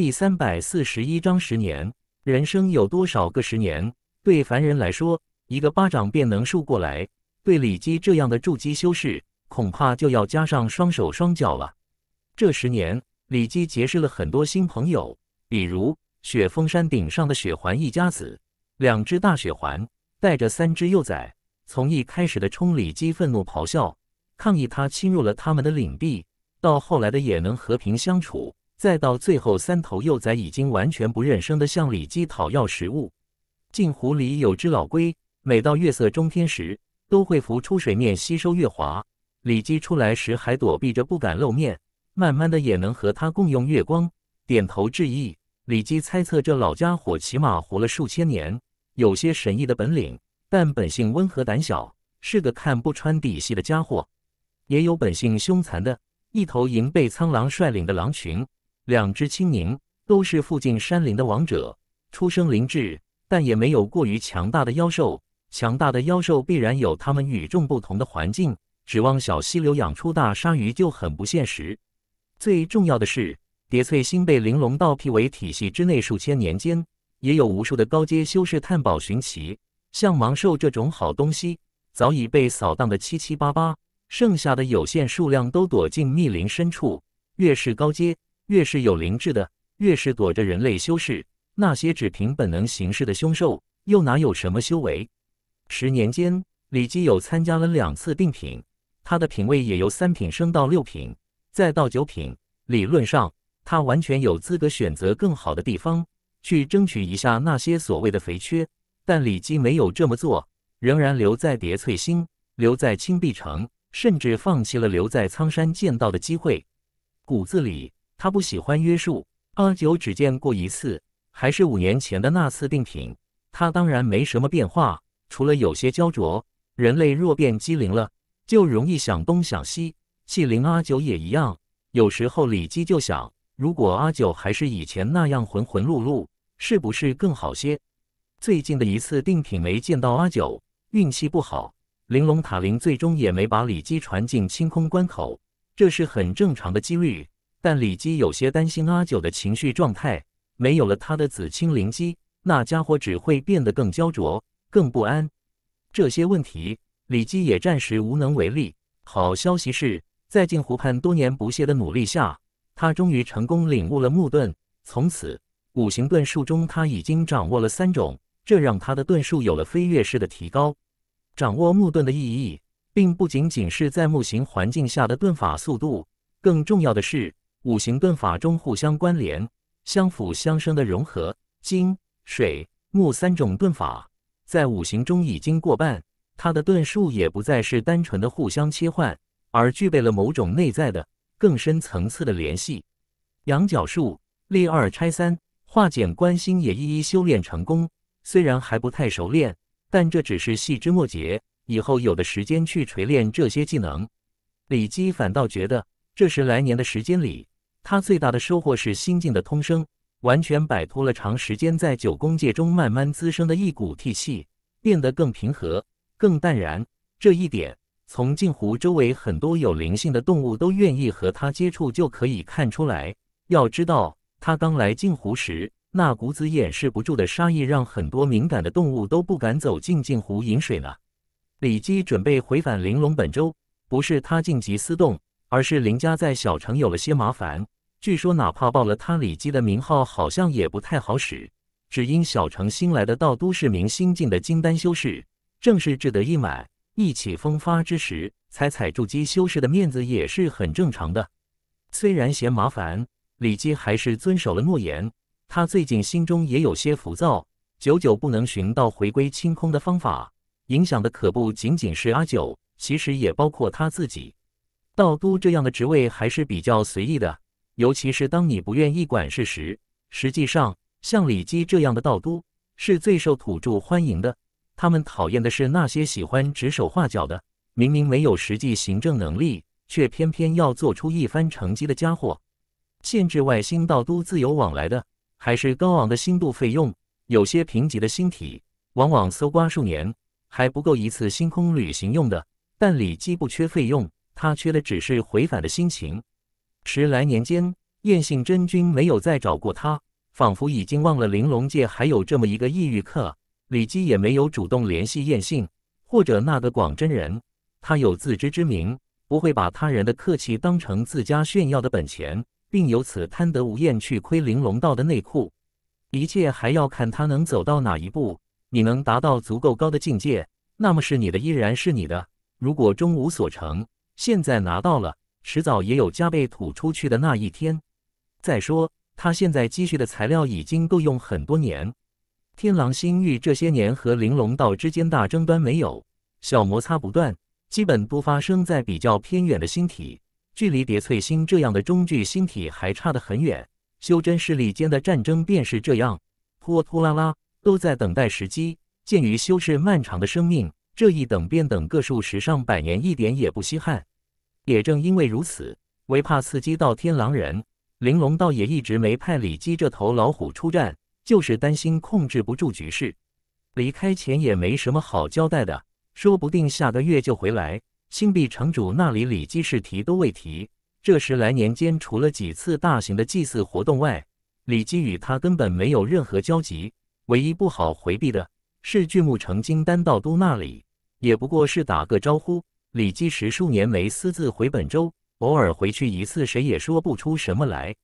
第三百四十一章十年。人生有多少个十年？对凡人来说，一个巴掌便能竖过来；对李基这样的筑基修士，恐怕就要加上双手双脚了。这十年，李基结识了很多新朋友，比如雪峰山顶上的雪环一家子。两只大雪环带着三只幼崽，从一开始的冲李基愤怒咆哮，抗议他侵入了他们的领地，到后来的也能和平相处。再到最后，三头幼崽已经完全不认生的向里基讨要食物。镜湖里有只老龟，每到月色中天时，都会浮出水面吸收月华。里基出来时还躲避着不敢露面，慢慢的也能和它共用月光点头致意。里基猜测这老家伙起码活了数千年，有些神异的本领，但本性温和胆小，是个看不穿底细的家伙。也有本性凶残的，一头银背苍狼率领的狼群。两只青柠都是附近山林的王者，出生灵智，但也没有过于强大的妖兽。强大的妖兽必然有它们与众不同的环境，指望小溪流养出大鲨鱼就很不现实。最重要的是，叠翠星被玲珑道辟为体系之内，数千年间也有无数的高阶修士探宝寻奇，像盲兽这种好东西早已被扫荡的七七八八，剩下的有限数量都躲进密林深处。越是高阶。越是有灵智的，越是躲着人类修士。那些只凭本能行事的凶兽，又哪有什么修为？十年间，李基友参加了两次定品，他的品位也由三品升到六品，再到九品。理论上，他完全有资格选择更好的地方去争取一下那些所谓的肥缺，但李基没有这么做，仍然留在叠翠星，留在青碧城，甚至放弃了留在苍山剑道的机会。骨子里。他不喜欢约束。阿九只见过一次，还是五年前的那次定品。他当然没什么变化，除了有些焦灼。人类若变机灵了，就容易想东想西。气灵阿九也一样，有时候里基就想，如果阿九还是以前那样浑浑碌碌，是不是更好些？最近的一次定品没见到阿九，运气不好。玲珑塔灵最终也没把里基传进清空关口，这是很正常的几率。但李姬有些担心阿九的情绪状态，没有了他的紫青灵姬，那家伙只会变得更焦灼、更不安。这些问题，李姬也暂时无能为力。好消息是，在镜湖畔多年不懈的努力下，他终于成功领悟了木盾。从此，五行遁术中他已经掌握了三种，这让他的遁术有了飞跃式的提高。掌握木盾的意义，并不仅仅是在木型环境下的遁法速度，更重要的是。五行遁法中互相关联、相辅相生的融合金、水、木三种遁法，在五行中已经过半，它的遁术也不再是单纯的互相切换，而具备了某种内在的更深层次的联系。羊角术、立二拆三、化简观心也一一修炼成功，虽然还不太熟练，但这只是细枝末节，以后有的时间去锤炼这些技能。李基反倒觉得，这是来年的时间里。他最大的收获是心境的通升，完全摆脱了长时间在九宫界中慢慢滋生的一股戾气，变得更平和、更淡然。这一点，从镜湖周围很多有灵性的动物都愿意和他接触就可以看出来。要知道，他刚来镜湖时，那股子掩饰不住的杀意，让很多敏感的动物都不敢走进镜湖饮水呢。李姬准备回返玲珑本州，不是他晋级思动。而是林家在小城有了些麻烦，据说哪怕报了他李姬的名号，好像也不太好使。只因小城新来的道都市名新进的金丹修士，正是志得意满、意气风发之时，才踩住姬修士的面子也是很正常的。虽然嫌麻烦，李姬还是遵守了诺言。他最近心中也有些浮躁，久久不能寻到回归清空的方法，影响的可不仅仅是阿九，其实也包括他自己。道都这样的职位还是比较随意的，尤其是当你不愿意管事时。实际上，像李基这样的道都是最受土著欢迎的。他们讨厌的是那些喜欢指手画脚的，明明没有实际行政能力，却偏偏要做出一番成绩的家伙。限制外星道都自由往来的，还是高昂的星度费用。有些贫瘠的星体，往往搜刮数年还不够一次星空旅行用的。但李基不缺费用。他缺的只是回返的心情。十来年间，燕姓真君没有再找过他，仿佛已经忘了玲珑界还有这么一个异域客。李姬也没有主动联系燕姓或者那个广真人。他有自知之明，不会把他人的客气当成自家炫耀的本钱，并由此贪得无厌去亏玲珑道的内库。一切还要看他能走到哪一步。你能达到足够高的境界，那么是你的依然是你的；如果终无所成，现在拿到了，迟早也有加倍吐出去的那一天。再说，他现在积蓄的材料已经够用很多年。天狼星域这些年和玲珑道之间大争端没有，小摩擦不断，基本都发生在比较偏远的星体，距离叠翠星这样的中距星体还差得很远。修真势力间的战争便是这样，拖拖拉拉，都在等待时机。鉴于修士漫长的生命，这一等便等个数十上百年，一点也不稀罕。也正因为如此，为怕刺激到天狼人，玲珑倒也一直没派李姬这头老虎出战，就是担心控制不住局势。离开前也没什么好交代的，说不定下个月就回来。新币城主那里，李姬是提都未提。这十来年间，除了几次大型的祭祀活动外，李姬与他根本没有任何交集。唯一不好回避的是巨木成金丹道都那里，也不过是打个招呼。李基十数年没私自回本州，偶尔回去一次，谁也说不出什么来。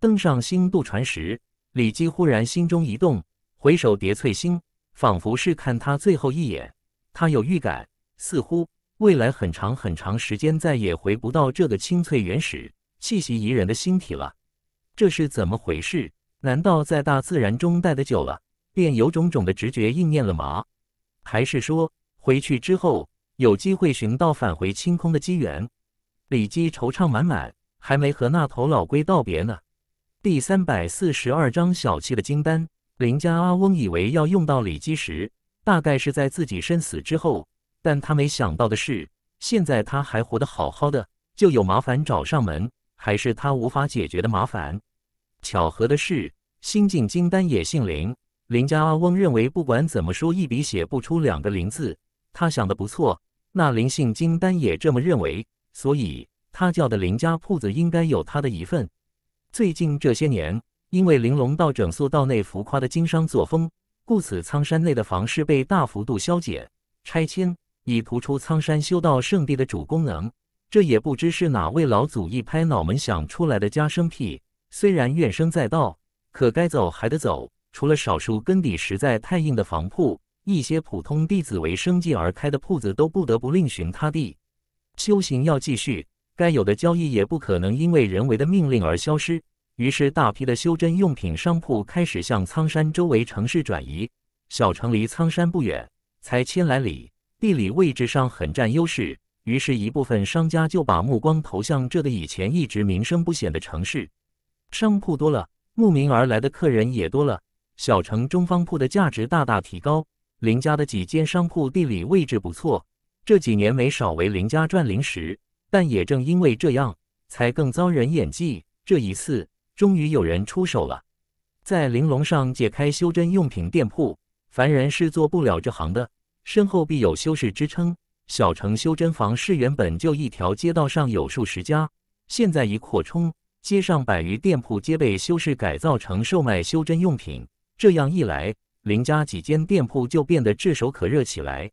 登上新渡船时，李基忽然心中一动，回首叠翠星，仿佛是看他最后一眼。他有预感，似乎未来很长很长时间再也回不到这个清翠原始、气息宜人的星体了。这是怎么回事？难道在大自然中待得久了，便有种种的直觉应验了吗？还是说回去之后？有机会寻到返回清空的机缘，李姬惆怅满满，还没和那头老龟道别呢。第三百四十二章小气的金丹林家阿翁以为要用到李姬时，大概是在自己身死之后，但他没想到的是，现在他还活得好好的，就有麻烦找上门，还是他无法解决的麻烦。巧合的是，新晋金丹也姓林，林家阿翁认为不管怎么说，一笔写不出两个林字。他想的不错。那林姓金丹也这么认为，所以他叫的林家铺子应该有他的一份。最近这些年，因为玲珑道整肃道内浮夸的经商作风，故此苍山内的房市被大幅度削减、拆迁，以突出苍山修道圣地的主功能。这也不知是哪位老祖一拍脑门想出来的加生癖，虽然怨声载道，可该走还得走，除了少数根底实在太硬的房铺。一些普通弟子为生计而开的铺子都不得不另寻他地，修行要继续，该有的交易也不可能因为人为的命令而消失。于是，大批的修真用品商铺开始向苍山周围城市转移。小城离苍山不远，才千来里，地理位置上很占优势。于是，一部分商家就把目光投向这个以前一直名声不显的城市。商铺多了，慕名而来的客人也多了，小城中方铺的价值大大提高。林家的几间商铺地理位置不错，这几年没少为林家赚零食，但也正因为这样，才更遭人眼记。这一次，终于有人出手了，在玲珑上解开修真用品店铺，凡人是做不了这行的，身后必有修士支撑。小城修真房是原本就一条街道上有数十家，现在一扩充，街上百余店铺皆被修士改造成售卖修真用品，这样一来。林家几间店铺就变得炙手可热起来，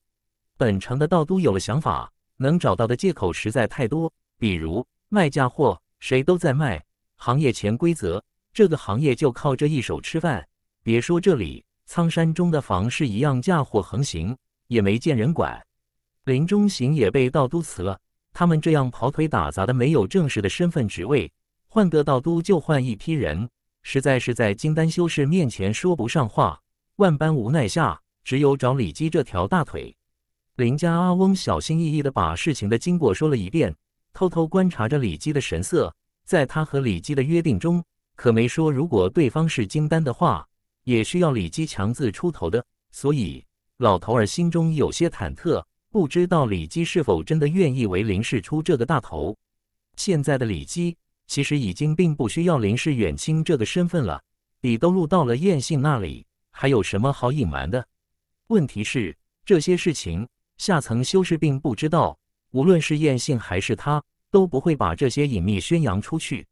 本城的道都有了想法，能找到的借口实在太多，比如卖假货，谁都在卖，行业潜规则，这个行业就靠这一手吃饭。别说这里，苍山中的房市一样假货横行，也没见人管。林中行也被道都辞了，他们这样跑腿打杂的，没有正式的身份职位，换得道都就换一批人，实在是在金丹修士面前说不上话。万般无奈下，只有找李姬这条大腿。林家阿翁小心翼翼地把事情的经过说了一遍，偷偷观察着李姬的神色。在他和李姬的约定中，可没说如果对方是金丹的话，也需要李姬强自出头的。所以，老头儿心中有些忐忑，不知道李姬是否真的愿意为林氏出这个大头。现在的李姬其实已经并不需要林氏远亲这个身份了，礼都入到了燕信那里。还有什么好隐瞒的？问题是这些事情下层修士并不知道，无论是燕信还是他，都不会把这些隐秘宣扬出去。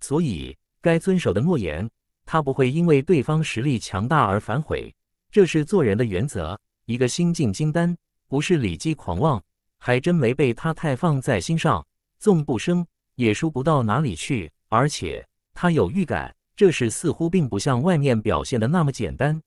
所以该遵守的诺言，他不会因为对方实力强大而反悔，这是做人的原则。一个心境金丹，不是李记狂妄，还真没被他太放在心上。纵不生，也输不到哪里去。而且他有预感。这事似乎并不像外面表现的那么简单。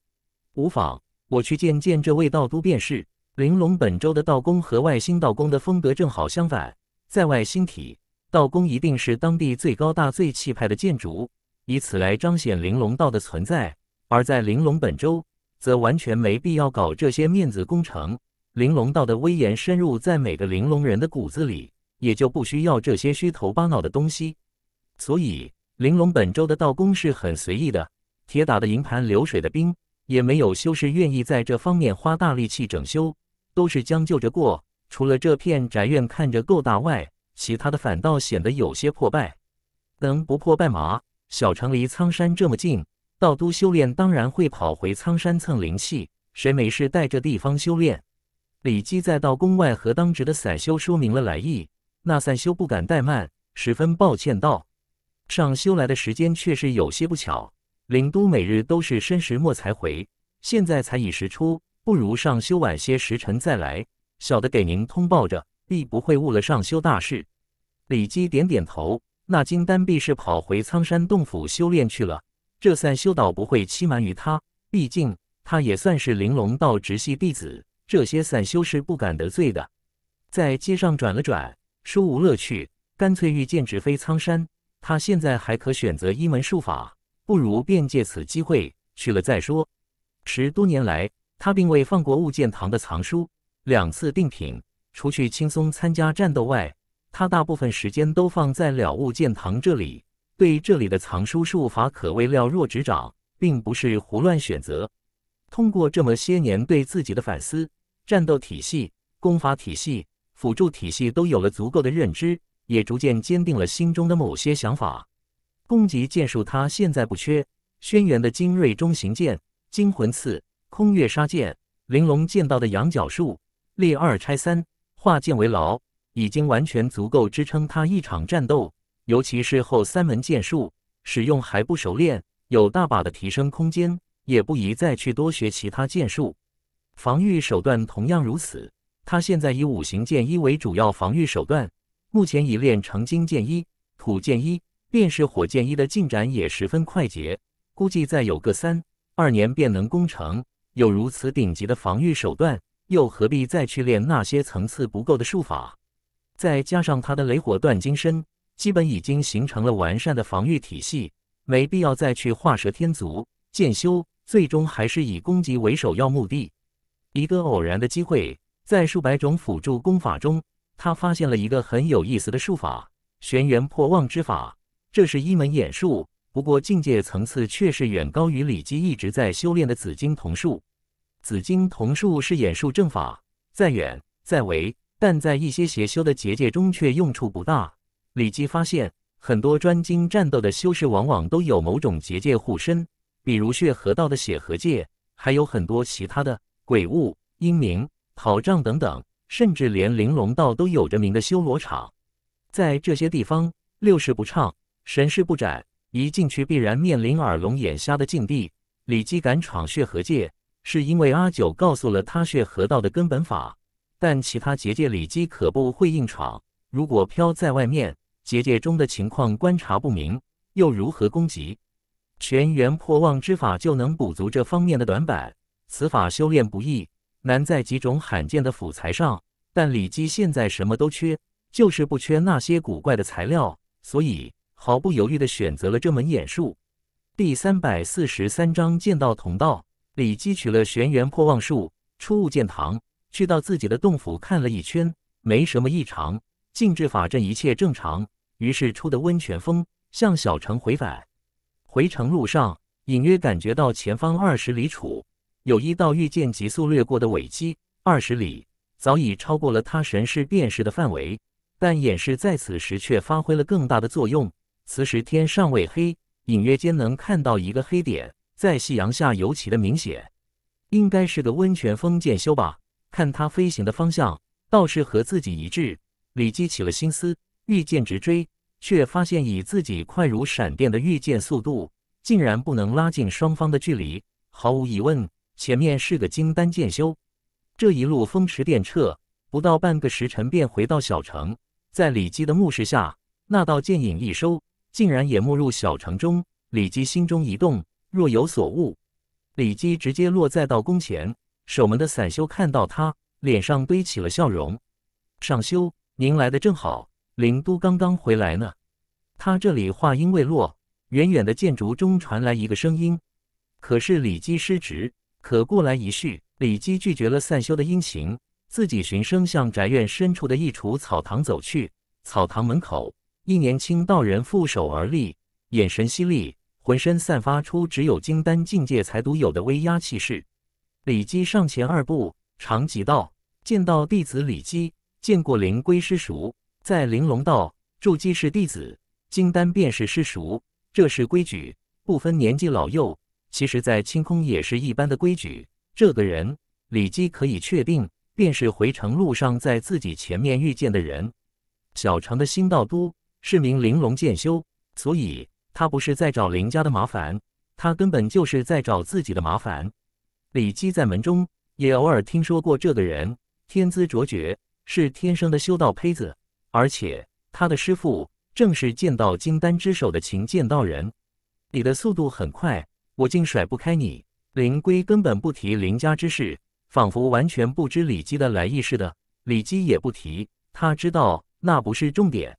无妨，我去见见这位道都便是。玲珑本州的道宫和外星道宫的风格正好相反，在外星体，道宫一定是当地最高大、最气派的建筑，以此来彰显玲珑道的存在；而在玲珑本州，则完全没必要搞这些面子工程。玲珑道的威严深入在每个玲珑人的骨子里，也就不需要这些虚头巴脑的东西。所以。玲珑本周的道宫是很随意的，铁打的营盘流水的兵，也没有修士愿意在这方面花大力气整修，都是将就着过。除了这片宅院看着够大外，其他的反倒显得有些破败。能不破败吗？小城离苍山这么近，道都修炼当然会跑回苍山蹭灵气，谁没事带着地方修炼？李姬在道宫外和当值的散修说明了来意，那散修不敢怠慢，十分抱歉道。上修来的时间确实有些不巧，林都每日都是申时末才回，现在才已时出，不如上修晚些时辰再来。小的给您通报着，必不会误了上修大事。李姬点点头，那金丹必是跑回苍山洞府修炼去了。这散修倒不会欺瞒于他，毕竟他也算是玲珑道直系弟子，这些散修是不敢得罪的。在街上转了转，殊无乐趣，干脆御剑直飞苍山。他现在还可选择一门术法，不如便借此机会去了再说。十多年来，他并未放过悟剑堂的藏书，两次定品，除去轻松参加战斗外，他大部分时间都放在了悟剑堂这里，对这里的藏书术法可谓了若指掌，并不是胡乱选择。通过这么些年对自己的反思，战斗体系、功法体系、辅助体系都有了足够的认知。也逐渐坚定了心中的某些想法。攻击剑术他现在不缺，轩辕的精锐中型剑、惊魂刺、空月杀剑、玲珑剑道的羊角术、列二拆三、化剑为牢，已经完全足够支撑他一场战斗。尤其是后三门剑术使用还不熟练，有大把的提升空间，也不宜再去多学其他剑术。防御手段同样如此，他现在以五行剑一为主要防御手段。目前已练成金剑一、土剑一，便是火剑一的进展也十分快捷，估计再有个三二年便能攻城。有如此顶级的防御手段，又何必再去练那些层次不够的术法？再加上他的雷火断金身，基本已经形成了完善的防御体系，没必要再去画蛇添足。剑修最终还是以攻击为首要目的。一个偶然的机会，在数百种辅助功法中。他发现了一个很有意思的术法——玄元破妄之法，这是一门眼术。不过境界层次却是远高于李基一直在修炼的紫金瞳术。紫金瞳术是眼术正法，在远在为，但在一些邪修的结界中却用处不大。李基发现，很多专精战斗的修士往往都有某种结界护身，比如血河道的血河界，还有很多其他的鬼物、阴冥、讨账等等。甚至连玲珑道都有着名的修罗场，在这些地方，六世不畅，神事不展，一进去必然面临耳聋眼瞎的境地。李姬敢闯血河界，是因为阿九告诉了他血河道的根本法，但其他结界，李姬可不会硬闯。如果飘在外面，结界中的情况观察不明，又如何攻击？全元破妄之法就能补足这方面的短板，此法修炼不易。难在几种罕见的辅材上，但李姬现在什么都缺，就是不缺那些古怪的材料，所以毫不犹豫的选择了这门眼术。第三百四十三章剑道同道。李姬取了玄元破妄术，出悟剑堂，去到自己的洞府看了一圈，没什么异常，静置法阵一切正常，于是出的温泉峰，向小城回返。回程路上，隐约感觉到前方二十里处。有一道御剑急速掠过的尾迹，二十里早已超过了他神识辨识的范围，但掩饰在此时却发挥了更大的作用。此时天尚未黑，隐约间能看到一个黑点，在夕阳下尤其的明显，应该是个温泉风剑修吧？看他飞行的方向，倒是和自己一致。李姬起了心思，御剑直追，却发现以自己快如闪电的御剑速度，竟然不能拉近双方的距离。毫无疑问。前面是个金丹剑修，这一路风驰电掣，不到半个时辰便回到小城。在李基的目视下，那道剑影一收，竟然也没入小城中。李基心中一动，若有所悟。李基直接落在道宫前，守门的散修看到他，脸上堆起了笑容：“上修，您来的正好，灵都刚刚回来呢。”他这里话音未落，远远的建筑中传来一个声音：“可是李基失职。”可过来一叙。李姬拒绝了散修的殷勤，自己循声向宅院深处的一处草堂走去。草堂门口，一年轻道人负手而立，眼神犀利，浑身散发出只有金丹境界才独有的威压气势。李姬上前二步，长吉道：“见到弟子李姬，见过灵龟师叔，在玲珑道筑基是弟子，金丹便是师叔，这是规矩，不分年纪老幼。”其实，在清空也是一般的规矩。这个人，李姬可以确定，便是回城路上在自己前面遇见的人。小城的新道都是名玲珑剑修，所以他不是在找林家的麻烦，他根本就是在找自己的麻烦。李姬在门中也偶尔听说过这个人，天资卓绝，是天生的修道胚子，而且他的师傅正是剑道金丹之首的秦剑道人。你的速度很快。我竟甩不开你，林龟根本不提林家之事，仿佛完全不知李基的来意似的。李基也不提，他知道那不是重点，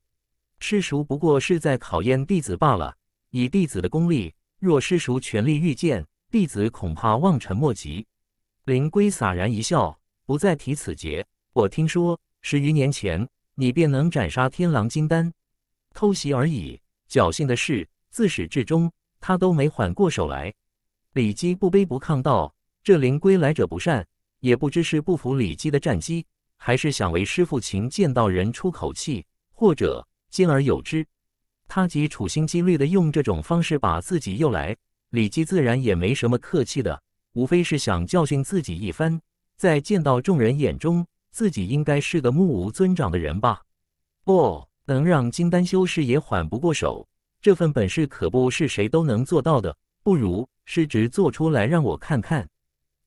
师叔不过是在考验弟子罢了。以弟子的功力，若师叔全力御剑，弟子恐怕望尘莫及。林龟洒然一笑，不再提此节。我听说十余年前，你便能斩杀天狼金丹，偷袭而已。侥幸的是，自始至终。他都没缓过手来，李基不卑不亢道：“这灵龟来者不善，也不知是不服李基的战绩，还是想为师父秦剑道人出口气，或者兼而有之。他即处心积虑的用这种方式把自己诱来。李基自然也没什么客气的，无非是想教训自己一番，在见到众人眼中，自己应该是个目无尊长的人吧？不能让金丹修士也缓不过手。”这份本事可不是谁都能做到的，不如师侄做出来让我看看。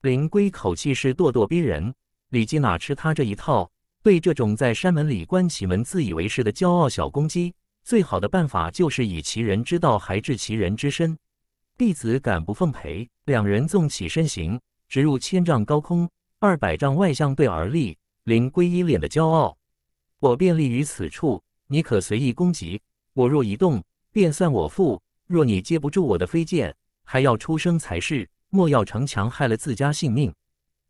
林龟口气是咄咄逼人，李靖哪吃他这一套？对这种在山门里关起门自以为是的骄傲小公鸡，最好的办法就是以其人之道还治其人之身。弟子敢不奉陪？两人纵起身行，直入千丈高空，二百丈外相对而立。林龟一脸的骄傲，我便立于此处，你可随意攻击。我若一动。便算我负，若你接不住我的飞剑，还要出生才是。莫要逞强，害了自家性命。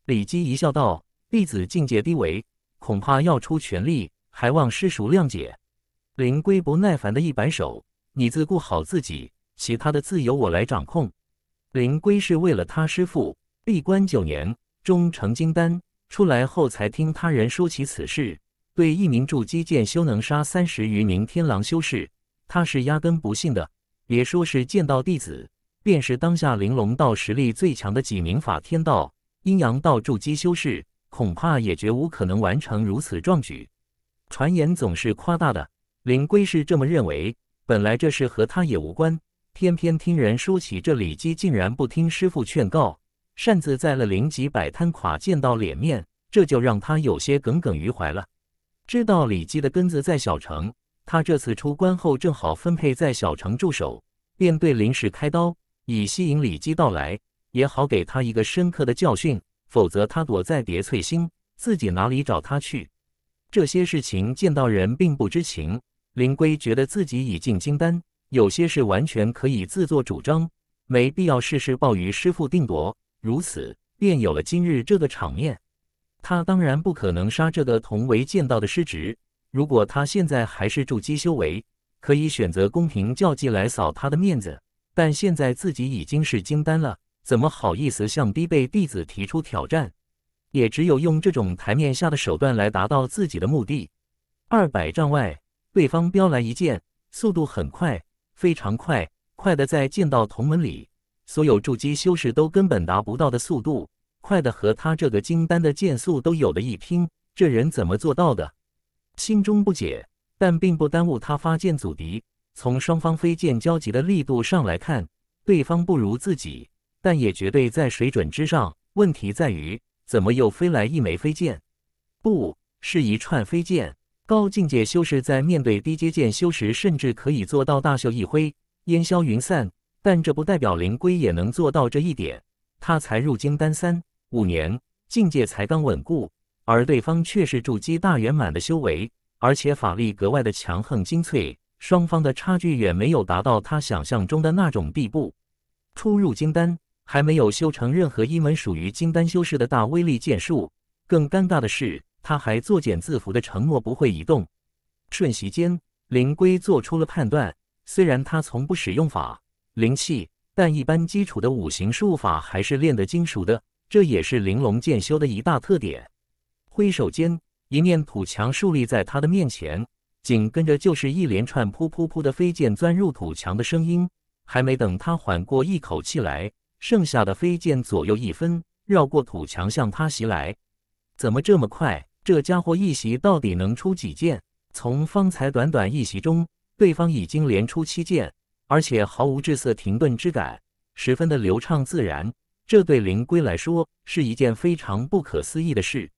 李基一笑道：“弟子境界低微，恐怕要出全力，还望师叔谅解。”林龟不耐烦的一摆手：“你自顾好自己，其他的自由我来掌控。”林龟是为了他师父闭关九年，终成金丹，出来后才听他人说起此事，对一名筑基剑修能杀三十余名天狼修士。他是压根不信的，别说是剑道弟子，便是当下玲珑道实力最强的几名法天道、阴阳道筑基修士，恐怕也绝无可能完成如此壮举。传言总是夸大的，灵龟是这么认为。本来这事和他也无关，偏偏听人说起这李基竟然不听师傅劝告，擅自在了灵级摆摊垮剑道脸面，这就让他有些耿耿于怀了。知道李基的根子在小城。他这次出关后正好分配在小城驻守，便对林氏开刀，以吸引李姬到来，也好给他一个深刻的教训。否则他躲在叠翠星，自己哪里找他去？这些事情见到人并不知情。林龟觉得自己已进金丹，有些事完全可以自作主张，没必要事事报于师父定夺。如此，便有了今日这个场面。他当然不可能杀这个同为剑道的师侄。如果他现在还是筑基修为，可以选择公平较技来扫他的面子。但现在自己已经是金丹了，怎么好意思向低辈弟子提出挑战？也只有用这种台面下的手段来达到自己的目的。二百丈外，对方飙来一剑，速度很快，非常快，快的在剑道同门里，所有筑基修士都根本达不到的速度，快的和他这个金丹的剑速都有的一拼。这人怎么做到的？心中不解，但并不耽误他发箭阻敌。从双方飞箭交集的力度上来看，对方不如自己，但也绝对在水准之上。问题在于，怎么又飞来一枚飞箭？不是一串飞箭。高境界修士在面对低阶剑修时，甚至可以做到大袖一挥，烟消云散。但这不代表灵龟也能做到这一点。他才入金丹三五年，境界才刚稳固。而对方却是筑基大圆满的修为，而且法力格外的强横精粹，双方的差距远没有达到他想象中的那种地步。初入金丹，还没有修成任何一门属于金丹修士的大威力剑术。更尴尬的是，他还作茧自缚的承诺不会移动。瞬息间，灵龟做出了判断。虽然他从不使用法灵器，但一般基础的五行术法还是练得精熟的，这也是玲珑剑修的一大特点。挥手间，一面土墙竖立在他的面前，紧跟着就是一连串噗噗噗的飞剑钻入土墙的声音。还没等他缓过一口气来，剩下的飞剑左右一分，绕过土墙向他袭来。怎么这么快？这家伙一袭到底能出几剑？从方才短短一袭中，对方已经连出七剑，而且毫无滞涩停顿之感，十分的流畅自然。这对灵龟来说是一件非常不可思议的事。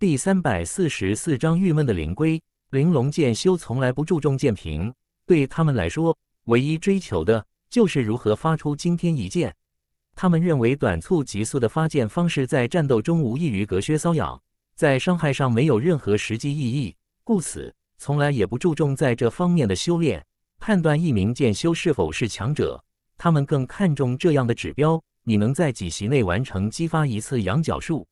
第三百四十四章郁闷的灵龟。玲珑剑修从来不注重剑评，对他们来说，唯一追求的就是如何发出惊天一剑。他们认为短促急速的发剑方式在战斗中无异于隔靴搔痒，在伤害上没有任何实际意义，故此从来也不注重在这方面的修炼。判断一名剑修是否是强者，他们更看重这样的指标：你能在几席内完成激发一次羊角术。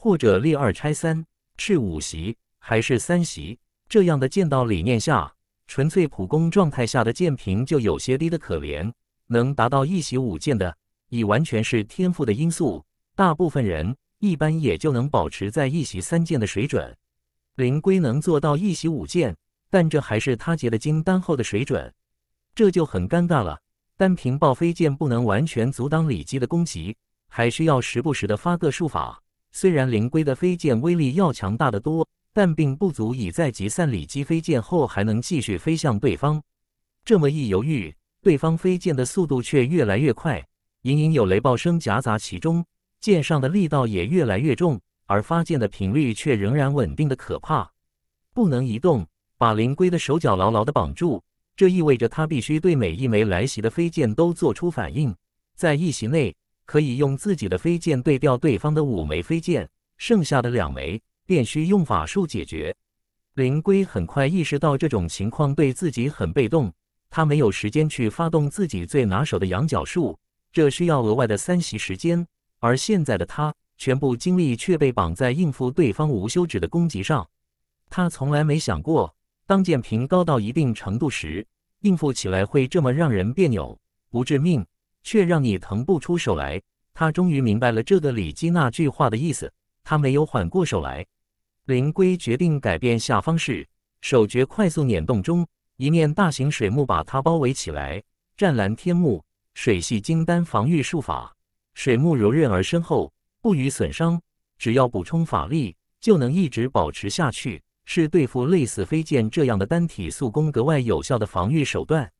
或者列二拆三是五席还是三席？这样的剑道理念下，纯粹普攻状态下的剑评就有些低的可怜。能达到一席五剑的，已完全是天赋的因素。大部分人一般也就能保持在一席三剑的水准。林龟能做到一席五剑，但这还是他结的金丹后的水准，这就很尴尬了。单凭爆飞剑不能完全阻挡李姬的攻击，还需要时不时的发个术法。虽然灵龟的飞剑威力要强大的多，但并不足以在集散里击飞剑后还能继续飞向对方。这么一犹豫，对方飞剑的速度却越来越快，隐隐有雷暴声夹杂其中，剑上的力道也越来越重，而发剑的频率却仍然稳定的可怕。不能移动，把灵龟的手脚牢牢的绑住，这意味着他必须对每一枚来袭的飞剑都做出反应，在一袭内。可以用自己的飞剑对掉对方的五枚飞剑，剩下的两枚便需用法术解决。灵龟很快意识到这种情况对自己很被动，他没有时间去发动自己最拿手的羊角术，这需要额外的三息时间，而现在的他全部精力却被绑在应付对方无休止的攻击上。他从来没想过，当剑平高到一定程度时，应付起来会这么让人别扭，不致命。却让你腾不出手来。他终于明白了这个李姬那句话的意思。他没有缓过手来，林龟决定改变下方式，手诀快速捻动中，一面大型水幕把它包围起来。湛蓝天幕，水系金丹防御术法，水幕柔韧而深厚，不予损伤。只要补充法力，就能一直保持下去，是对付类似飞剑这样的单体速攻格外有效的防御手段。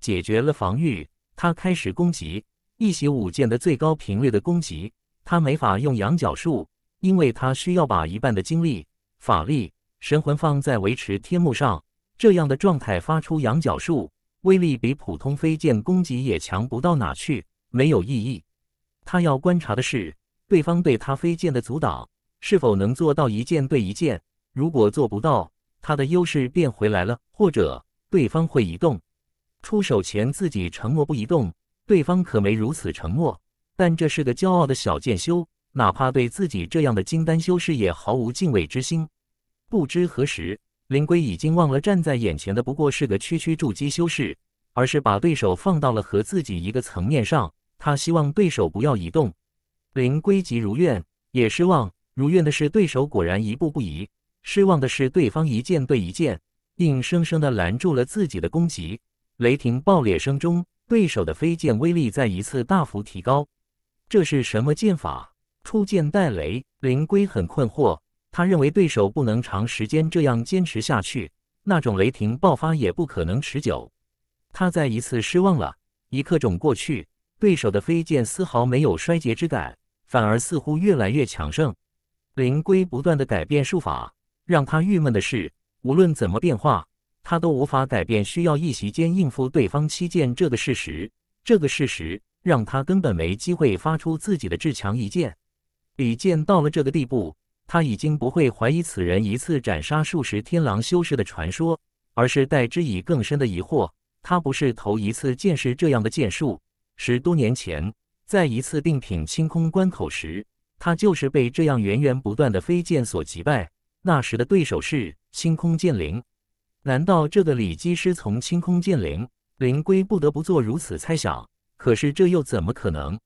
解决了防御。他开始攻击一袭五剑的最高频率的攻击，他没法用羊角术，因为他需要把一半的精力、法力、神魂放在维持天幕上。这样的状态发出羊角术，威力比普通飞剑攻击也强不到哪去，没有意义。他要观察的是，对方对他飞剑的阻挡是否能做到一剑对一剑。如果做不到，他的优势变回来了，或者对方会移动。出手前自己沉默不移动，对方可没如此沉默。但这是个骄傲的小剑修，哪怕对自己这样的金丹修士也毫无敬畏之心。不知何时，林龟已经忘了站在眼前的不过是个区区筑基修士，而是把对手放到了和自己一个层面上。他希望对手不要移动，林龟急如愿，也失望。如愿的是对手果然一步不移；失望的是对方一剑对一剑，硬生生的拦住了自己的攻击。雷霆爆裂声中，对手的飞剑威力再一次大幅提高。这是什么剑法？出剑带雷！灵龟很困惑，他认为对手不能长时间这样坚持下去，那种雷霆爆发也不可能持久。他再一次失望了。一刻钟过去，对手的飞剑丝毫没有衰竭之感，反而似乎越来越强盛。灵龟不断的改变术法，让他郁闷的是，无论怎么变化。他都无法改变需要一席间应付对方七剑这个事实，这个事实让他根本没机会发出自己的至强一剑。李健到了这个地步，他已经不会怀疑此人一次斩杀数十天狼修士的传说，而是带之以更深的疑惑。他不是头一次见识这样的剑术，十多年前在一次定品清空关口时，他就是被这样源源不断的飞剑所击败。那时的对手是星空剑灵。难道这个李机师从清空剑灵？灵龟不得不做如此猜想。可是这又怎么可能？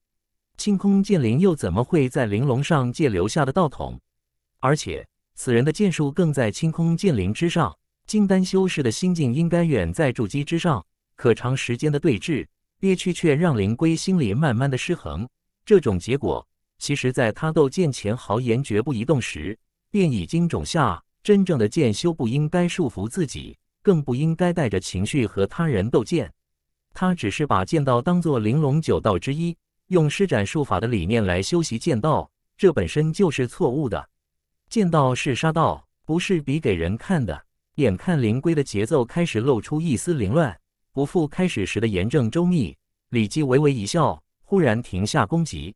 清空剑灵又怎么会在玲珑上界留下的道统？而且此人的剑术更在清空剑灵之上。金丹修士的心境应该远在筑基之上，可长时间的对峙，憋屈却让灵龟心里慢慢的失衡。这种结果，其实在他斗剑前豪言绝不移动时，便已经种下。真正的剑修不应该束缚自己，更不应该带着情绪和他人斗剑。他只是把剑道当做玲珑九道之一，用施展术法的理念来修习剑道，这本身就是错误的。剑道是杀道，不是比给人看的。眼看灵龟的节奏开始露出一丝凌乱，不复开始时的严正周密。李积微微一笑，忽然停下攻击。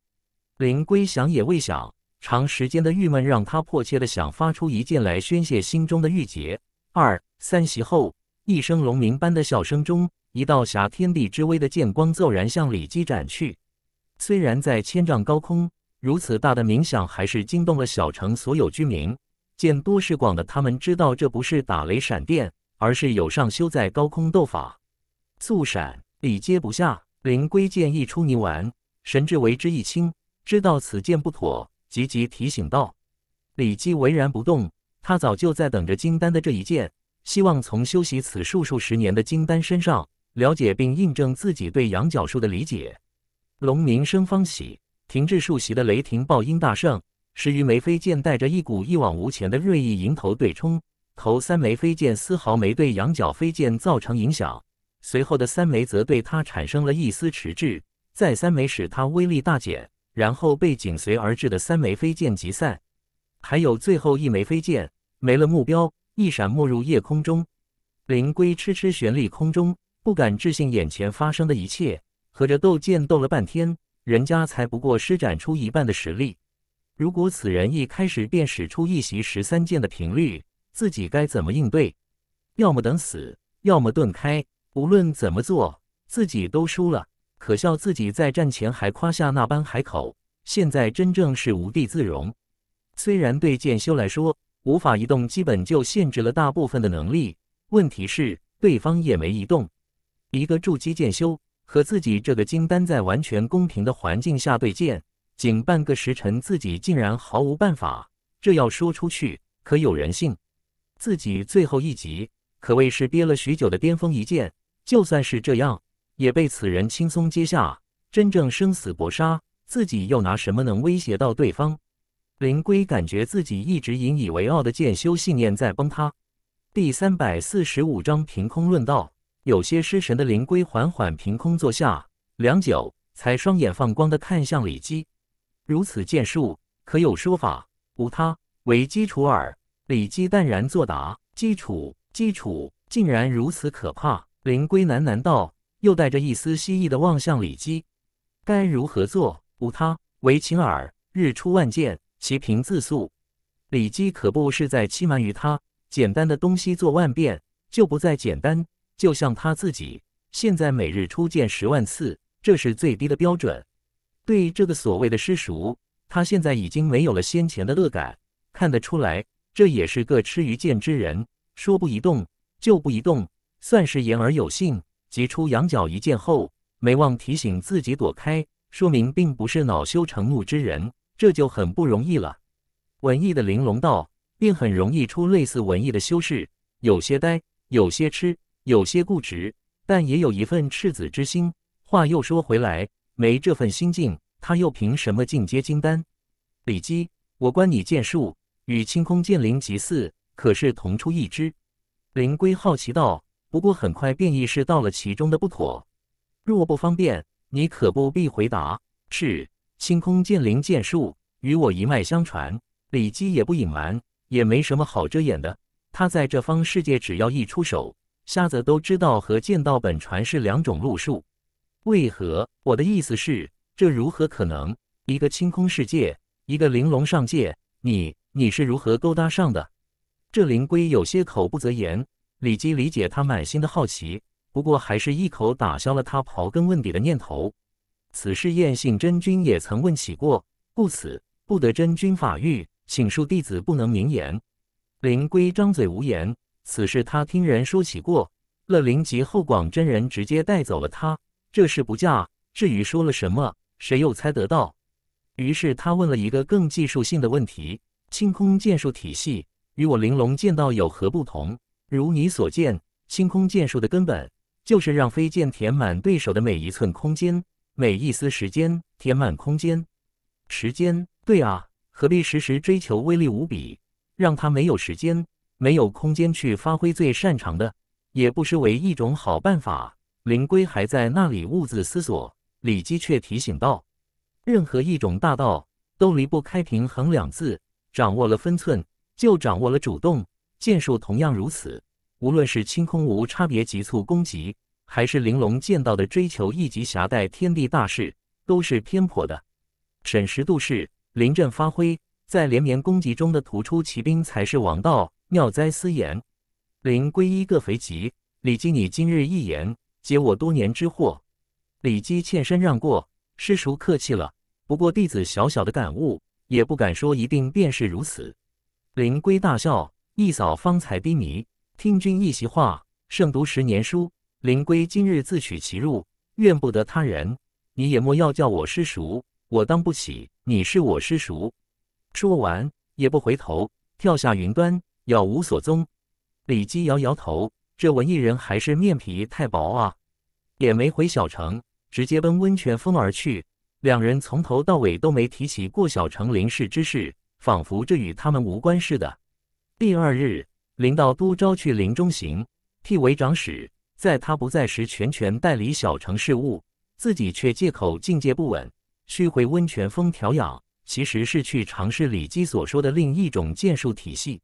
灵龟想也未想。长时间的郁闷让他迫切的想发出一剑来宣泄心中的郁结。二三袭后，一声龙鸣般的笑声中，一道挟天地之威的剑光骤然向李姬斩去。虽然在千丈高空，如此大的鸣响还是惊动了小城所有居民。见多识广的他们知道这不是打雷闪电，而是有上修在高空斗法。速闪，礼接不下，灵龟剑一出，泥完神志为之一清，知道此剑不妥。急急提醒道：“李基，巍然不动。他早就在等着金丹的这一剑，希望从修习此术数十年的金丹身上，了解并印证自己对羊角术的理解。”龙鸣声方起，停滞数息的雷霆爆音大盛，十余枚飞剑带着一股一往无前的锐意迎头对冲。头三枚飞剑丝毫没对羊角飞剑造成影响，随后的三枚则对他产生了一丝迟滞，再三枚使他威力大减。然后被紧随而至的三枚飞剑击散，还有最后一枚飞剑没了目标，一闪没入夜空中。灵龟痴痴悬立空中，不敢置信眼前发生的一切。和着斗剑斗了半天，人家才不过施展出一半的实力。如果此人一开始便使出一袭十三剑的频率，自己该怎么应对？要么等死，要么遁开。无论怎么做，自己都输了。可笑，自己在战前还夸下那般海口，现在真正是无地自容。虽然对剑修来说，无法移动基本就限制了大部分的能力。问题是，对方也没移动。一个筑基剑修和自己这个金丹在完全公平的环境下对剑，仅半个时辰，自己竟然毫无办法。这要说出去，可有人信？自己最后一集可谓是憋了许久的巅峰一剑，就算是这样。也被此人轻松接下，真正生死搏杀，自己又拿什么能威胁到对方？灵龟感觉自己一直引以为傲的剑修信念在崩塌。第三百四十五章凭空论道，有些失神的灵龟缓缓凭空坐下，良久，才双眼放光的看向李基。如此剑术，可有说法？无他，为基础耳。李基淡然作答。基础，基础，竟然如此可怕！灵龟喃喃道。又带着一丝希冀的望向李姬，该如何做？无他，唯秦耳。日出万剑，其平自诉。李姬可不是在欺瞒于他。简单的东西做万遍就不再简单。就像他自己，现在每日出剑十万次，这是最低的标准。对这个所谓的师叔，他现在已经没有了先前的乐感。看得出来，这也是个吃鱼剑之人。说不移动就不移动，算是言而有信。挤出羊角一剑后，没忘提醒自己躲开，说明并不是恼羞成怒之人，这就很不容易了。文艺的玲珑道，并很容易出类似文艺的修饰，有些呆，有些痴，有些固执，但也有一份赤子之心。话又说回来，没这份心境，他又凭什么进阶金丹？李姬，我观你剑术与清空剑灵极似，可是同出一枝。灵龟好奇道。不过很快便意识到了其中的不妥。若不方便，你可不必回答。是清空剑灵剑术与我一脉相传。李姬也不隐瞒，也没什么好遮掩的。他在这方世界，只要一出手，瞎子都知道和剑道本传是两种路数。为何？我的意思是，这如何可能？一个清空世界，一个玲珑上界，你你是如何勾搭上的？这灵龟有些口不择言。李姬理解他满心的好奇，不过还是一口打消了他刨根问底的念头。此事燕信真君也曾问起过，故此不得真君法谕，请恕弟子不能明言。灵龟张嘴无言。此事他听人说起过，乐灵及后广真人直接带走了他，这事不假。至于说了什么，谁又猜得到？于是他问了一个更技术性的问题：清空剑术体系与我玲珑剑道有何不同？如你所见，星空剑术的根本就是让飞剑填满对手的每一寸空间，每一丝时间。填满空间，时间。对啊，何必时时追求威力无比，让他没有时间，没有空间去发挥最擅长的，也不失为一种好办法。灵龟还在那里兀自思索，李基却提醒道：“任何一种大道都离不开平衡两字，掌握了分寸，就掌握了主动。”剑术同样如此，无论是清空无差别急促攻击，还是玲珑剑道的追求一级侠带天地大事，都是偏颇的。审时度势，临阵发挥，在连绵攻击中的突出奇兵才是王道。妙哉，思言！林归一个肥吉，李姬，你今日一言，解我多年之惑。李姬欠身让过，师叔客气了。不过弟子小小的感悟，也不敢说一定便是如此。林归大笑。一扫方才逼迷，听君一席话，胜读十年书。林龟今日自取其辱，怨不得他人。你也莫要叫我师叔，我当不起。你是我师叔。说完，也不回头，跳下云端，杳无所踪。李姬摇摇头，这文艺人还是面皮太薄啊。也没回小城，直接奔温泉峰而去。两人从头到尾都没提起过小城林氏之事，仿佛这与他们无关似的。第二日，林道都招去林中行，替为长史，在他不在时全权代理小城事务，自己却借口境界不稳，需回温泉峰调养，其实是去尝试李基所说的另一种剑术体系。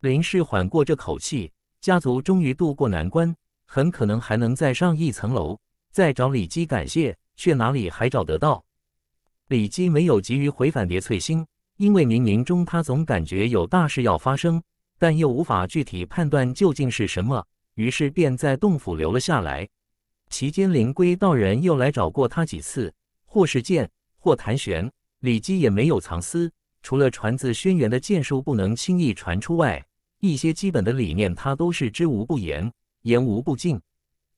林氏缓过这口气，家族终于渡过难关，很可能还能再上一层楼。再找李基感谢，却哪里还找得到？李基没有急于回返叠翠星。因为冥冥中他总感觉有大事要发生，但又无法具体判断究竟是什么，于是便在洞府留了下来。期间，灵龟道人又来找过他几次，或是剑，或谈玄。李基也没有藏私，除了传自轩辕的剑术不能轻易传出外，一些基本的理念他都是知无不言，言无不尽。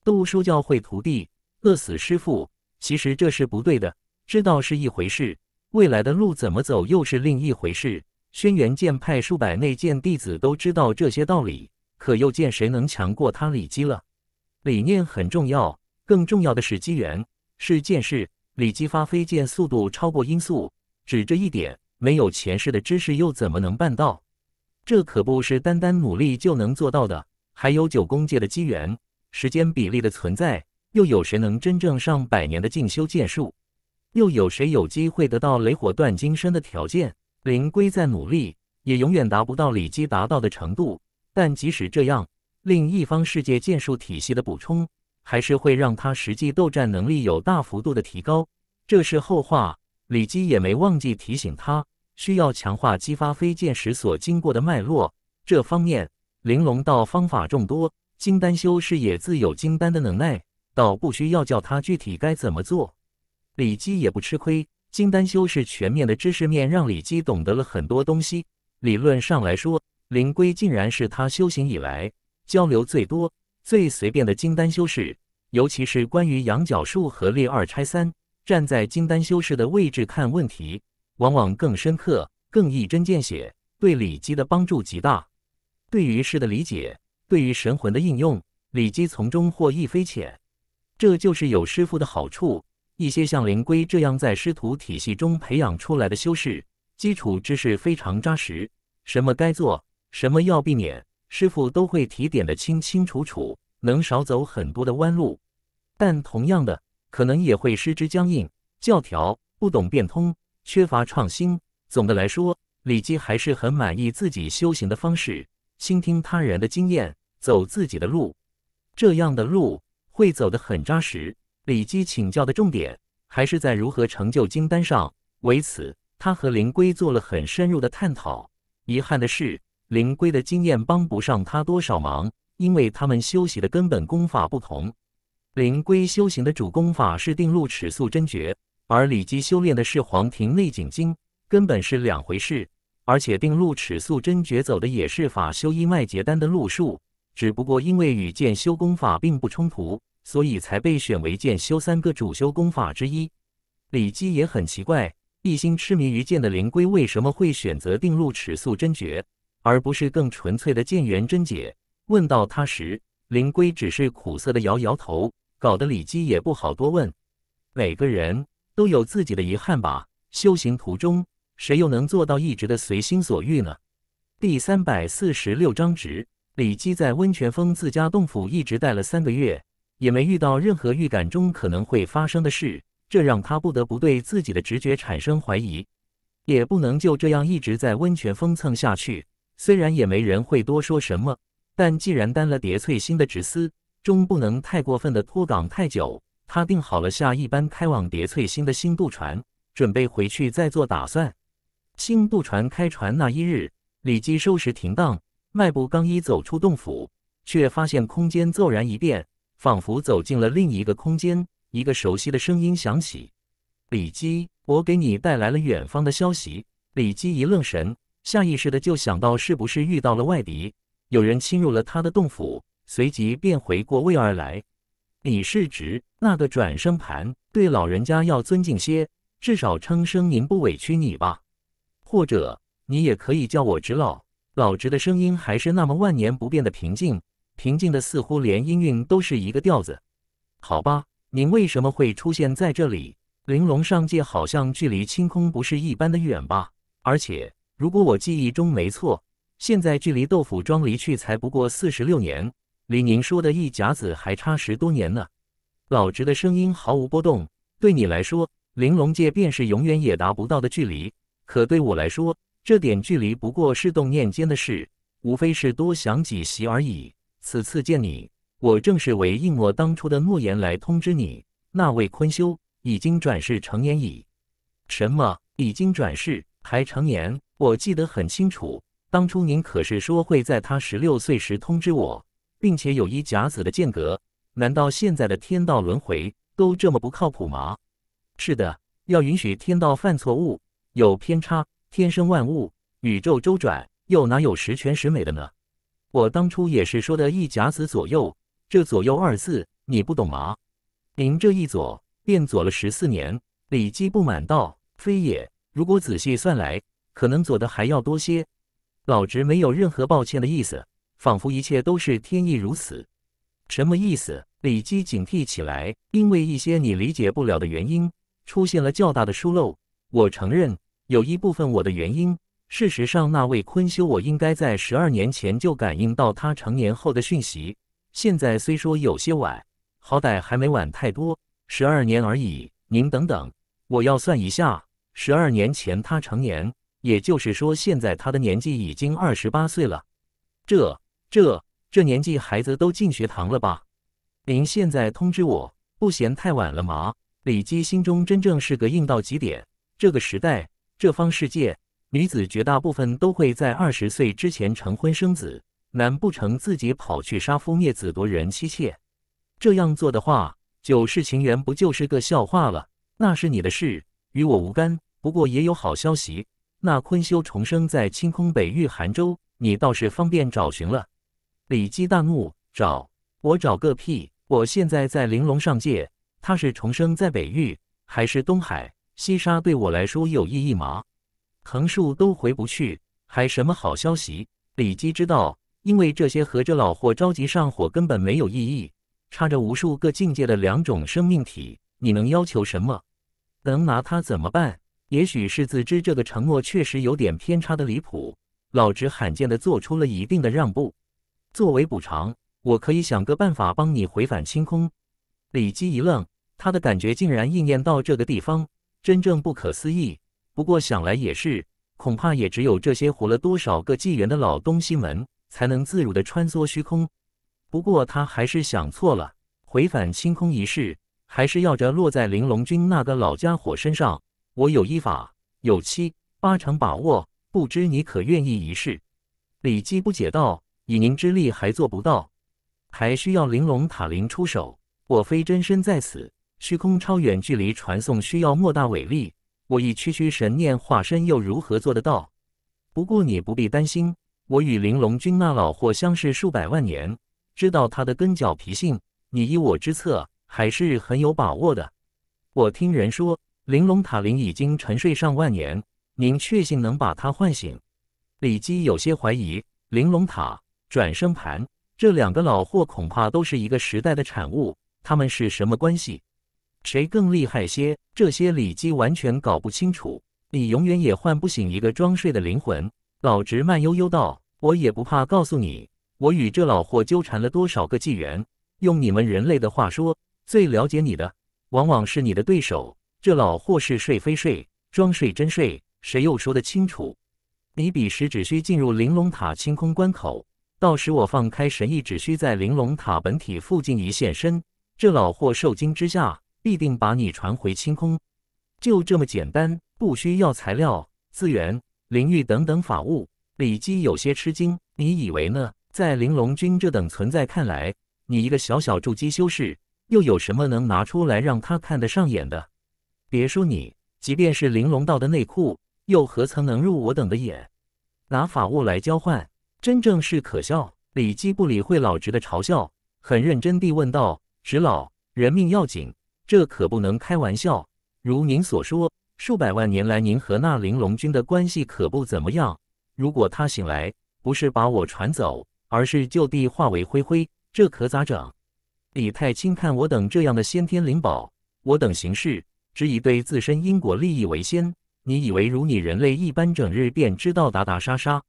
都说教会徒弟，饿死师傅，其实这是不对的。知道是一回事。未来的路怎么走，又是另一回事。轩辕剑派数百内剑弟子都知道这些道理，可又见谁能强过他李基了？理念很重要，更重要的是机缘，是剑士。李基发飞剑速度超过音速，只这一点，没有前世的知识又怎么能办到？这可不是单单努力就能做到的。还有九宫界的机缘，时间比例的存在，又有谁能真正上百年的进修剑术？又有谁有机会得到雷火断金身的条件？灵龟再努力，也永远达不到李基达到的程度。但即使这样，另一方世界剑术体系的补充，还是会让他实际斗战能力有大幅度的提高。这是后话。李基也没忘记提醒他，需要强化激发飞剑时所经过的脉络。这方面，玲珑道方法众多，金丹修士也自有金丹的能耐，倒不需要教他具体该怎么做。李姬也不吃亏。金丹修士全面的知识面让李姬懂得了很多东西。理论上来说，灵龟竟然是他修行以来交流最多、最随便的金丹修士。尤其是关于羊角术和列二拆三，站在金丹修士的位置看问题，往往更深刻、更一针见血，对李姬的帮助极大。对于事的理解，对于神魂的应用，李姬从中获益匪浅。这就是有师傅的好处。一些像灵龟这样在师徒体系中培养出来的修士，基础知识非常扎实，什么该做，什么要避免，师傅都会提点的清清楚楚，能少走很多的弯路。但同样的，可能也会师之僵硬、教条，不懂变通，缺乏创新。总的来说，李基还是很满意自己修行的方式，倾听他人的经验，走自己的路，这样的路会走得很扎实。李基请教的重点还是在如何成就金丹上，为此他和灵龟做了很深入的探讨。遗憾的是，灵龟的经验帮不上他多少忙，因为他们修习的根本功法不同。灵龟修行的主功法是定路尺素真诀，而李基修炼的是黄庭内景经，根本是两回事。而且定路尺素真诀走的也是法修一脉结丹的路数，只不过因为与剑修功法并不冲突。所以才被选为剑修三个主修功法之一。李姬也很奇怪，一心痴迷于剑的灵龟为什么会选择定入尺素真诀，而不是更纯粹的剑元真解？问到他时，灵龟只是苦涩的摇摇头，搞得李姬也不好多问。每个人都有自己的遗憾吧，修行途中，谁又能做到一直的随心所欲呢？第三百四十六章，直李姬在温泉峰自家洞府一直待了三个月。也没遇到任何预感中可能会发生的事，这让他不得不对自己的直觉产生怀疑。也不能就这样一直在温泉封蹭下去，虽然也没人会多说什么，但既然担了叠翠心的直司，终不能太过分的脱岗太久。他定好了下一班开往叠翠心的新渡船，准备回去再做打算。新渡船开船那一日，李基收拾停当，迈步刚一走出洞府，却发现空间骤然一变。仿佛走进了另一个空间，一个熟悉的声音响起：“李姬，我给你带来了远方的消息。”李姬一愣神，下意识的就想到是不是遇到了外敌，有人侵入了他的洞府，随即便回过味儿来：“李世指那个转生盘，对老人家要尊敬些，至少称声您不委屈你吧，或者你也可以叫我直老老直的声音还是那么万年不变的平静。”平静的，似乎连音韵都是一个调子。好吧，您为什么会出现在这里？玲珑上界好像距离清空不是一般的远吧？而且，如果我记忆中没错，现在距离豆腐庄离去才不过四十六年，离您说的一甲子还差十多年呢。老直的声音毫无波动。对你来说，玲珑界便是永远也达不到的距离；可对我来说，这点距离不过是动念间的事，无非是多想几息而已。此次见你，我正是为应我当初的诺言来通知你，那位坤修已经转世成年矣。什么？已经转世还成年？我记得很清楚，当初您可是说会在他十六岁时通知我，并且有一甲子的间隔。难道现在的天道轮回都这么不靠谱吗？是的，要允许天道犯错误、有偏差。天生万物，宇宙周转，又哪有十全十美的呢？我当初也是说的一甲子左右，这左右二字，你不懂吗？您这一左，便左了十四年。李基不满道：“非也，如果仔细算来，可能左的还要多些。”老直没有任何抱歉的意思，仿佛一切都是天意如此。什么意思？李基警惕起来，因为一些你理解不了的原因，出现了较大的疏漏。我承认，有一部分我的原因。事实上，那位坤修，我应该在十二年前就感应到他成年后的讯息。现在虽说有些晚，好歹还没晚太多，十二年而已。您等等，我要算一下，十二年前他成年，也就是说现在他的年纪已经二十八岁了。这、这、这年纪，孩子都进学堂了吧？您现在通知我，不嫌太晚了吗？李基心中真正是个硬到极点。这个时代，这方世界。女子绝大部分都会在二十岁之前成婚生子，难不成自己跑去杀夫灭子夺人妻妾？这样做的话，九世情缘不就是个笑话了？那是你的事，与我无干。不过也有好消息，那坤修重生在清空北域寒州，你倒是方便找寻了。李姬大怒：找我找个屁！我现在在玲珑上界，他是重生在北域还是东海西沙？对我来说有意义吗？横竖都回不去，还什么好消息？李基知道，因为这些和着老货着急上火根本没有意义。差着无数个境界的两种生命体，你能要求什么？能拿他怎么办？也许是自知这个承诺确实有点偏差的离谱，老直罕见的做出了一定的让步。作为补偿，我可以想个办法帮你回返清空。李基一愣，他的感觉竟然应验到这个地方，真正不可思议。不过想来也是，恐怕也只有这些活了多少个纪元的老东西们，才能自如的穿梭虚空。不过他还是想错了，回返清空一事，还是要着落在玲珑君那个老家伙身上。我有一法，有七八成把握，不知你可愿意一试？李姬不解道：“以您之力还做不到，还需要玲珑塔灵出手。我非真身在此，虚空超远距离传送需要莫大伟力。”我以区区神念化身，又如何做得到？不过你不必担心，我与玲珑君那老货相识数百万年，知道他的根脚脾性。你依我之策，还是很有把握的。我听人说，玲珑塔林已经沉睡上万年，您确信能把它唤醒？李基有些怀疑。玲珑塔、转生盘这两个老货，恐怕都是一个时代的产物，他们是什么关系？谁更厉害些？这些里基完全搞不清楚。你永远也唤不醒一个装睡的灵魂。老直慢悠悠道：“我也不怕告诉你，我与这老货纠缠了多少个纪元。用你们人类的话说，最了解你的，往往是你的对手。这老货是睡非睡，装睡真睡，谁又说得清楚？你彼时只需进入玲珑塔清空关口，到时我放开神意，只需在玲珑塔本体附近一现身，这老货受惊之下。”必定把你传回清空，就这么简单，不需要材料、资源、灵玉等等法物。李基有些吃惊，你以为呢？在玲珑君这等存在看来，你一个小小筑基修士，又有什么能拿出来让他看得上眼的？别说你，即便是玲珑道的内库，又何曾能入我等的眼？拿法物来交换，真正是可笑。李基不理会老侄的嘲笑，很认真地问道：“侄老，人命要紧。”这可不能开玩笑。如您所说，数百万年来，您和那玲珑君的关系可不怎么样。如果他醒来，不是把我传走，而是就地化为灰灰，这可咋整？李太轻看我等这样的先天灵宝，我等行事只以对自身因果利益为先。你以为如你人类一般，整日便知道打打杀杀？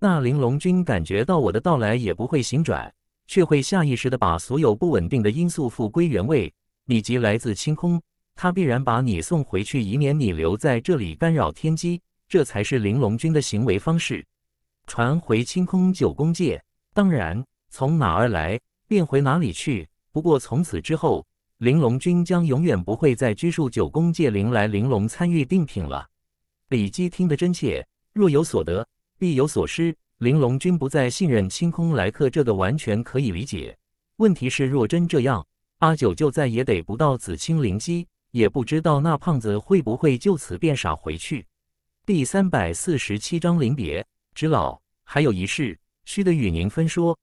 那玲珑君感觉到我的到来，也不会醒转，却会下意识的把所有不稳定的因素复归原位。你即来自青空，他必然把你送回去，以免你留在这里干扰天机。这才是玲珑君的行为方式。传回青空九宫界，当然从哪儿来便回哪里去。不过从此之后，玲珑君将永远不会再拘束九宫界灵来玲珑参与定品了。李姬听得真切，若有所得，必有所失。玲珑君不再信任青空来客，这个完全可以理解。问题是，若真这样，阿九就再也逮不到紫青灵机，也不知道那胖子会不会就此变傻回去。第三百四十七章临别，知老还有一事，须得与您分说。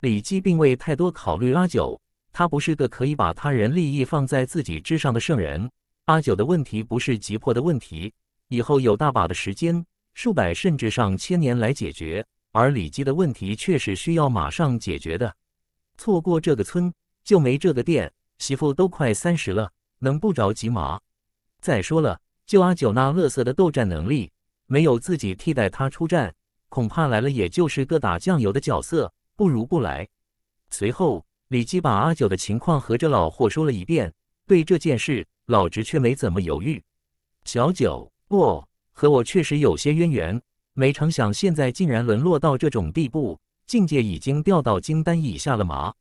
李姬并未太多考虑阿九，他不是个可以把他人利益放在自己之上的圣人。阿九的问题不是急迫的问题，以后有大把的时间，数百甚至上千年来解决。而李姬的问题却是需要马上解决的，错过这个村。就没这个店，媳妇都快三十了，能不着急吗？再说了，就阿九那乐色的斗战能力，没有自己替代他出战，恐怕来了也就是个打酱油的角色，不如不来。随后，李基把阿九的情况和这老货说了一遍。对这件事，老直却没怎么犹豫。小九，哦，和我确实有些渊源，没成想现在竟然沦落到这种地步，境界已经掉到金丹以下了嘛？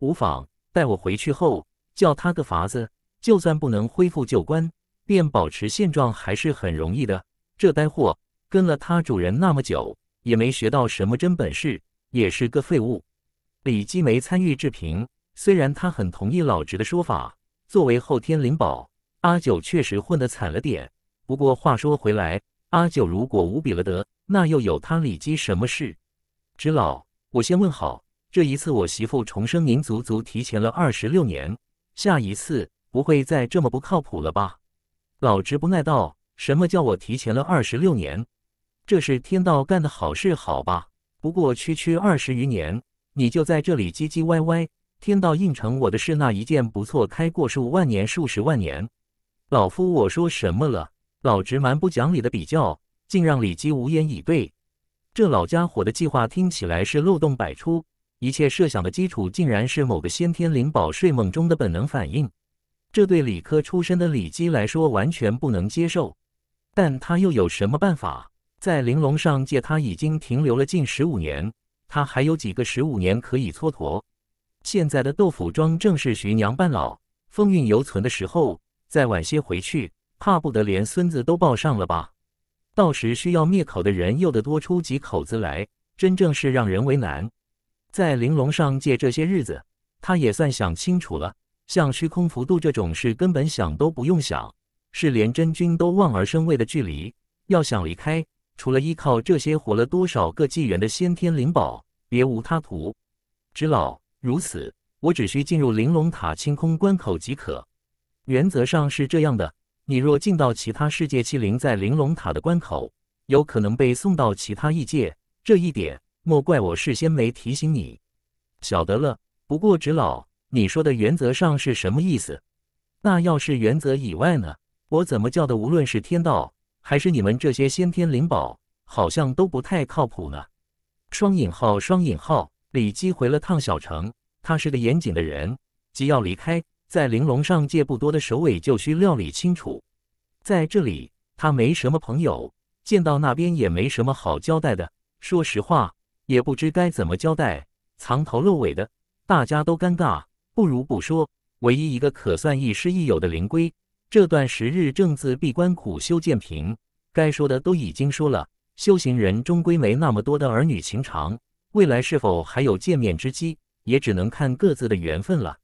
无妨。待我回去后，教他个法子，就算不能恢复旧官，便保持现状还是很容易的。这呆货跟了他主人那么久，也没学到什么真本事，也是个废物。李基没参与置评，虽然他很同意老侄的说法，作为后天灵宝，阿九确实混得惨了点。不过话说回来，阿九如果无比了得，那又有他李基什么事？芝老，我先问好。这一次我媳妇重生，您足足提前了二十六年。下一次不会再这么不靠谱了吧？老直不耐道：“什么叫我提前了二十六年？这是天道干的好事，好吧？不过区区二十余年，你就在这里唧唧歪歪。天道应承我的是那一件不错，开过数万年、数十万年。老夫我说什么了？老直蛮不讲理的比较，竟让李姬无言以对。这老家伙的计划听起来是漏洞百出。”一切设想的基础竟然是某个先天灵宝睡梦中的本能反应，这对理科出身的李基来说完全不能接受。但他又有什么办法？在玲珑上界他已经停留了近十五年，他还有几个十五年可以蹉跎？现在的豆腐庄正是徐娘半老，风韵犹存的时候，再晚些回去，怕不得连孙子都抱上了吧？到时需要灭口的人又得多出几口子来，真正是让人为难。在玲珑上界这些日子，他也算想清楚了。像虚空幅度这种事，根本想都不用想，是连真君都望而生畏的距离。要想离开，除了依靠这些活了多少个纪元的先天灵宝，别无他途。知老如此，我只需进入玲珑塔清空关口即可。原则上是这样的。你若进到其他世界器灵，在玲珑塔的关口，有可能被送到其他异界。这一点。莫怪我事先没提醒你，晓得了。不过石老，你说的原则上是什么意思？那要是原则以外呢？我怎么叫的，无论是天道，还是你们这些先天灵宝，好像都不太靠谱呢？双引号双引号。李姬回了趟小城，他是个严谨的人，即要离开，在玲珑上界不多的首尾，就需料理清楚。在这里，他没什么朋友，见到那边也没什么好交代的。说实话。也不知该怎么交代，藏头露尾的，大家都尴尬。不如不说。唯一一个可算亦师亦友的灵龟，这段时日正自闭关苦修剑平。该说的都已经说了。修行人终归没那么多的儿女情长，未来是否还有见面之机，也只能看各自的缘分了。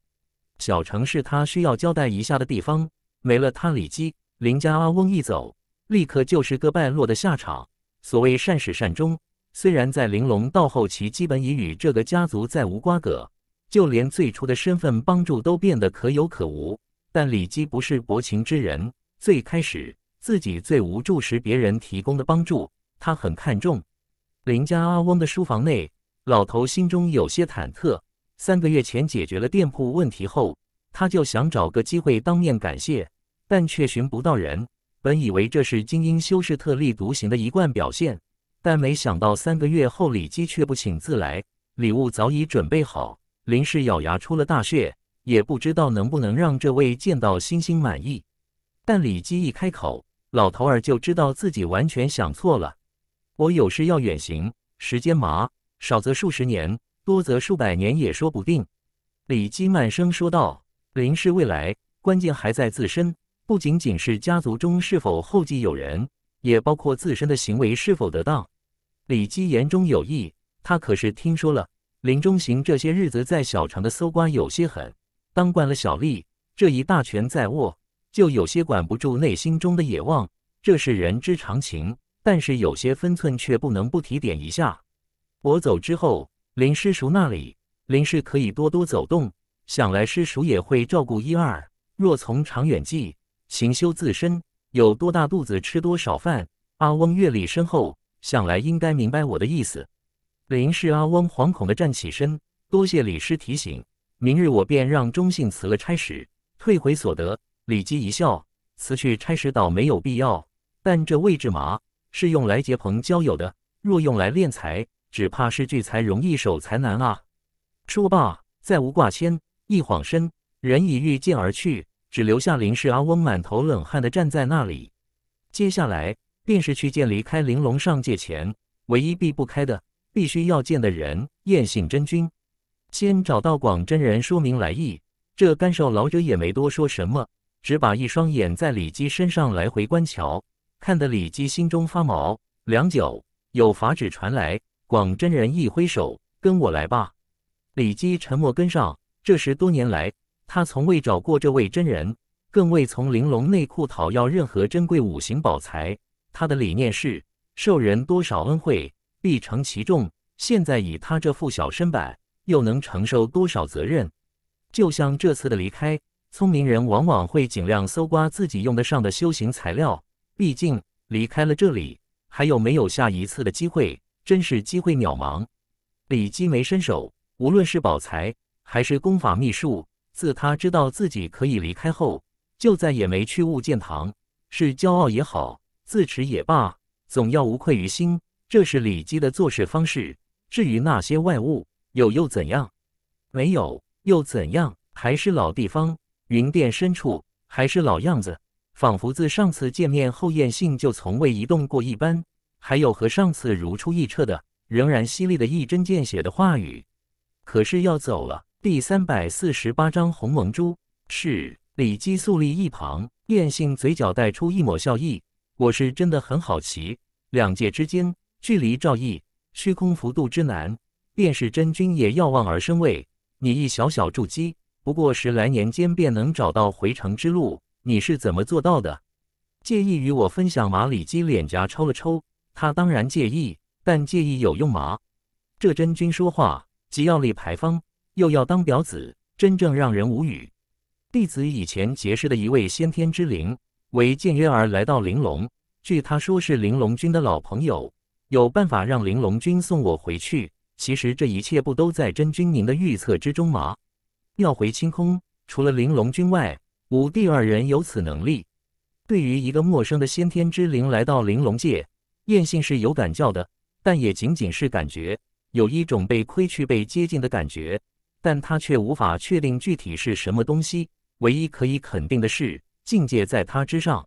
小城是他需要交代一下的地方，没了他里基，林家阿翁一走，立刻就是个败落的下场。所谓善始善终。虽然在玲珑道后期，基本已与这个家族再无瓜葛，就连最初的身份帮助都变得可有可无。但李基不是薄情之人，最开始自己最无助时，别人提供的帮助，他很看重。林家阿翁的书房内，老头心中有些忐忑。三个月前解决了店铺问题后，他就想找个机会当面感谢，但却寻不到人。本以为这是精英修士特立独行的一贯表现。但没想到三个月后，李基却不请自来，礼物早已准备好。林氏咬牙出了大血，也不知道能不能让这位见到心心满意。但李基一开口，老头儿就知道自己完全想错了。我有事要远行，时间麻，少则数十年，多则数百年也说不定。李基慢声说道：“林氏未来关键还在自身，不仅仅是家族中是否后继有人，也包括自身的行为是否得当。”李姬言中有意，他可是听说了林中行这些日子在小城的搜刮有些狠，当惯了小吏，这一大权在握，就有些管不住内心中的野望，这是人之常情。但是有些分寸却不能不提点一下。我走之后，林师叔那里，林氏可以多多走动，想来师叔也会照顾一二。若从长远计，行修自身，有多大肚子吃多少饭。阿翁阅历深厚。想来应该明白我的意思。林氏阿翁惶恐地站起身，多谢李师提醒。明日我便让忠信辞了差使，退回所得。李基一笑，辞去差使倒没有必要，但这位置嘛，是用来结朋交友的。若用来敛财，只怕是聚财容易，守财难啊。说罢，再无挂牵，一晃身，人已御剑而去，只留下林氏阿翁满头冷汗地站在那里。接下来。便是去见离开玲珑上界前唯一避不开的、必须要见的人——燕姓真君。先找到广真人，说明来意。这干瘦老者也没多说什么，只把一双眼在李姬身上来回观瞧，看得李姬心中发毛。良久，有法旨传来，广真人一挥手：“跟我来吧。”李姬沉默跟上。这十多年来他从未找过这位真人，更未从玲珑内库讨要任何珍贵五行宝材。他的理念是受人多少恩惠，必承其重。现在以他这副小身板，又能承受多少责任？就像这次的离开，聪明人往往会尽量搜刮自己用得上的修行材料。毕竟离开了这里，还有没有下一次的机会？真是机会渺茫。李基没伸手，无论是宝财还是功法秘术，自他知道自己可以离开后，就再也没去悟剑堂。是骄傲也好。自持也罢，总要无愧于心。这是李姬的做事方式。至于那些外物，有又怎样？没有又怎样？还是老地方，云殿深处，还是老样子。仿佛自上次见面后，燕信就从未移动过一般。还有和上次如出一辙的，仍然犀利的一针见血的话语。可是要走了。第三百四十八章鸿蒙珠。是李姬肃立一旁，燕信嘴角带出一抹笑意。我是真的很好奇，两界之间距离照亿虚空幅度之难，便是真君也要望而生畏。你一小小筑基，不过十来年间便能找到回城之路，你是怎么做到的？介意与我分享？马里基脸颊抽了抽，他当然介意，但介意有用吗？这真君说话，既要立牌坊，又要当婊子，真正让人无语。弟子以前结识的一位先天之灵。为见渊儿来到玲珑，据他说是玲珑君的老朋友，有办法让玲珑君送我回去。其实这一切不都在真君您的预测之中吗？要回清空，除了玲珑君外，五帝二人有此能力。对于一个陌生的先天之灵来到玲珑界，燕信是有感叫的，但也仅仅是感觉，有一种被窥去、被接近的感觉，但他却无法确定具体是什么东西。唯一可以肯定的是。境界在他之上。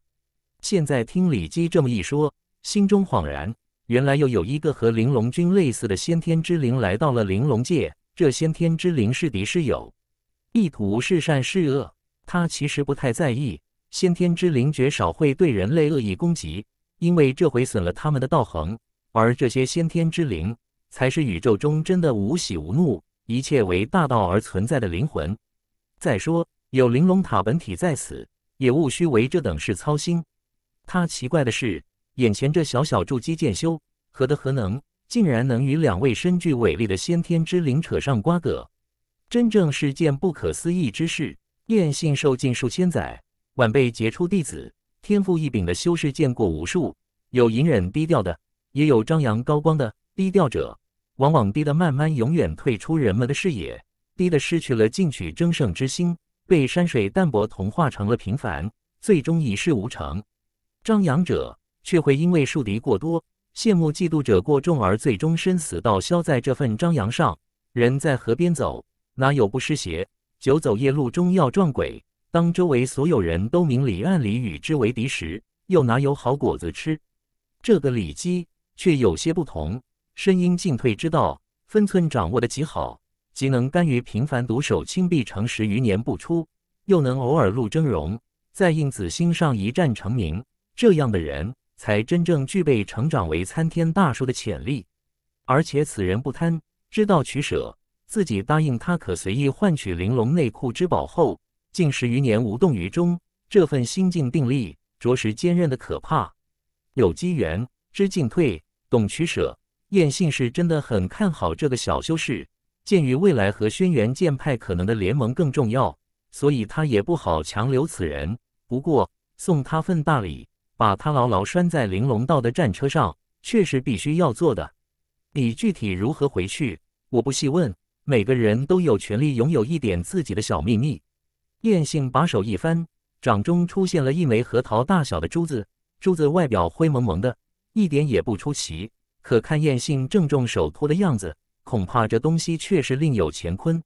现在听李姬这么一说，心中恍然，原来又有一个和玲珑君类似的先天之灵来到了玲珑界。这先天之灵是敌是友，意图是善是恶，他其实不太在意。先天之灵绝少会对人类恶意攻击，因为这会损了他们的道行。而这些先天之灵，才是宇宙中真的无喜无怒、一切为大道而存在的灵魂。再说，有玲珑塔本体在此。也勿须为这等事操心。他奇怪的是，眼前这小小筑基建修何德何能，竟然能与两位身具伟力的先天之灵扯上瓜葛？真正是件不可思议之事。燕信受尽数千载，晚辈杰出弟子，天赋异禀的修士见过无数，有隐忍低调的，也有张扬高光的。低调者，往往低得慢慢永远退出人们的视野，低得失去了进取争胜之心。被山水淡泊同化成了平凡，最终一事无成；张扬者却会因为树敌过多、羡慕嫉妒者过重而最终身死道消。在这份张扬上，人在河边走，哪有不湿鞋？久走夜路终要撞鬼。当周围所有人都明里暗里与之为敌时，又哪有好果子吃？这个李基却有些不同，深音进退之道，分寸掌握的极好。即能甘于平凡独守青壁城十余年不出，又能偶尔露峥嵘，在应子心上一战成名。这样的人才真正具备成长为参天大树的潜力。而且此人不贪，知道取舍。自己答应他可随意换取玲珑内裤之宝后，近十余年无动于衷。这份心境定力，着实坚韧的可怕。有机缘，知进退，懂取舍。燕信是真的很看好这个小修士。鉴于未来和轩辕剑派可能的联盟更重要，所以他也不好强留此人。不过送他份大礼，把他牢牢拴在玲珑道的战车上，确实必须要做的。你具体如何回去，我不细问。每个人都有权利拥有一点自己的小秘密。燕信把手一翻，掌中出现了一枚核桃大小的珠子，珠子外表灰蒙蒙的，一点也不出奇。可看燕信郑重手托的样子。恐怕这东西确实另有乾坤。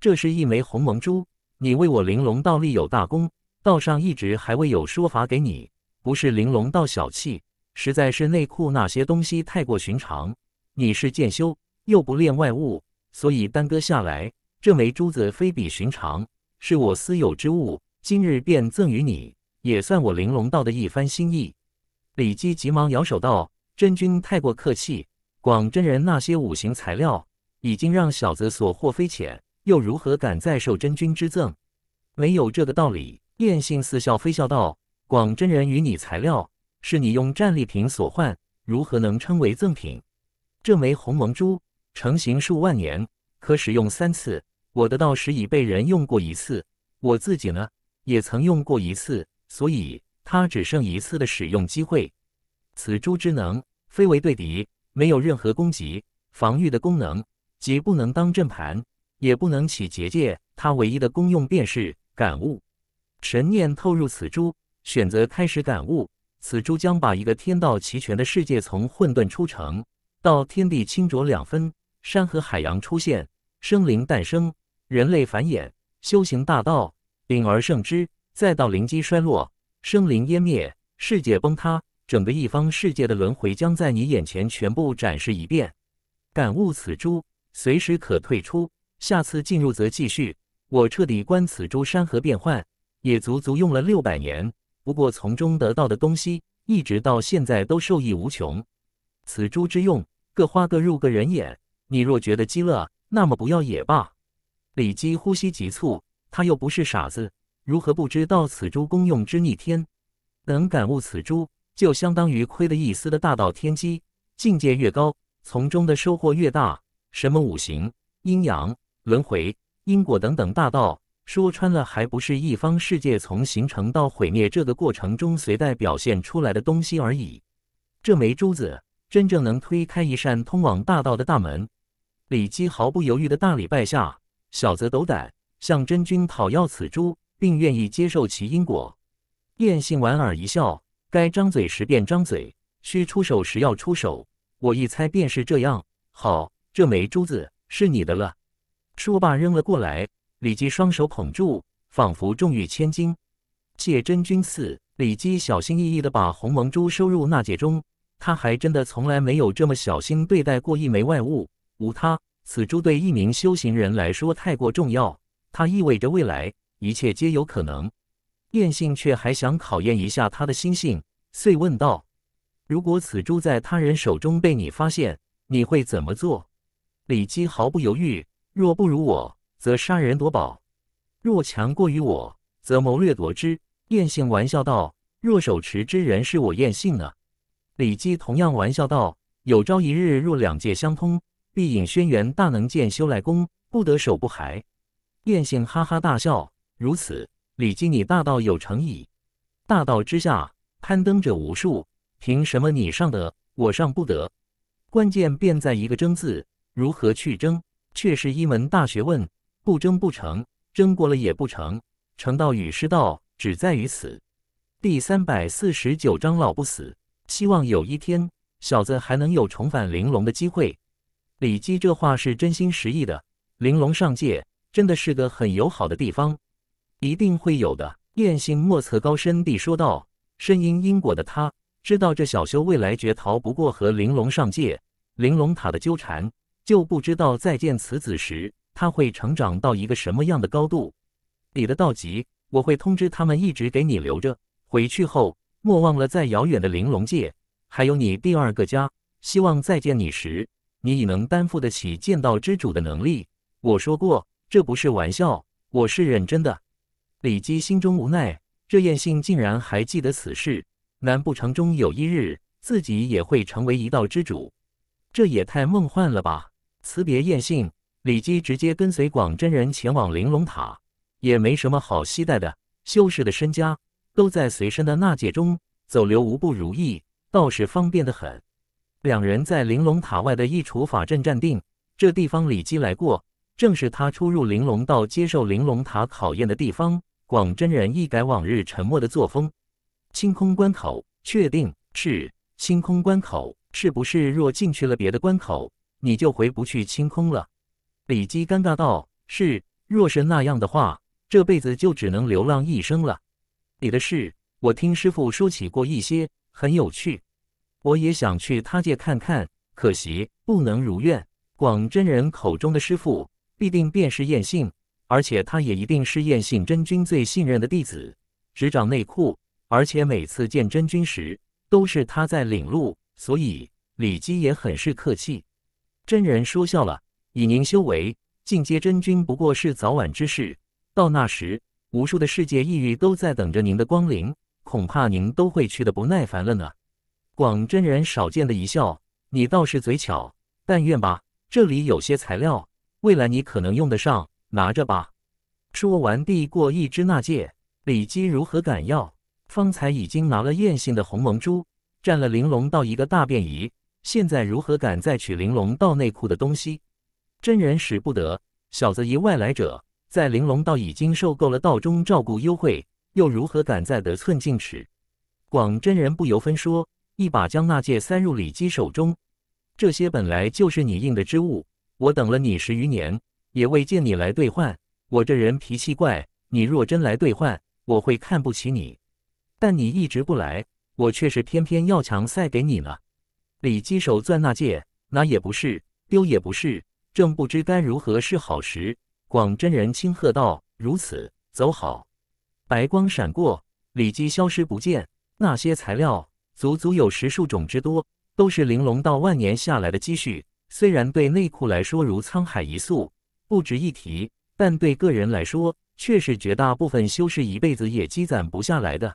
这是一枚鸿蒙珠，你为我玲珑道立有大功，道上一直还未有说法给你。不是玲珑道小气，实在是内库那些东西太过寻常。你是剑修，又不练外物，所以耽搁下来。这枚珠子非比寻常，是我私有之物，今日便赠与你，也算我玲珑道的一番心意。李姬急忙摇手道：“真君太过客气。”广真人那些五行材料已经让小子所获非浅，又如何敢再受真君之赠？没有这个道理。燕信似笑非笑道：“广真人与你材料是你用战利品所换，如何能称为赠品？这枚鸿蒙珠成型数万年，可使用三次。我的道石已被人用过一次，我自己呢，也曾用过一次，所以它只剩一次的使用机会。此珠之能，非为对敌。”没有任何攻击、防御的功能，既不能当阵盘，也不能起结界。它唯一的功用便是感悟，神念透入此珠，选择开始感悟。此珠将把一个天道齐全的世界从混沌初成，到天地清浊两分，山河海洋出现，生灵诞生，人类繁衍，修行大道，秉而胜之，再到灵机衰落，生灵湮灭，世界崩塌。整个一方世界的轮回将在你眼前全部展示一遍，感悟此珠，随时可退出，下次进入则继续。我彻底观此珠山河变幻，也足足用了六百年。不过从中得到的东西，一直到现在都受益无穷。此珠之用，各花各入，各人眼。你若觉得饥乐，那么不要也罢。李基呼吸急促，他又不是傻子，如何不知道此珠功用之逆天？等感悟此珠。就相当于亏了一丝的大道天机，境界越高，从中的收获越大。什么五行、阴阳、轮回、因果等等大道，说穿了还不是一方世界从形成到毁灭这个过程中随代表现出来的东西而已。这枚珠子真正能推开一扇通往大道的大门。李姬毫不犹豫的大礼拜下，小泽斗胆向真君讨要此珠，并愿意接受其因果。燕信莞尔一笑。该张嘴时便张嘴，需出手时要出手。我一猜便是这样。好，这枚珠子是你的了。说罢扔了过来，李姬双手捧住，仿佛重逾千斤。谢真君赐，李姬小心翼翼的把鸿蒙珠收入纳戒中。他还真的从来没有这么小心对待过一枚外物。无他，此珠对一名修行人来说太过重要，它意味着未来，一切皆有可能。燕信却还想考验一下他的心性，遂问道：“如果此珠在他人手中被你发现，你会怎么做？”李姬毫不犹豫：“若不如我，则杀人夺宝；若强过于我，则谋略夺之。”燕信玩笑道：“若手持之人是我燕信呢？”李姬同样玩笑道：“有朝一日若两界相通，必引轩辕大能剑修来攻，不得手不还。”燕信哈哈大笑：“如此。”李姬，你大道有成矣。大道之下，攀登者无数，凭什么你上得，我上不得？关键便在一个争字，如何去争，却是一门大学问。不争不成，争过了也不成。成道与失道，只在于此。第三百四十九章老不死，希望有一天小子还能有重返玲珑的机会。李基这话是真心实意的，玲珑上界真的是个很友好的地方。一定会有的。燕信莫测高深地说道，身因因果的他知道这小修未来绝逃不过和玲珑上界玲珑塔的纠缠，就不知道再见此子时，他会成长到一个什么样的高度。你的道吉，我会通知他们一直给你留着。回去后莫忘了，在遥远的玲珑界，还有你第二个家。希望再见你时，你已能担负得起剑道之主的能力。我说过，这不是玩笑，我是认真的。李姬心中无奈，这燕信竟然还记得此事，难不成终有一日自己也会成为一道之主？这也太梦幻了吧！辞别燕信，李姬直接跟随广真人前往玲珑塔，也没什么好期待的。修士的身家都在随身的纳戒中，走留无不如意，倒是方便的很。两人在玲珑塔外的一处法阵站定，这地方李姬来过，正是他出入玲珑道、接受玲珑塔考验的地方。广真人一改往日沉默的作风，清空关口，确定是清空关口，是不是？若进去了别的关口，你就回不去清空了。李姬尴尬道：“是，若是那样的话，这辈子就只能流浪一生了。”你的事，我听师傅说起过一些，很有趣，我也想去他界看看，可惜不能如愿。广真人口中的师傅，必定便是燕性。而且他也一定是燕信真君最信任的弟子，执掌内库。而且每次见真君时，都是他在领路，所以李姬也很是客气。真人说笑了，以您修为进阶真君不过是早晚之事，到那时，无数的世界异域都在等着您的光临，恐怕您都会去的不耐烦了呢。广真人少见的一笑，你倒是嘴巧，但愿吧。这里有些材料，未来你可能用得上。拿着吧。说完，递过一支纳戒。李姬如何敢要？方才已经拿了燕姓的鸿蒙珠，占了玲珑道一个大便宜，现在如何敢再取玲珑道内库的东西？真人使不得。小子一外来者，在玲珑道已经受够了道中照顾优惠，又如何敢再得寸进尺？广真人不由分说，一把将纳戒塞入李姬手中。这些本来就是你应的之物，我等了你十余年。也未见你来兑换，我这人脾气怪，你若真来兑换，我会看不起你。但你一直不来，我却是偏偏要强塞给你了。李姬手攥那戒，拿也不是，丢也不是，正不知该如何是好时，广真人轻喝道：“如此，走好。”白光闪过，李姬消失不见。那些材料足足有十数种之多，都是玲珑到万年下来的积蓄，虽然对内库来说如沧海一粟。不值一提，但对个人来说，却是绝大部分修士一辈子也积攒不下来的。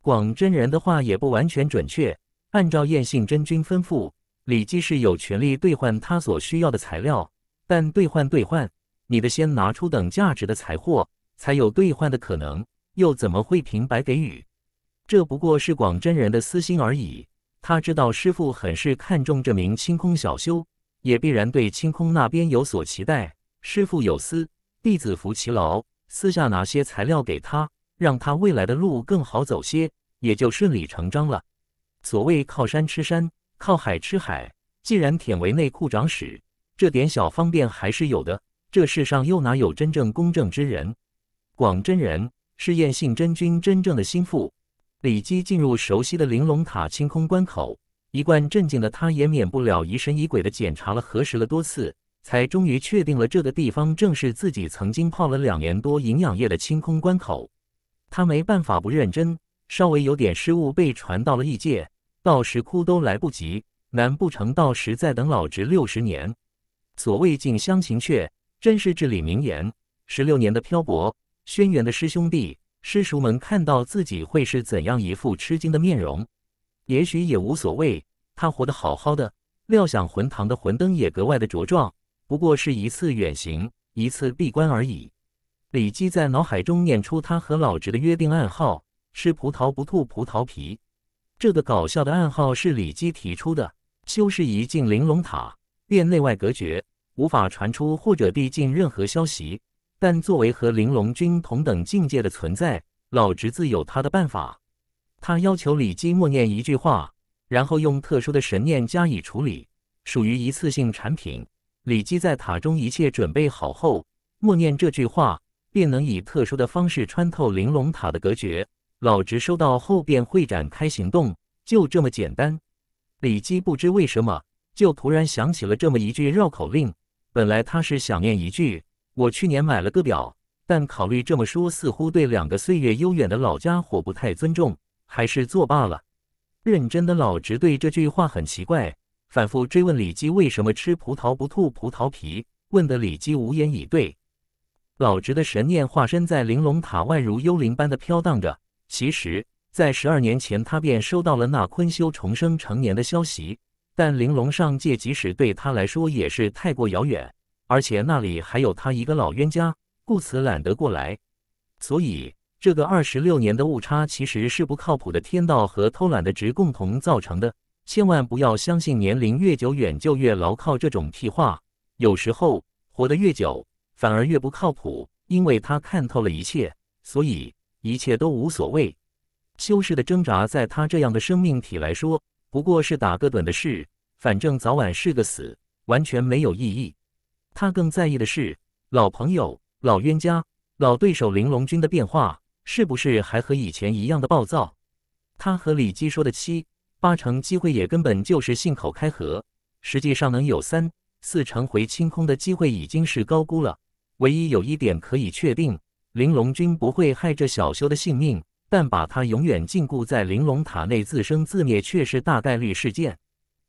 广真人的话也不完全准确。按照燕姓真君吩咐，李姬是有权利兑换他所需要的材料，但兑换兑换，你的先拿出等价值的财货，才有兑换的可能。又怎么会平白给予？这不过是广真人的私心而已。他知道师傅很是看重这名清空小修，也必然对清空那边有所期待。师傅有私，弟子服其劳。私下拿些材料给他，让他未来的路更好走些，也就顺理成章了。所谓靠山吃山，靠海吃海。既然舔为内裤长屎，这点小方便还是有的。这世上又哪有真正公正之人？广真人是燕姓真君真正的心腹。李姬进入熟悉的玲珑塔清空关口，一贯镇静的他，也免不了疑神疑鬼的检查了，核实了多次。才终于确定了这个地方正是自己曾经泡了两年多营养液的清空关口。他没办法不认真，稍微有点失误被传到了异界，到时哭都来不及。难不成到时再等老侄六十年？所谓近乡情怯，真是至理名言。十六年的漂泊，轩辕的师兄弟师叔们看到自己会是怎样一副吃惊的面容？也许也无所谓，他活得好好的。料想魂堂的魂灯也格外的茁壮。不过是一次远行，一次闭关而已。李基在脑海中念出他和老侄的约定暗号：吃葡萄不吐葡萄皮。这个搞笑的暗号是李基提出的。修士一进玲珑塔，便内外隔绝，无法传出或者递进任何消息。但作为和玲珑君同等境界的存在，老侄自有他的办法。他要求李基默念一句话，然后用特殊的神念加以处理，属于一次性产品。李姬在塔中一切准备好后，默念这句话，便能以特殊的方式穿透玲珑塔的隔绝。老直收到后，便会展开行动。就这么简单。李姬不知为什么，就突然想起了这么一句绕口令。本来他是想念一句“我去年买了个表”，但考虑这么说似乎对两个岁月悠远的老家伙不太尊重，还是作罢了。认真的老直对这句话很奇怪。反复追问李姬为什么吃葡萄不吐葡萄皮，问得李姬无言以对。老直的神念化身在玲珑塔外如幽灵般的飘荡着。其实，在十二年前，他便收到了那昆修重生成年的消息，但玲珑上界，即使对他来说也是太过遥远，而且那里还有他一个老冤家，故此懒得过来。所以，这个二十六年的误差，其实是不靠谱的天道和偷懒的直共同造成的。千万不要相信年龄越久远就越牢靠这种屁话。有时候活得越久，反而越不靠谱，因为他看透了一切，所以一切都无所谓。修饰的挣扎，在他这样的生命体来说，不过是打个盹的事。反正早晚是个死，完全没有意义。他更在意的是老朋友、老冤家、老对手玲珑君的变化，是不是还和以前一样的暴躁？他和李姬说的七。八成机会也根本就是信口开河，实际上能有三四成回清空的机会已经是高估了。唯一有一点可以确定，玲珑君不会害这小修的性命，但把他永远禁锢在玲珑塔内自生自灭却是大概率事件。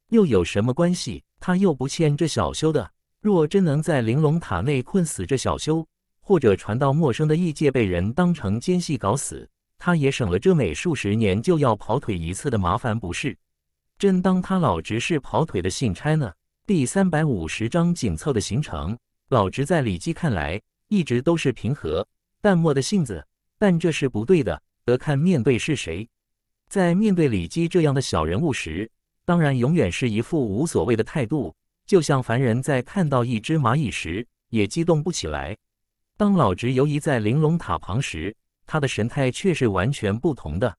又有什么关系？他又不欠这小修的。若真能在玲珑塔内困死这小修，或者传到陌生的异界被人当成奸细搞死。他也省了这每数十年就要跑腿一次的麻烦，不是？真当他老直是跑腿的信差呢？第三百五十章紧凑的行程。老直在李姬看来，一直都是平和淡漠的性子，但这是不对的，得看面对是谁。在面对李基这样的小人物时，当然永远是一副无所谓的态度，就像凡人在看到一只蚂蚁时也激动不起来。当老直游移在玲珑塔旁时。他的神态却是完全不同的。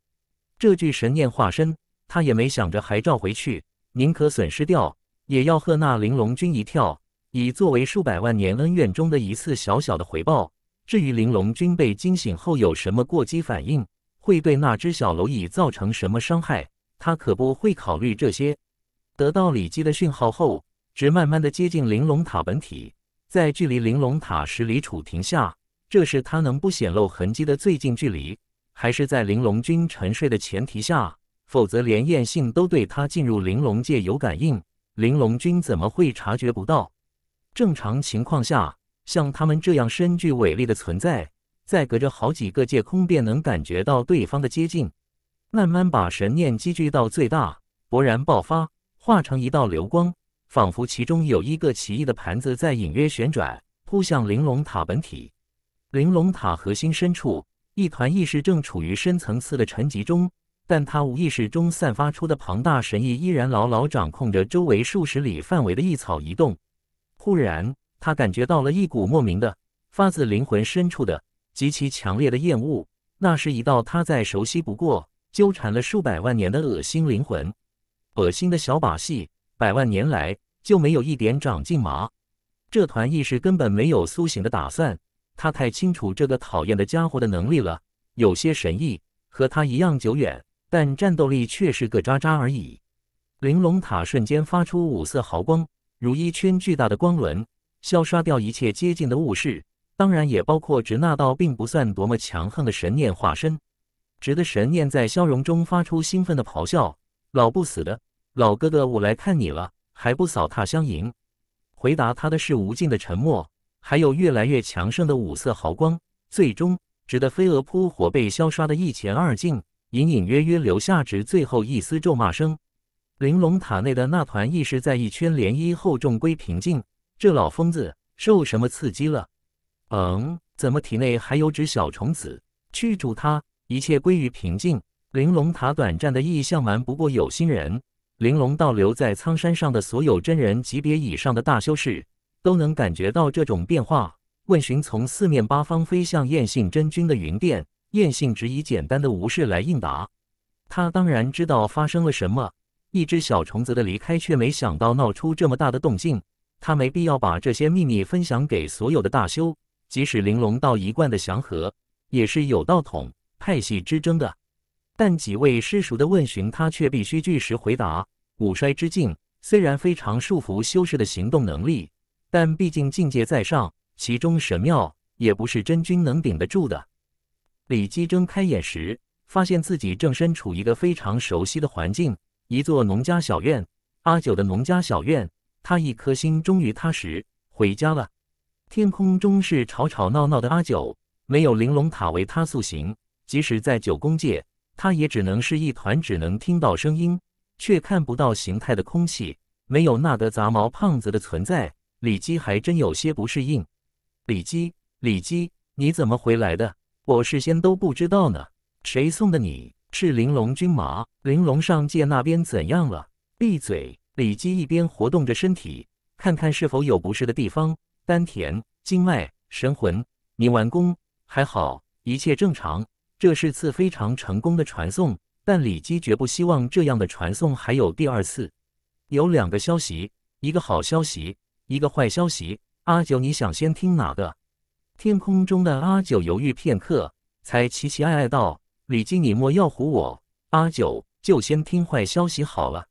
这具神念化身，他也没想着还召回去，宁可损失掉，也要和那玲珑君一跳，以作为数百万年恩怨中的一次小小的回报。至于玲珑君被惊醒后有什么过激反应，会对那只小蝼蚁造成什么伤害，他可不会考虑这些。得到李姬的讯号后，只慢慢的接近玲珑塔本体，在距离玲珑塔十里处停下。这是他能不显露痕迹的最近距离，还是在玲珑君沉睡的前提下？否则，连雁信都对他进入玲珑界有感应，玲珑君怎么会察觉不到？正常情况下，像他们这样身具伟力的存在，在隔着好几个界空便能感觉到对方的接近。慢慢把神念积聚到最大，勃然爆发，化成一道流光，仿佛其中有一个奇异的盘子在隐约旋转，扑向玲珑塔本体。玲珑塔核心深处，一团意识正处于深层次的沉寂中，但它无意识中散发出的庞大神意，依然牢牢掌控着周围数十里范围的一草一动。忽然，他感觉到了一股莫名的、发自灵魂深处的极其强烈的厌恶。那是一道他再熟悉不过、纠缠了数百万年的恶心灵魂，恶心的小把戏，百万年来就没有一点长进吗？这团意识根本没有苏醒的打算。他太清楚这个讨厌的家伙的能力了，有些神异，和他一样久远，但战斗力却是个渣渣而已。玲珑塔瞬间发出五色毫光，如一圈巨大的光轮，消刷掉一切接近的物事，当然也包括执那道并不算多么强横的神念化身。执的神念在消融中发出兴奋的咆哮：“老不死的，老哥哥，我来看你了，还不扫榻相迎？”回答他的是无尽的沉默。还有越来越强盛的五色豪光，最终只得飞蛾扑火，被消刷的一乾二净，隐隐约约留下只最后一丝咒骂声。玲珑塔内的那团意识，在一圈涟漪后，终归平静。这老疯子受什么刺激了？嗯，怎么体内还有只小虫子？驱逐它，一切归于平静。玲珑塔短暂的异象瞒不过有心人。玲珑道留在苍山上的所有真人级别以上的大修士。都能感觉到这种变化。问询从四面八方飞向燕姓真君的云殿，燕姓只以简单的无视来应答。他当然知道发生了什么，一只小虫子的离开，却没想到闹出这么大的动静。他没必要把这些秘密分享给所有的大修，即使玲珑道一贯的祥和，也是有道统派系之争的。但几位师叔的问询，他却必须据实回答。五衰之境虽然非常束缚修士的行动能力。但毕竟境界在上，其中神妙也不是真君能顶得住的。李姬睁开眼时，发现自己正身处一个非常熟悉的环境——一座农家小院，阿九的农家小院。他一颗心终于踏实，回家了。天空中是吵吵闹闹的阿九，没有玲珑塔为他塑形，即使在九宫界，他也只能是一团只能听到声音却看不到形态的空气，没有那德杂毛胖子的存在。李姬还真有些不适应。李姬，李姬，你怎么回来的？我事先都不知道呢。谁送的你？是玲珑君马。玲珑上界那边怎样了？闭嘴！李姬一边活动着身体，看看是否有不适的地方。丹田、经脉、神魂，你完工还好，一切正常。这是次非常成功的传送，但李姬绝不希望这样的传送还有第二次。有两个消息，一个好消息。一个坏消息，阿九，你想先听哪个？天空中的阿九犹豫片刻，才凄凄哀哀道：“李基，你莫要唬我。阿九就先听坏消息好了。”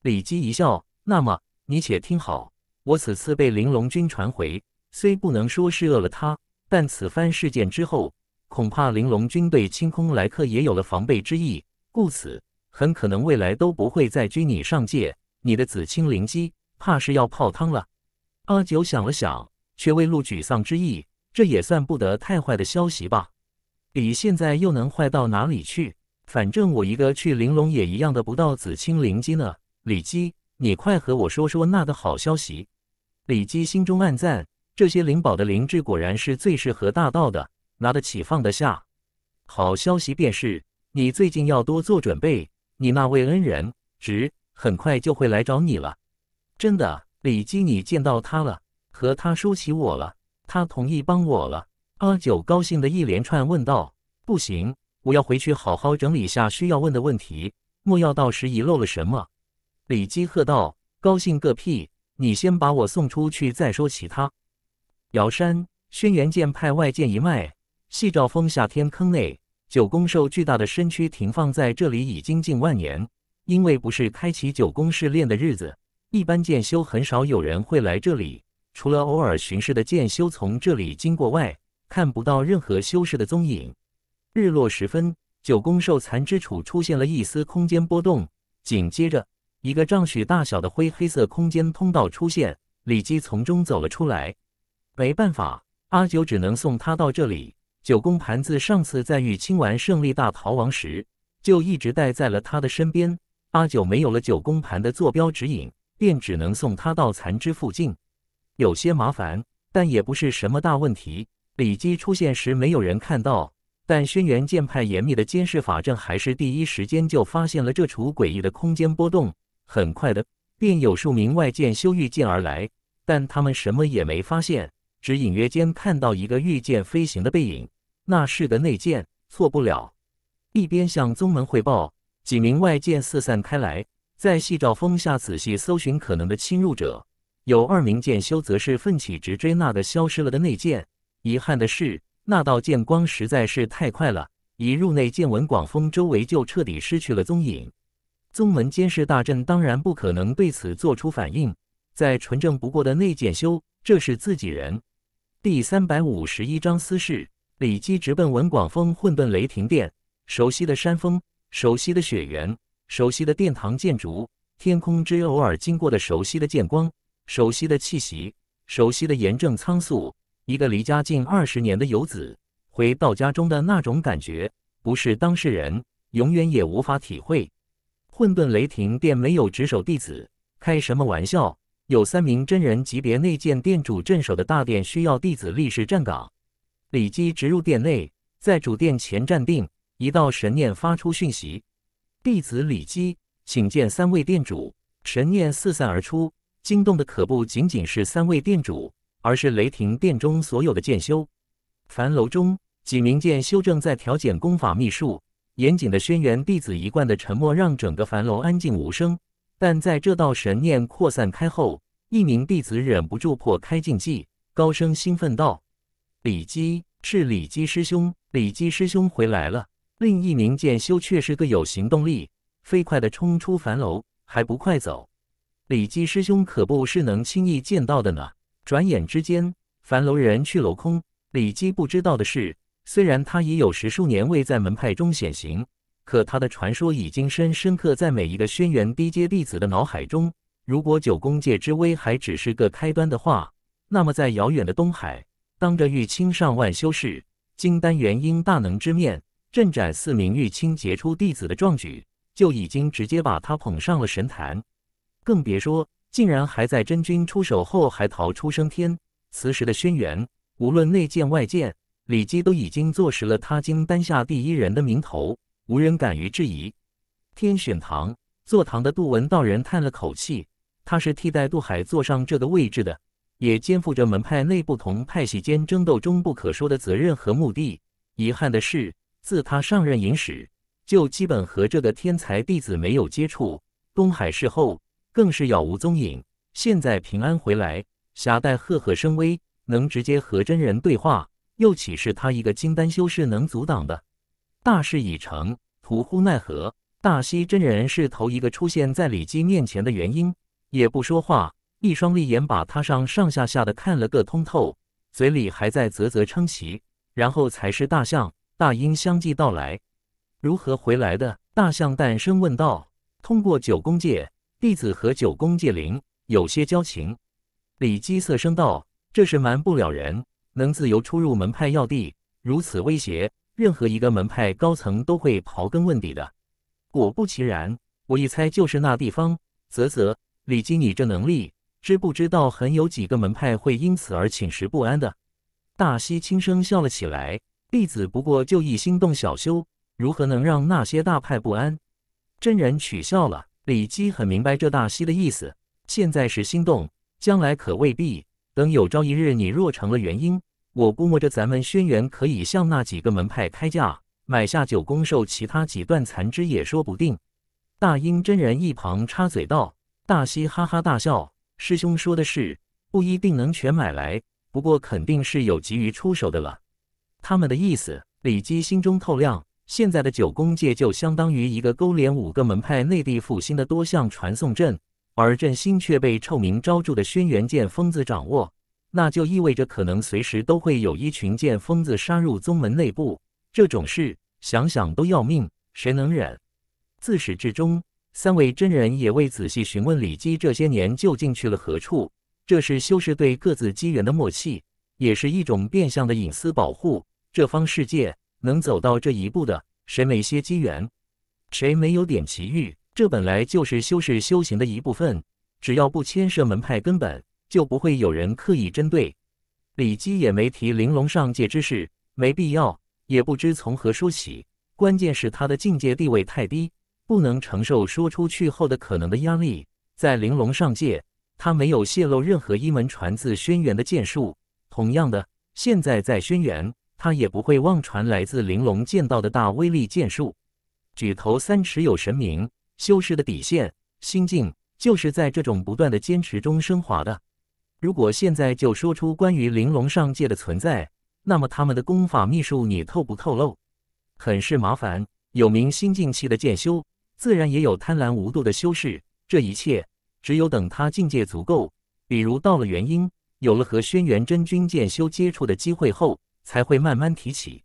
李基一笑：“那么你且听好，我此次被玲珑君传回，虽不能说是饿了他，但此番事件之后，恐怕玲珑君对清空来客也有了防备之意，故此很可能未来都不会再拘你上界，你的紫青灵机怕是要泡汤了。”阿九想了想，却未露沮丧之意。这也算不得太坏的消息吧？比现在又能坏到哪里去？反正我一个去玲珑也一样的不到紫青灵机呢。李姬，你快和我说说那个好消息。李姬心中暗赞：这些灵宝的灵质果然是最适合大道的，拿得起放得下。好消息便是，你最近要多做准备。你那位恩人侄很快就会来找你了，真的。李基，你见到他了，和他说起我了，他同意帮我了。阿九高兴的一连串问道：“不行，我要回去好好整理下需要问的问题，莫要到时遗漏了什么。”李基喝道：“高兴个屁！你先把我送出去再说其他。”瑶山轩辕剑派外剑一脉，系兆峰下天坑内，九宫兽巨大的身躯停放在这里已经近万年，因为不是开启九宫试炼的日子。一般剑修很少有人会来这里，除了偶尔巡视的剑修从这里经过外，看不到任何修士的踪影。日落时分，九宫兽残之处出现了一丝空间波动，紧接着，一个丈许大小的灰黑色空间通道出现，李基从中走了出来。没办法，阿九只能送他到这里。九宫盘子上次在玉清丸胜利大逃亡时，就一直带在了他的身边。阿九没有了九宫盘的坐标指引。便只能送他到残肢附近，有些麻烦，但也不是什么大问题。李基出现时，没有人看到，但轩辕剑派严密的监视法阵还是第一时间就发现了这处诡异的空间波动。很快的，便有数名外剑修御剑而来，但他们什么也没发现，只隐约间看到一个御剑飞行的背影，那是的内剑，错不了。一边向宗门汇报，几名外剑四散开来。在细照峰下仔细搜寻可能的侵入者，有二名剑修则是奋起直追那个消失了的内剑。遗憾的是，那道剑光实在是太快了，一入内剑文广峰周围就彻底失去了踪影。宗门监视大阵当然不可能对此做出反应。在纯正不过的内剑修，这是自己人。第三百五十一章私事。李基直奔文广峰，混沌雷霆殿，熟悉的山峰，熟悉的雪原。熟悉的殿堂，建筑，天空之偶尔经过的熟悉的剑光，熟悉的气息，熟悉的严正仓促。一个离家近二十年的游子回到家中的那种感觉，不是当事人永远也无法体会。混沌雷霆殿没有值守弟子，开什么玩笑？有三名真人级别内剑殿主镇守的大殿，需要弟子立誓站岗。李基直入殿内，在主殿前站定，一道神念发出讯息。弟子李基，请见三位店主。神念四散而出，惊动的可不仅仅是三位店主，而是雷霆殿中所有的剑修。樊楼中几名剑修正在调减功法秘术，严谨的轩辕弟子一贯的沉默让整个樊楼安静无声。但在这道神念扩散开后，一名弟子忍不住破开禁忌，高声兴奋道：“李基，是李基师兄，李基师兄回来了！”另一名剑修却是个有行动力，飞快的冲出樊楼，还不快走！李基师兄可不是能轻易见到的呢。转眼之间，樊楼人去楼空。李基不知道的是，虽然他已有十数年未在门派中显形，可他的传说已经深深刻在每一个轩辕低阶弟子的脑海中。如果九宫界之威还只是个开端的话，那么在遥远的东海，当着玉清上万修士、金丹元婴大能之面。镇斩四名玉清杰出弟子的壮举，就已经直接把他捧上了神坛，更别说竟然还在真君出手后还逃出升天。此时的轩辕，无论内剑外剑，李姬都已经坐实了他金丹下第一人的名头，无人敢于质疑。天选堂坐堂的杜文道人叹了口气，他是替代杜海坐上这个位置的，也肩负着门派内不同派系间争斗中不可说的责任和目的。遗憾的是。自他上任伊始，就基本和这个天才弟子没有接触。东海事后更是杳无踪影。现在平安回来，侠带赫赫声威，能直接和真人对话，又岂是他一个金丹修士能阻挡的？大势已成，徒呼奈何！大西真人是头一个出现在李基面前的原因，也不说话，一双利眼把他上上下下的看了个通透，嘴里还在啧啧称奇，然后才是大象。大英相继到来，如何回来的？大象诞生问道。通过九宫界，弟子和九宫界灵有些交情。李基色声道：“这是瞒不了人，能自由出入门派要地，如此威胁，任何一个门派高层都会刨根问底的。”果不其然，我一猜就是那地方。啧啧，李基，你这能力，知不知道很有几个门派会因此而寝食不安的？大西轻声笑了起来。弟子不过就一心动小修，如何能让那些大派不安？真人取笑了。李基很明白这大西的意思，现在是心动，将来可未必。等有朝一日你若成了元婴，我估摸着咱们轩辕可以向那几个门派开价，买下九宫兽其他几段残肢也说不定。大英真人一旁插嘴道：“大西哈哈大笑，师兄说的是，不一定能全买来，不过肯定是有急于出手的了。”他们的意思，李基心中透亮。现在的九宫界就相当于一个勾连五个门派内地复兴的多项传送阵，而阵心却被臭名昭著的轩辕剑疯子掌握，那就意味着可能随时都会有一群剑疯子杀入宗门内部。这种事想想都要命，谁能忍？自始至终，三位真人也未仔细询问李基这些年究竟去了何处。这是修士对各自机缘的默契，也是一种变相的隐私保护。这方世界能走到这一步的，谁没些机缘，谁没有点奇遇？这本来就是修士修行的一部分。只要不牵涉门派，根本就不会有人刻意针对。李姬也没提玲珑上界之事，没必要，也不知从何说起。关键是他的境界地位太低，不能承受说出去后的可能的压力。在玲珑上界，他没有泄露任何一门传自轩辕的剑术。同样的，现在在轩辕。他也不会妄传来自玲珑剑道的大威力剑术。举头三尺有神明，修士的底线、心境，就是在这种不断的坚持中升华的。如果现在就说出关于玲珑上界的存在，那么他们的功法秘术你透不透露，很是麻烦。有明心静气的剑修，自然也有贪婪无度的修士。这一切，只有等他境界足够，比如到了元婴，有了和轩辕真君剑修接触的机会后。才会慢慢提起，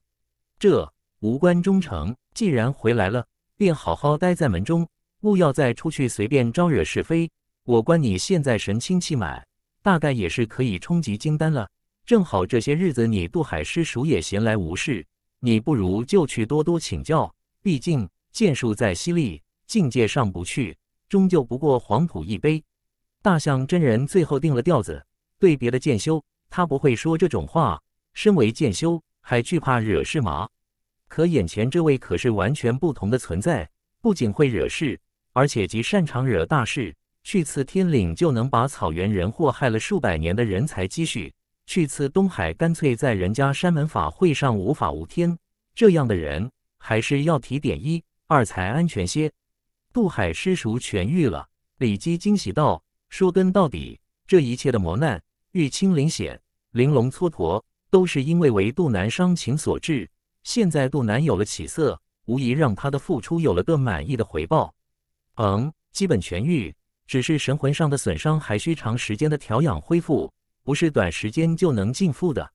这无关忠诚。既然回来了，便好好待在门中，勿要再出去随便招惹是非。我观你现在神清气满，大概也是可以冲击金丹了。正好这些日子你渡海师叔也闲来无事，你不如就去多多请教。毕竟剑术再犀利，境界上不去，终究不过黄土一杯。大象真人最后定了调子，对别的剑修，他不会说这种话。身为剑修，还惧怕惹事吗？可眼前这位可是完全不同的存在，不仅会惹事，而且极擅长惹大事。去次天岭就能把草原人祸害了数百年的人才积蓄，去次东海，干脆在人家山门法会上无法无天。这样的人，还是要提点一二才安全些。渡海师叔痊愈了，李姬惊喜道：“说根到底，这一切的磨难，玉清临险，玲珑蹉跎。”都是因为为杜南伤情所致。现在杜南有了起色，无疑让他的付出有了个满意的回报。嗯，基本痊愈，只是神魂上的损伤还需长时间的调养恢复，不是短时间就能尽复的。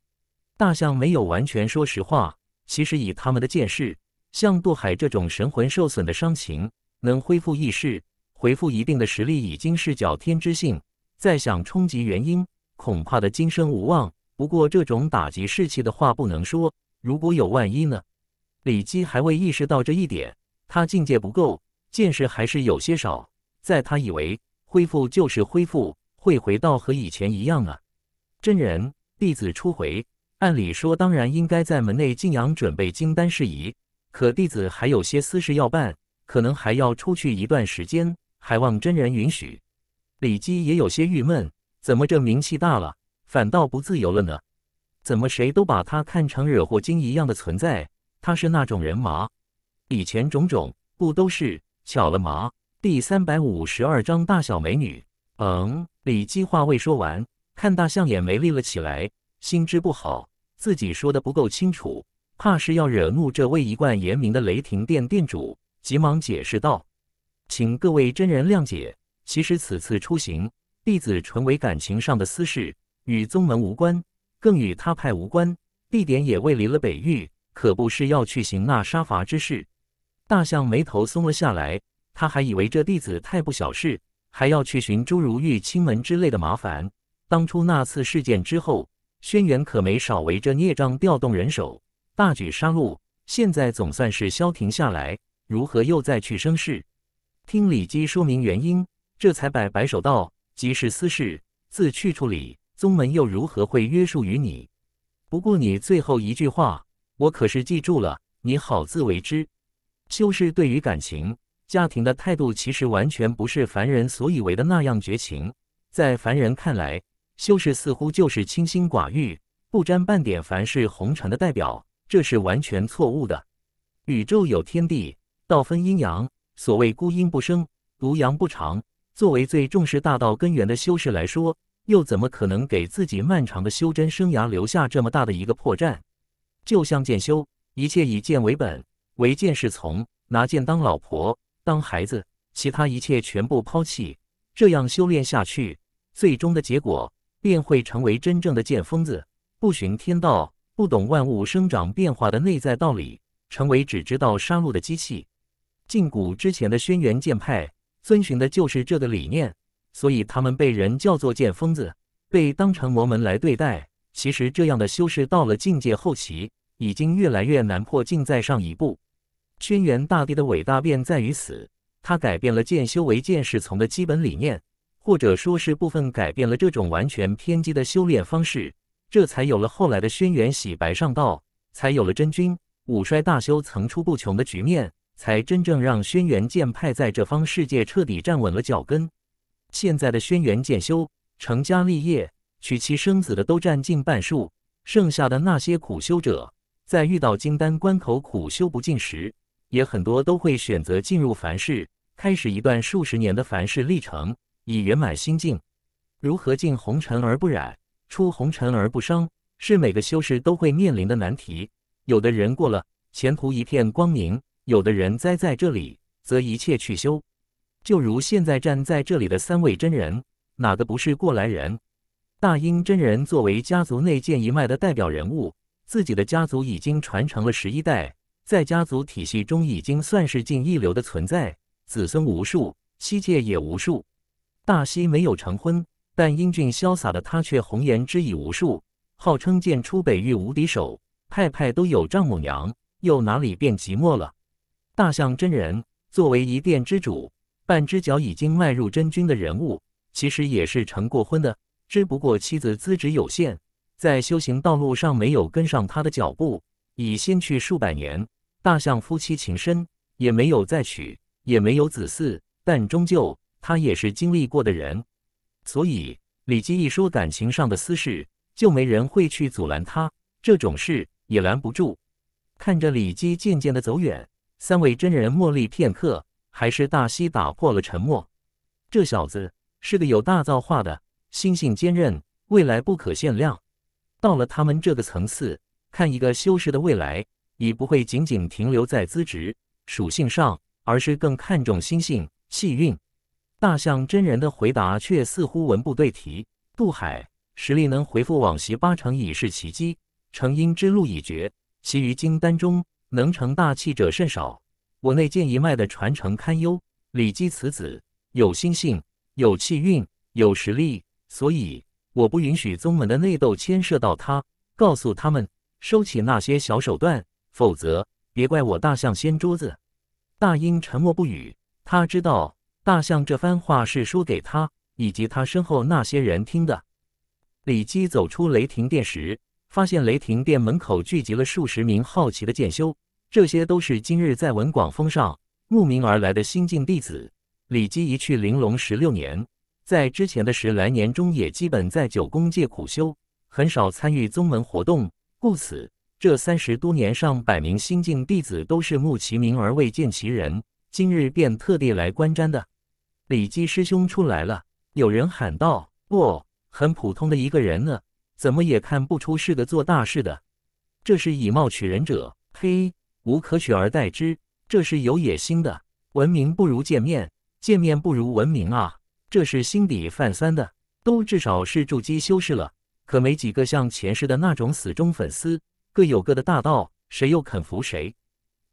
大象没有完全说实话。其实以他们的见识，像杜海这种神魂受损的伤情，能恢复意识、恢复一定的实力，已经是叫天之性。再想冲击元婴，恐怕的今生无望。不过这种打击士气的话不能说，如果有万一呢？李基还未意识到这一点，他境界不够，见识还是有些少。在他以为恢复就是恢复，会回到和以前一样啊。真人，弟子初回，按理说当然应该在门内静养，准备金丹事宜。可弟子还有些私事要办，可能还要出去一段时间，还望真人允许。李基也有些郁闷，怎么这名气大了？反倒不自由了呢？怎么谁都把他看成惹祸精一样的存在？他是那种人吗？以前种种不都是巧了嘛？第三百五十二章大小美女。嗯，李姬话未说完，看大象眼眉立了起来，心知不好，自己说的不够清楚，怕是要惹怒这位一贯严明的雷霆殿殿主，急忙解释道：“请各位真人谅解，其实此次出行，弟子纯为感情上的私事。”与宗门无关，更与他派无关。地点也未离了北域，可不是要去行那杀伐之事。大象眉头松了下来，他还以为这弟子太不小事，还要去寻朱如玉亲门之类的麻烦。当初那次事件之后，轩辕可没少围着孽障调动人手，大举杀戮。现在总算是消停下来，如何又再去生事？听李姬说明原因，这才摆摆手道：“即是私事，自去处理。”宗门又如何会约束于你？不过你最后一句话，我可是记住了。你好自为之。修士对于感情、家庭的态度，其实完全不是凡人所以为的那样绝情。在凡人看来，修士似乎就是清心寡欲、不沾半点凡世红尘的代表，这是完全错误的。宇宙有天地，道分阴阳。所谓孤阴不生，独阳不长。作为最重视大道根源的修士来说，又怎么可能给自己漫长的修真生涯留下这么大的一个破绽？就像剑修，一切以剑为本，唯剑是从，拿剑当老婆、当孩子，其他一切全部抛弃。这样修炼下去，最终的结果便会成为真正的剑疯子，不循天道，不懂万物生长变化的内在道理，成为只知道杀戮的机器。禁古之前的轩辕剑派遵循的就是这个理念。所以他们被人叫做剑疯子，被当成魔门来对待。其实这样的修士到了境界后期，已经越来越难破境，在上一步。轩辕大帝的伟大便在于此，他改变了剑修为剑是从的基本理念，或者说是部分改变了这种完全偏激的修炼方式，这才有了后来的轩辕洗白上道，才有了真君五衰大修层出不穷的局面，才真正让轩辕剑派在这方世界彻底站稳了脚跟。现在的轩辕剑修成家立业、娶妻生子的都占近半数，剩下的那些苦修者，在遇到金丹关口苦修不尽时，也很多都会选择进入凡世，开始一段数十年的凡世历程，以圆满心境。如何进红尘而不染，出红尘而不伤，是每个修士都会面临的难题。有的人过了，前途一片光明；有的人栽在这里，则一切去修。就如现在站在这里的三位真人，哪个不是过来人？大英真人作为家族内剑一脉的代表人物，自己的家族已经传承了十一代，在家族体系中已经算是近一流的存在，子孙无数，妻妾也无数。大西没有成婚，但英俊潇洒的他却红颜知己无数，号称剑出北域无敌手，派派都有丈母娘，又哪里变寂寞了？大象真人作为一殿之主。半只脚已经迈入真君的人物，其实也是成过婚的，只不过妻子资质有限，在修行道路上没有跟上他的脚步，已先去数百年。大象夫妻情深，也没有再娶，也没有子嗣，但终究他也是经历过的人，所以李姬一说感情上的私事，就没人会去阻拦他，这种事也拦不住。看着李姬渐渐的走远，三位真人默立片刻。还是大西打破了沉默，这小子是个有大造化的，心性坚韧，未来不可限量。到了他们这个层次，看一个修士的未来，已不会仅仅停留在资质属性上，而是更看重心性气运。大象真人的回答却似乎文不对题。渡海实力能回复往昔八成已是奇迹，成因之路已绝，其余金丹中能成大器者甚少。我内剑一脉的传承堪忧，李基此子有心性，有气运，有实力，所以我不允许宗门的内斗牵涉到他。告诉他们，收起那些小手段，否则别怪我大象掀桌子。大英沉默不语，他知道大象这番话是说给他以及他身后那些人听的。李基走出雷霆殿时，发现雷霆殿门口聚集了数十名好奇的剑修。这些都是今日在文广峰上慕名而来的新晋弟子。李姬一去玲珑十六年，在之前的十来年中，也基本在九宫界苦修，很少参与宗门活动。故此，这三十多年上百名新晋弟子都是慕其名而未见其人。今日便特地来观瞻的。李姬师兄出来了，有人喊道：“不，很普通的一个人呢，怎么也看不出是个做大事的？这是以貌取人者，嘿。”无可取而代之，这是有野心的。闻名不如见面，见面不如闻名啊！这是心底泛酸的，都至少是筑基修士了，可没几个像前世的那种死忠粉丝。各有各的大道，谁又肯服谁？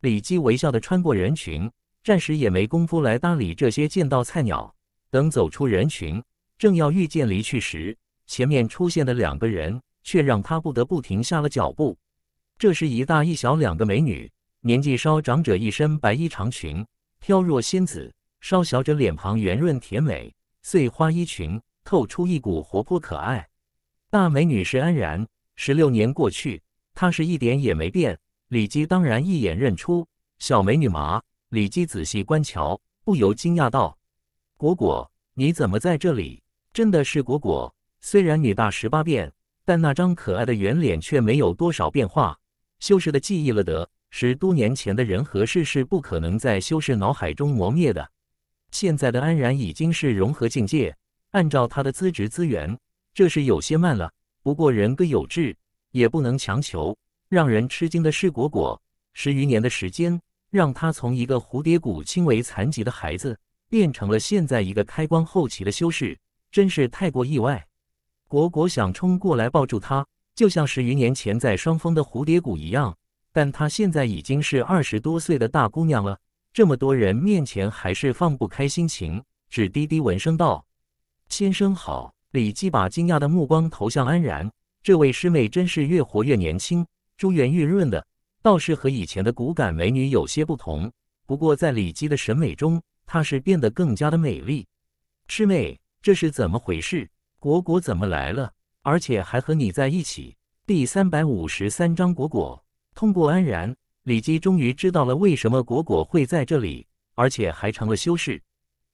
李基微笑的穿过人群，暂时也没工夫来搭理这些见道菜鸟。等走出人群，正要御剑离去时，前面出现的两个人却让他不得不停下了脚步。这是一大一小两个美女。年纪稍长者一身白衣长裙，飘若仙子；稍小者脸庞圆润甜美，碎花衣裙透出一股活泼可爱。大美女是安然，十六年过去，她是一点也没变。李姬当然一眼认出小美女嘛。李姬仔细观瞧，不由惊讶道：“果果，你怎么在这里？真的是果果？虽然女大十八变，但那张可爱的圆脸却没有多少变化，修饰的记忆了得。”十多年前的人和事是不可能在修士脑海中磨灭的。现在的安然已经是融合境界，按照他的资质资源，这是有些慢了。不过人各有志，也不能强求。让人吃惊的是果果，十余年的时间让他从一个蝴蝶谷轻微残疾的孩子变成了现在一个开光后期的修士，真是太过意外。果果想冲过来抱住他，就像十余年前在双峰的蝴蝶谷一样。但她现在已经是二十多岁的大姑娘了，这么多人面前还是放不开心情，只低低闻声道：“先生好。”李姬把惊讶的目光投向安然，这位师妹真是越活越年轻，珠圆玉润的，倒是和以前的骨感美女有些不同。不过在李姬的审美中，她是变得更加的美丽。师妹，这是怎么回事？果果怎么来了？而且还和你在一起？第三百五十三章果果。通过安然，李姬终于知道了为什么果果会在这里，而且还成了修士。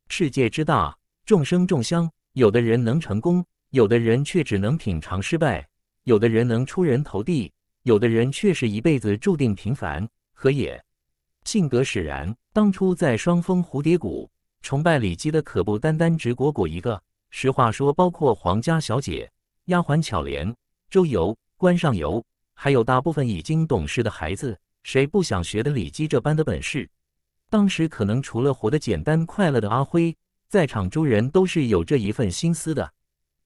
世界之大，众生众相，有的人能成功，有的人却只能品尝失败；有的人能出人头地，有的人却是一辈子注定平凡。何也？性格使然。当初在双峰蝴蝶谷，崇拜李姬的可不单单只果果一个。实话说，包括皇家小姐、丫鬟巧莲、周游、关上游。还有大部分已经懂事的孩子，谁不想学的李姬这般的本事？当时可能除了活得简单快乐的阿辉，在场诸人都是有这一份心思的。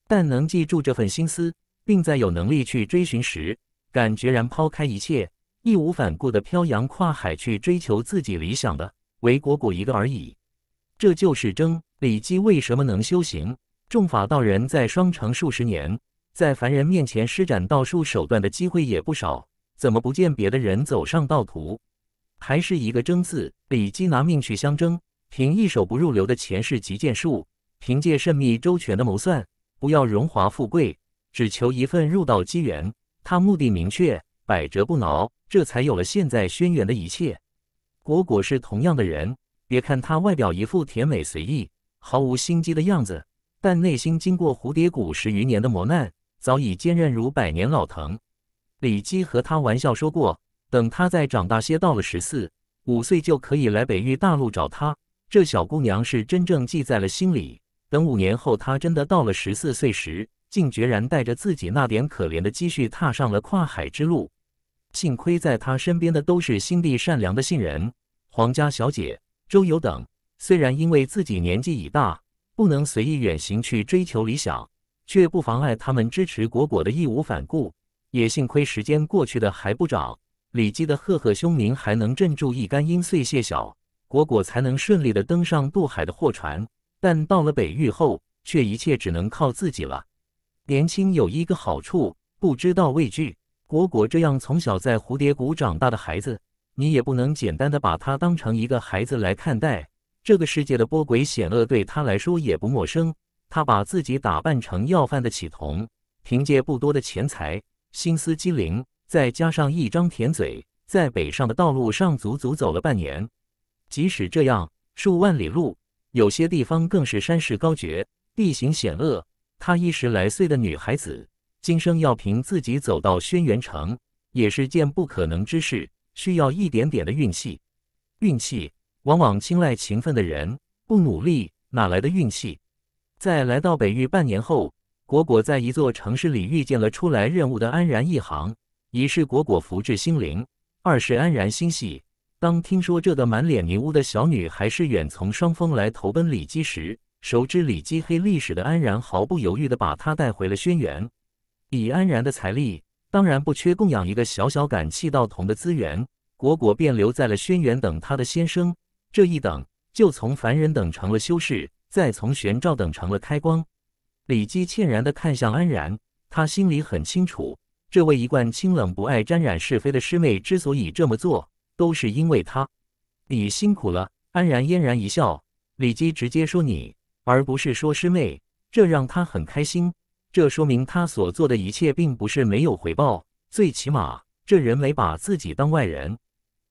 但能记住这份心思，并在有能力去追寻时，敢决然抛开一切，义无反顾地飘洋跨海去追求自己理想的，为果果一个而已。这就是争李姬为什么能修行。众法道人在双城数十年。在凡人面前施展道术手段的机会也不少，怎么不见别的人走上道途？还是一个争字，李姬拿命去相争，凭一手不入流的前世极剑术，凭借慎密周全的谋算，不要荣华富贵，只求一份入道机缘。他目的明确，百折不挠，这才有了现在轩辕的一切。果果是同样的人，别看他外表一副甜美随意、毫无心机的样子，但内心经过蝴蝶谷十余年的磨难。早已坚韧如百年老藤。李姬和他玩笑说过，等他再长大些，到了十四五岁，就可以来北域大陆找他。这小姑娘是真正记在了心里。等五年后，她真的到了十四岁时，竟决然带着自己那点可怜的积蓄，踏上了跨海之路。幸亏在她身边的都是心地善良的信人、皇家小姐、周游等。虽然因为自己年纪已大，不能随意远行去追求理想。却不妨碍他们支持果果的义无反顾。也幸亏时间过去的还不早，李基的赫赫凶名还能镇住一干阴碎屑小果果，才能顺利的登上渡海的货船。但到了北域后，却一切只能靠自己了。年轻有一个好处，不知道畏惧。果果这样从小在蝴蝶谷长大的孩子，你也不能简单的把他当成一个孩子来看待。这个世界的波诡险恶，对他来说也不陌生。他把自己打扮成要饭的乞童，凭借不多的钱财，心思机灵，再加上一张甜嘴，在北上的道路上足足走了半年。即使这样，数万里路，有些地方更是山势高绝，地形险恶。他一十来岁的女孩子，今生要凭自己走到轩辕城，也是件不可能之事，需要一点点的运气。运气往往青睐勤奋的人，不努力哪来的运气？在来到北域半年后，果果在一座城市里遇见了出来任务的安然一行。一是果果福至心灵，二是安然欣喜。当听说这个满脸泥污的小女孩是远从双峰来投奔李姬时，熟知李姬黑历史的安然毫不犹豫地把她带回了轩辕。以安然的财力，当然不缺供养一个小小感气道童的资源。果果便留在了轩辕，等他的先生。这一等，就从凡人等成了修士。再从玄照等成了开光，李姬歉然的看向安然，他心里很清楚，这位一贯清冷不爱沾染是非的师妹之所以这么做，都是因为他。你辛苦了，安然嫣然一笑。李姬直接说你，而不是说师妹，这让他很开心。这说明他所做的一切并不是没有回报，最起码这人没把自己当外人。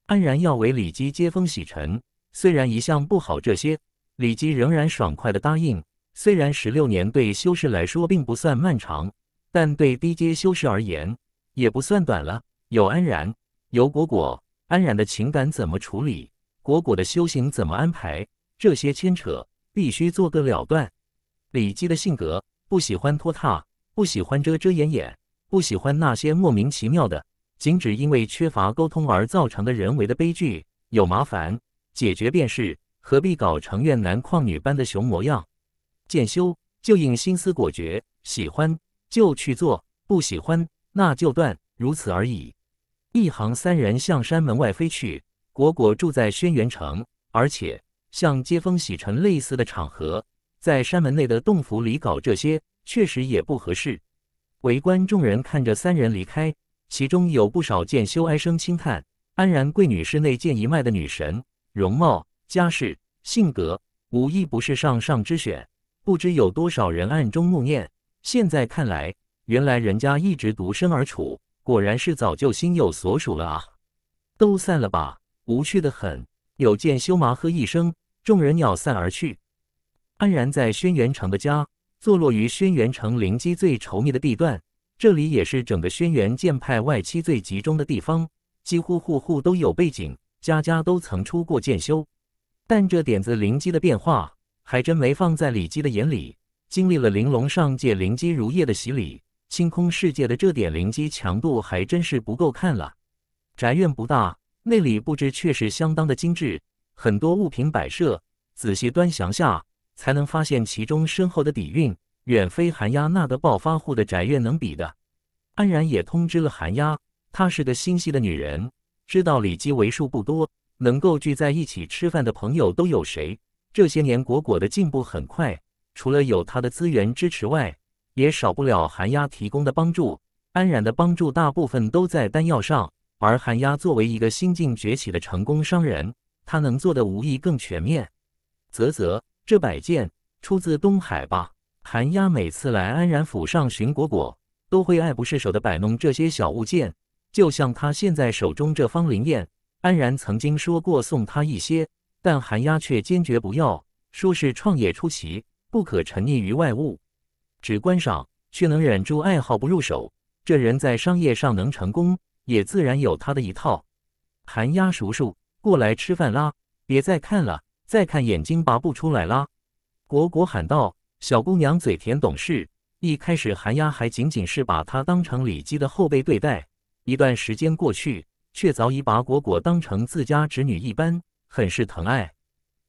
安然要为李姬接风洗尘，虽然一向不好这些。李基仍然爽快地答应。虽然十六年对修士来说并不算漫长，但对低阶修士而言也不算短了。有安然，有果果，安然的情感怎么处理？果果的修行怎么安排？这些牵扯必须做个了断。李基的性格不喜欢拖沓，不喜欢遮遮掩掩，不喜欢那些莫名其妙的，仅只因为缺乏沟通而造成的人为的悲剧。有麻烦，解决便是。何必搞成怨男旷女般的熊模样？见修就应心思果决，喜欢就去做，不喜欢那就断，如此而已。一行三人向山门外飞去。果果住在轩辕城，而且像接风洗尘类似的场合，在山门内的洞府里搞这些，确实也不合适。围观众人看着三人离开，其中有不少见修唉声轻叹。安然贵女是内剑一脉的女神，容貌。家世、性格、无一不是上上之选，不知有多少人暗中慕念。现在看来，原来人家一直独身而处，果然是早就心有所属了啊！都散了吧，无趣的很。有见修麻喝一声，众人鸟散而去。安然在轩辕城的家，坐落于轩辕城灵机最稠密的地段，这里也是整个轩辕剑派外戚最集中的地方，几乎户户都有背景，家家都曾出过剑修。但这点子灵机的变化还真没放在李姬的眼里。经历了玲珑上界灵机如液的洗礼，清空世界的这点灵机强度还真是不够看了。宅院不大，内里布置确实相当的精致，很多物品摆设，仔细端详下才能发现其中深厚的底蕴，远非寒鸦那个暴发户的宅院能比的。安然也通知了寒鸦，她是个心细的女人，知道李姬为数不多。能够聚在一起吃饭的朋友都有谁？这些年果果的进步很快，除了有他的资源支持外，也少不了寒鸦提供的帮助。安然的帮助大部分都在丹药上，而寒鸦作为一个新晋崛起的成功商人，他能做的无疑更全面。啧啧，这摆件出自东海吧？寒鸦每次来安然府上寻果果，都会爱不释手地摆弄这些小物件，就像他现在手中这方灵砚。安然曾经说过送他一些，但寒鸦却坚决不要，说是创业初期，不可沉溺于外物，只观赏却能忍住爱好不入手，这人在商业上能成功，也自然有他的一套。寒鸦叔叔过来吃饭啦，别再看了，再看眼睛拔不出来啦！果果喊道：“小姑娘嘴甜懂事。”一开始寒鸦还仅仅是把她当成李姬的后辈对待，一段时间过去。却早已把果果当成自家侄女一般，很是疼爱。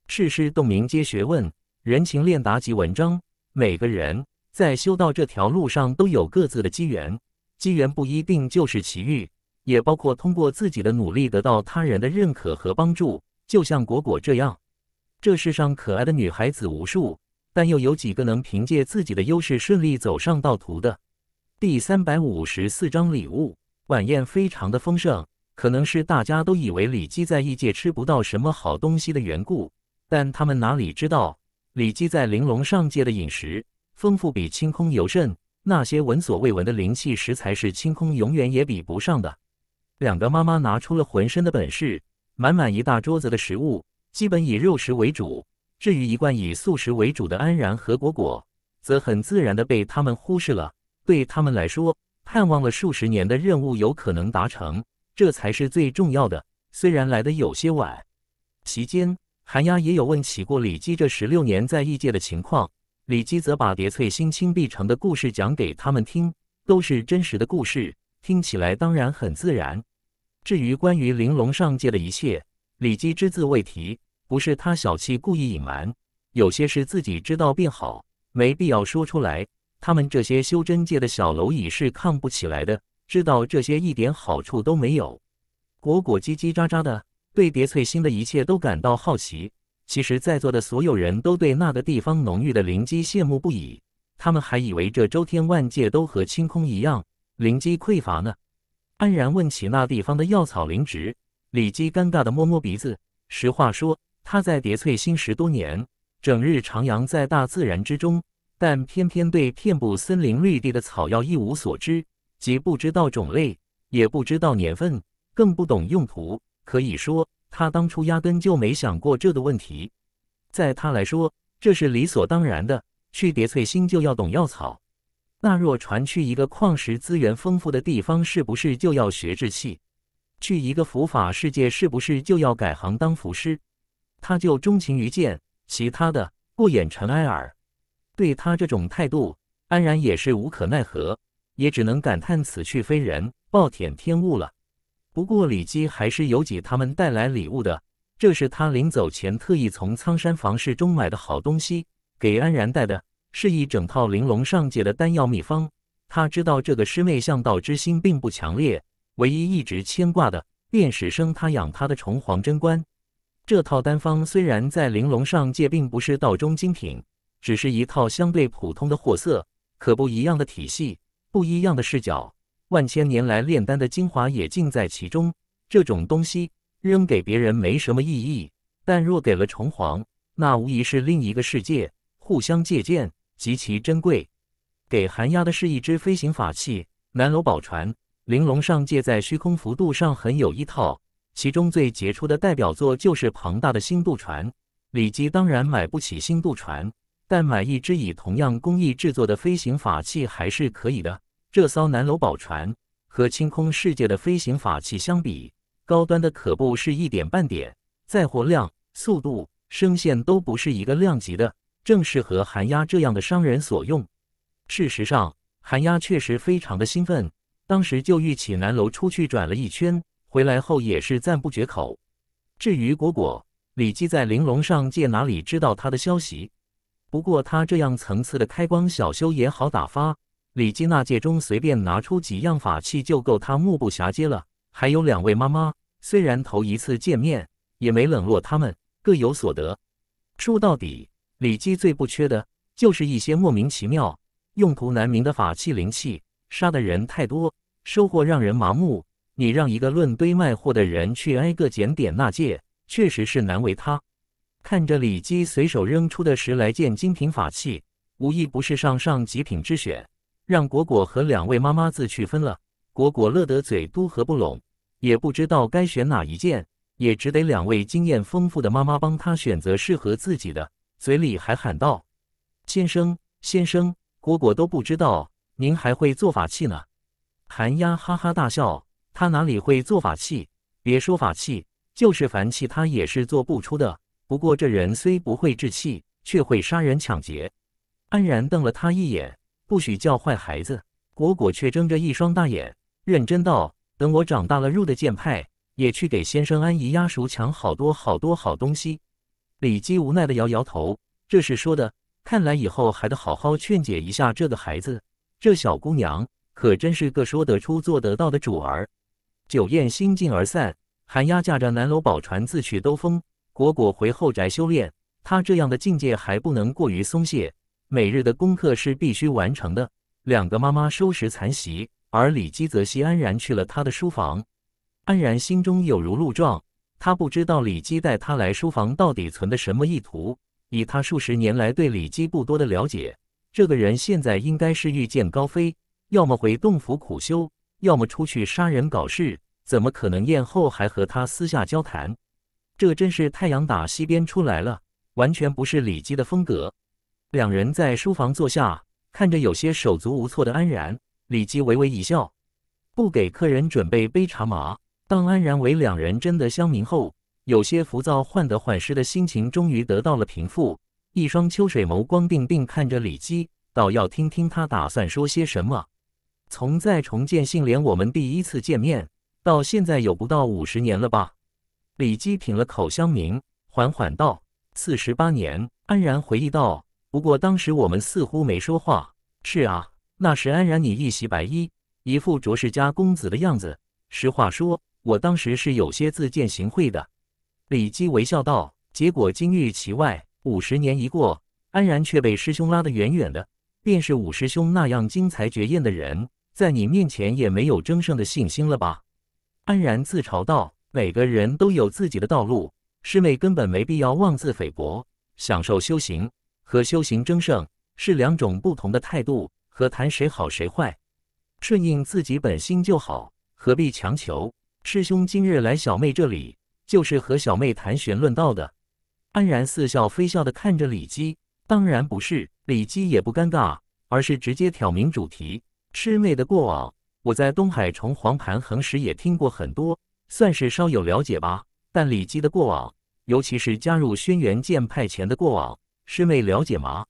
世事洞明皆学问，人情练达即文章。每个人在修道这条路上都有各自的机缘，机缘不一定就是奇遇，也包括通过自己的努力得到他人的认可和帮助。就像果果这样，这世上可爱的女孩子无数，但又有几个能凭借自己的优势顺利走上道途的？第三百五十四章礼物。晚宴非常的丰盛。可能是大家都以为李姬在异界吃不到什么好东西的缘故，但他们哪里知道，李姬在玲珑上界的饮食丰富比清空尤甚，那些闻所未闻的灵气食材是清空永远也比不上的。两个妈妈拿出了浑身的本事，满满一大桌子的食物，基本以肉食为主。至于一贯以素食为主的安然和果果，则很自然地被他们忽视了。对他们来说，盼望了数十年的任务有可能达成。这才是最重要的。虽然来的有些晚，期间寒鸦也有问起过李姬这十六年在异界的情况，李姬则把叠翠新青碧城的故事讲给他们听，都是真实的故事，听起来当然很自然。至于关于玲珑上界的一切，李姬只字未提，不是他小气故意隐瞒，有些事自己知道便好，没必要说出来。他们这些修真界的小蝼蚁是看不起来的。知道这些一点好处都没有，果果叽叽喳喳的对叠翠星的一切都感到好奇。其实，在座的所有人都对那个地方浓郁的灵机羡慕不已。他们还以为这周天万界都和清空一样，灵机匮乏呢。安然问起那地方的药草灵植，李姬尴尬的摸摸鼻子。实话说，他在叠翠星十多年，整日徜徉在大自然之中，但偏偏对遍布森林绿地的草药一无所知。即不知道种类，也不知道年份，更不懂用途。可以说，他当初压根就没想过这个问题。在他来说，这是理所当然的。去叠翠星就要懂药草，那若传去一个矿石资源丰富的地方，是不是就要学制器？去一个佛法世界，是不是就要改行当浮师？他就钟情于剑，其他的不掩尘埃耳。对他这种态度，安然也是无可奈何。也只能感叹此去非人，暴殄天物了。不过李姬还是有给他们带来礼物的，这是他临走前特意从苍山房市中买的好东西，给安然带的是一整套玲珑上界的丹药秘方。他知道这个师妹向道之心并不强烈，唯一一直牵挂的便是生他养他的重黄真观。这套丹方虽然在玲珑上界并不是道中精品，只是一套相对普通的货色，可不一样的体系。不一样的视角，万千年来炼丹的精华也尽在其中。这种东西扔给别人没什么意义，但若给了虫皇，那无疑是另一个世界，互相借鉴，极其珍贵。给寒鸦的是一只飞行法器——南楼宝船。玲珑上界在虚空幅度上很有一套，其中最杰出的代表作就是庞大的星渡船。李姬当然买不起星渡船。但买一只以同样工艺制作的飞行法器还是可以的。这艘南楼宝船和清空世界的飞行法器相比，高端的可不是一点半点，载货量、速度、声线都不是一个量级的，正适合寒鸦这样的商人所用。事实上，寒鸦确实非常的兴奋，当时就欲起南楼出去转了一圈，回来后也是赞不绝口。至于果果，李姬在玲珑上界哪里知道他的消息？不过他这样层次的开光小修也好打发，李姬那界中随便拿出几样法器就够他目不暇接了。还有两位妈妈，虽然头一次见面，也没冷落他们，各有所得。说到底，李姬最不缺的就是一些莫名其妙、用途难明的法器灵器。杀的人太多，收获让人麻木。你让一个论堆卖货的人去挨个捡点纳戒，确实是难为他。看着李姬随手扔出的十来件精品法器，无一不是上上极品之选，让果果和两位妈妈自去分了。果果乐得嘴都合不拢，也不知道该选哪一件，也只得两位经验丰富的妈妈帮他选择适合自己的，嘴里还喊道：“先生，先生，果果都不知道您还会做法器呢。”寒鸦哈哈大笑：“他哪里会做法器？别说法器，就是凡器他也是做不出的。”不过这人虽不会置气，却会杀人抢劫。安然瞪了他一眼，不许叫坏孩子。果果却睁着一双大眼，认真道：“等我长大了，入的剑派，也去给先生、安姨压轴抢好多好多好东西。”李姬无奈的摇摇头，这是说的。看来以后还得好好劝解一下这个孩子。这小姑娘可真是个说得出、做得到的主儿。酒宴兴尽而散，寒鸦驾着南楼宝船自去兜风。果果回后宅修炼，他这样的境界还不能过于松懈，每日的功课是必须完成的。两个妈妈收拾残席，而李姬则携安然去了他的书房。安然心中有如鹿撞，他不知道李姬带他来书房到底存的什么意图。以他数十年来对李姬不多的了解，这个人现在应该是御剑高飞，要么回洞府苦修，要么出去杀人搞事，怎么可能宴后还和他私下交谈？这真是太阳打西边出来了，完全不是李姬的风格。两人在书房坐下，看着有些手足无措的安然，李姬微微一笑，不给客人准备杯茶吗？当安然为两人斟的香茗后，有些浮躁、患得患失的心情终于得到了平复，一双秋水眸光定定看着李姬，倒要听听他打算说些什么。从在重建杏林我们第一次见面到现在，有不到五十年了吧。李基品了口香茗，缓缓道：“四十八年，安然回忆道。不过当时我们似乎没说话。是啊，那时安然你一袭白衣，一副卓世家公子的样子。实话说，我当时是有些自荐行贿的。”李基微笑道：“结果金玉其外，五十年一过，安然却被师兄拉得远远的。便是五师兄那样精彩绝艳的人，在你面前也没有争胜的信心了吧？”安然自嘲道。每个人都有自己的道路，师妹根本没必要妄自菲薄。享受修行和修行争胜是两种不同的态度，何谈谁好谁坏？顺应自己本心就好，何必强求？师兄今日来小妹这里，就是和小妹谈玄论道的。安然似笑非笑的看着李姬，当然不是。李姬也不尴尬，而是直接挑明主题：师妹的过往，我在东海虫皇盘恒时也听过很多。算是稍有了解吧，但李姬的过往，尤其是加入轩辕剑派前的过往，师妹了解吗？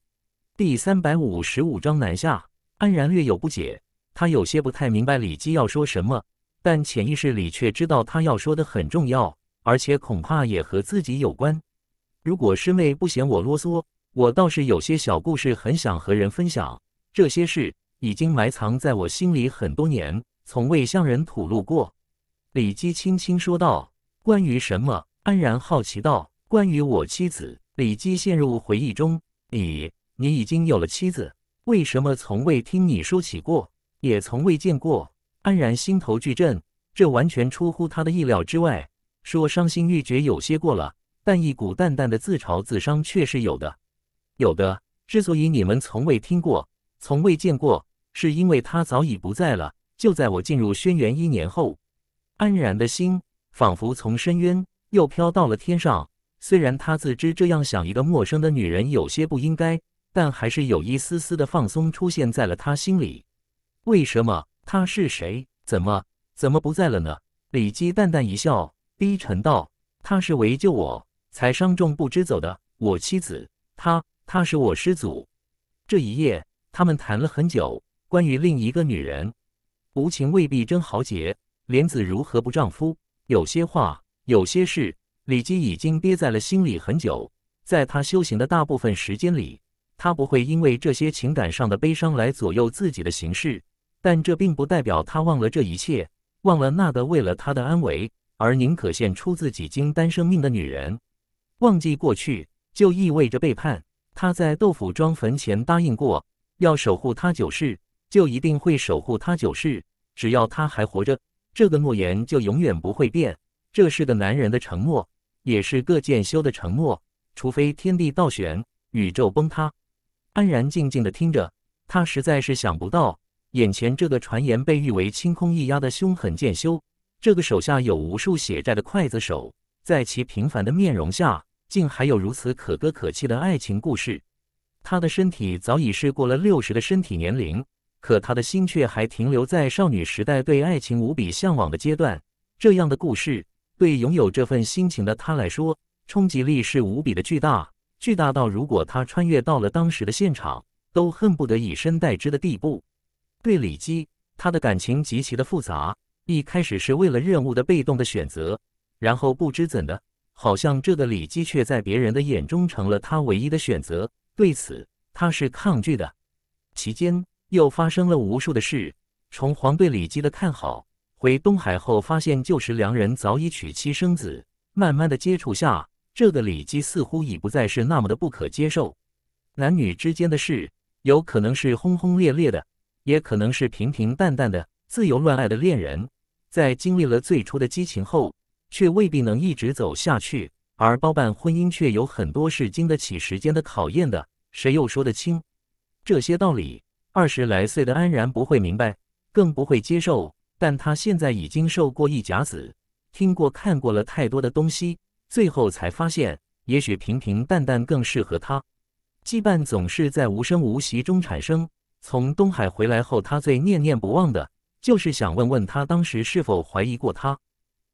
第三百五十五章南下，安然略有不解，他有些不太明白李姬要说什么，但潜意识里却知道他要说的很重要，而且恐怕也和自己有关。如果师妹不嫌我啰嗦，我倒是有些小故事很想和人分享。这些事已经埋藏在我心里很多年，从未向人吐露过。李基轻轻说道：“关于什么？”安然好奇道：“关于我妻子。”李基陷入回忆中：“你，你已经有了妻子，为什么从未听你说起过，也从未见过？”安然心头巨震，这完全出乎他的意料之外。说伤心欲绝有些过了，但一股淡淡的自嘲自伤却是有的。有的，之所以你们从未听过，从未见过，是因为他早已不在了。就在我进入轩辕一年后。安然的心仿佛从深渊又飘到了天上。虽然他自知这样想一个陌生的女人有些不应该，但还是有一丝丝的放松出现在了他心里。为什么？他是谁？怎么怎么不在了呢？李姬淡淡一笑，低沉道：“他是为救我才伤重不知走的。我妻子，他他是我师祖。”这一夜，他们谈了很久，关于另一个女人。无情未必真豪杰。莲子如何不丈夫？有些话，有些事，李姬已经憋在了心里很久。在他修行的大部分时间里，他不会因为这些情感上的悲伤来左右自己的行事，但这并不代表他忘了这一切，忘了那个为了他的安危而宁可献出自己精丹生命的女人。忘记过去就意味着背叛。他在豆腐庄坟前答应过，要守护他九世，就一定会守护他九世，只要他还活着。这个诺言就永远不会变，这是个男人的承诺，也是个剑修的承诺。除非天地倒悬，宇宙崩塌。安然静静的听着，他实在是想不到，眼前这个传言被誉为清空一压的凶狠剑修，这个手下有无数血债的刽子手，在其平凡的面容下，竟还有如此可歌可泣的爱情故事。他的身体早已是过了六十的身体年龄。可他的心却还停留在少女时代对爱情无比向往的阶段，这样的故事对拥有这份心情的他来说冲击力是无比的巨大，巨大到如果他穿越到了当时的现场，都恨不得以身代之的地步。对李姬，他的感情极其的复杂，一开始是为了任务的被动的选择，然后不知怎的，好像这个李姬却在别人的眼中成了他唯一的选择，对此他是抗拒的。期间。又发生了无数的事。从黄对李姬的看好，回东海后发现旧时良人早已娶妻生子。慢慢的接触下，这个李姬似乎已不再是那么的不可接受。男女之间的事，有可能是轰轰烈烈的，也可能是平平淡淡的。自由乱爱的恋人，在经历了最初的激情后，却未必能一直走下去。而包办婚姻却有很多是经得起时间的考验的。谁又说得清这些道理？二十来岁的安然不会明白，更不会接受。但他现在已经受过一甲子，听过、看过了太多的东西，最后才发现，也许平平淡淡更适合他。羁绊总是在无声无息中产生。从东海回来后，他最念念不忘的就是想问问他当时是否怀疑过他。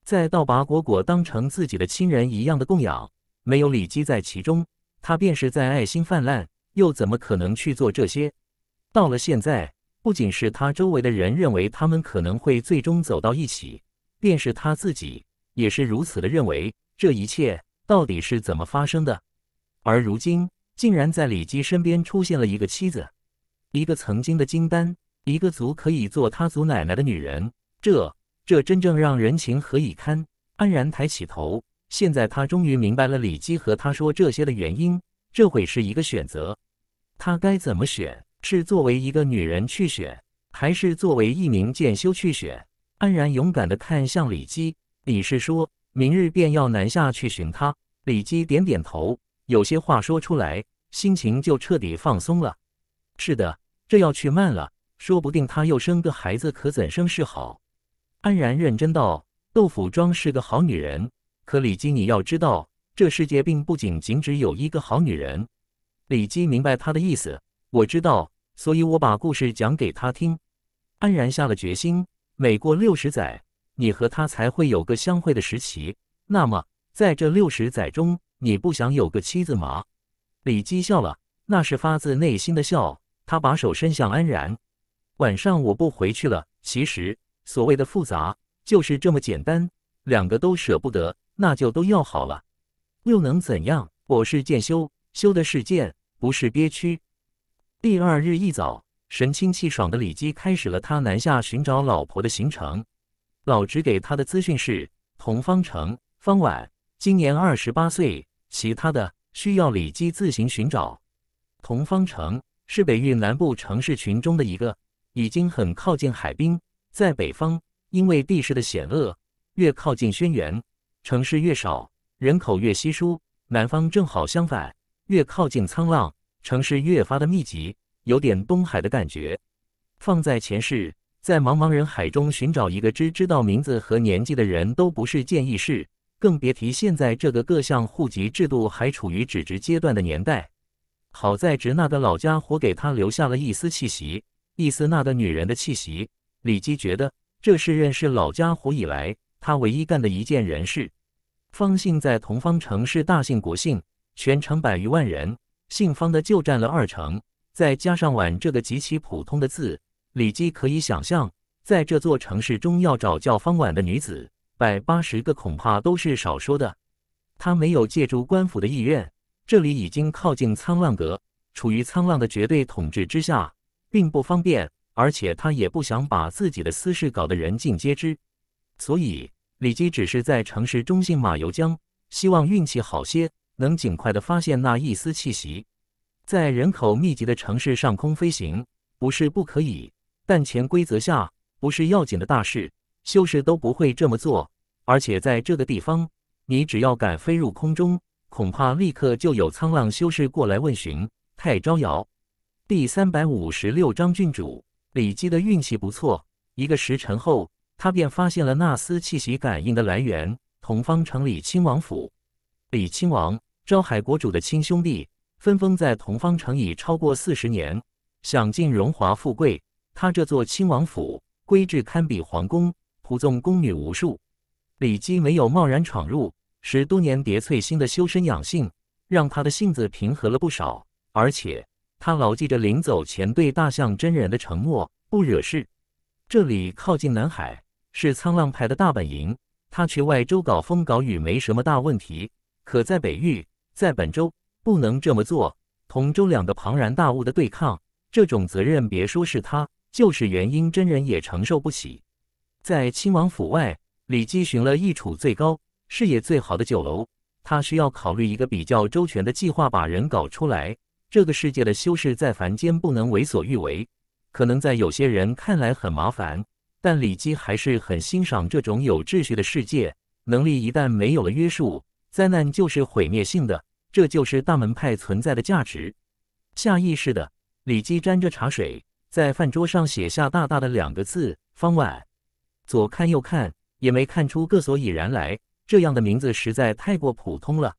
再倒把果果当成自己的亲人一样的供养，没有里机在其中，他便是在爱心泛滥，又怎么可能去做这些？到了现在，不仅是他周围的人认为他们可能会最终走到一起，便是他自己也是如此的认为。这一切到底是怎么发生的？而如今，竟然在李基身边出现了一个妻子，一个曾经的金丹，一个足可以做他祖奶奶的女人。这这真正让人情何以堪？安然抬起头，现在他终于明白了李基和他说这些的原因。这会是一个选择，他该怎么选？是作为一个女人去选，还是作为一名剑修去选？安然勇敢地看向李姬，李氏说明日便要南下去寻他。李姬点点头，有些话说出来，心情就彻底放松了。是的，这要去慢了，说不定他又生个孩子，可怎生是好？安然认真道：“豆腐庄是个好女人，可李姬，你要知道，这世界并不仅仅只有一个好女人。”李姬明白他的意思。我知道，所以我把故事讲给他听。安然下了决心，每过六十载，你和他才会有个相会的时期。那么，在这六十载中，你不想有个妻子吗？李姬笑了，那是发自内心的笑。他把手伸向安然。晚上我不回去了。其实，所谓的复杂就是这么简单。两个都舍不得，那就都要好了。又能怎样？我是剑修，修的是剑，不是憋屈。第二日一早，神清气爽的李姬开始了他南下寻找老婆的行程。老直给他的资讯是：童方成、方婉，今年二十八岁。其他的需要李姬自行寻找。童方成是北域南部城市群中的一个，已经很靠近海滨。在北方，因为地势的险恶，越靠近轩辕，城市越少，人口越稀疏。南方正好相反，越靠近沧浪。城市越发的密集，有点东海的感觉。放在前世，在茫茫人海中寻找一个只知道名字和年纪的人，都不是件易事，更别提现在这个各项户籍制度还处于纸质阶段的年代。好在直那的老家伙给他留下了一丝气息，一丝那个女人的气息。李基觉得这是认识老家伙以来他唯一干的一件人事。方姓在同方城市大姓国姓，全城百余万人。姓方的就占了二成，再加上“晚”这个极其普通的字，李姬可以想象，在这座城市中要找叫方婉的女子，百八十个恐怕都是少说的。他没有借助官府的意愿，这里已经靠近沧浪阁，处于沧浪的绝对统治之下，并不方便，而且他也不想把自己的私事搞得人尽皆知，所以李姬只是在城市中姓马油江，希望运气好些。能尽快的发现那一丝气息，在人口密集的城市上空飞行不是不可以，但潜规则下不是要紧的大事，修士都不会这么做。而且在这个地方，你只要敢飞入空中，恐怕立刻就有苍浪修士过来问询，太招摇。第三百五十六章，郡主李姬的运气不错，一个时辰后，他便发现了那丝气息感应的来源——同方城里亲王府，李亲王。昭海国主的亲兄弟，分封在同方城已超过四十年，享尽荣华富贵。他这座亲王府规制堪比皇宫，仆纵宫女无数。李姬没有贸然闯入，十多年叠翠心的修身养性，让他的性子平和了不少。而且他牢记着临走前对大象真人的承诺，不惹事。这里靠近南海，是沧浪派的大本营。他去外州搞风搞雨没什么大问题，可在北域。在本周不能这么做，同周两个庞然大物的对抗，这种责任别说是他，就是元婴真人也承受不起。在亲王府外，李姬寻了一处最高、视野最好的酒楼，他需要考虑一个比较周全的计划，把人搞出来。这个世界的修士在凡间不能为所欲为，可能在有些人看来很麻烦，但李姬还是很欣赏这种有秩序的世界。能力一旦没有了约束，灾难就是毁灭性的。这就是大门派存在的价值。下意识的，李姬沾着茶水，在饭桌上写下大大的两个字“方碗”。左看右看，也没看出个所以然来。这样的名字实在太过普通了。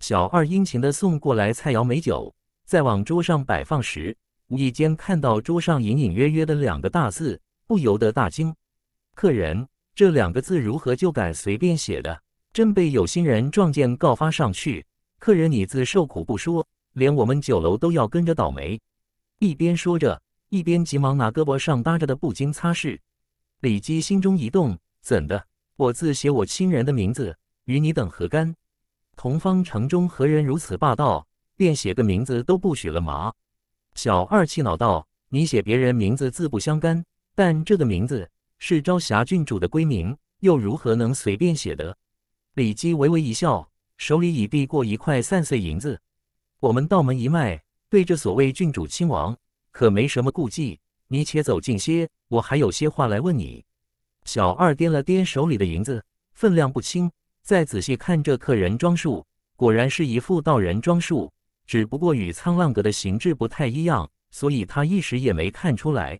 小二殷勤的送过来菜肴美酒，再往桌上摆放时，无意间看到桌上隐隐约约的两个大字，不由得大惊。客人，这两个字如何就敢随便写的？真被有心人撞见告发上去？客人，你自受苦不说，连我们酒楼都要跟着倒霉。一边说着，一边急忙拿胳膊上搭着的布巾擦拭。李姬心中一动，怎的？我自写我亲人的名字，与你等何干？同方城中何人如此霸道，便写个名字都不许了吗？小二气恼道：“你写别人名字自不相干，但这个名字是朝霞郡主的闺名，又如何能随便写的？”李姬微微一笑。手里已递过一块散碎银子。我们道门一脉对这所谓郡主亲王可没什么顾忌。你且走近些，我还有些话来问你。小二掂了掂手里的银子，分量不轻。再仔细看这客人装束，果然是一副道人装束，只不过与沧浪阁的形制不太一样，所以他一时也没看出来。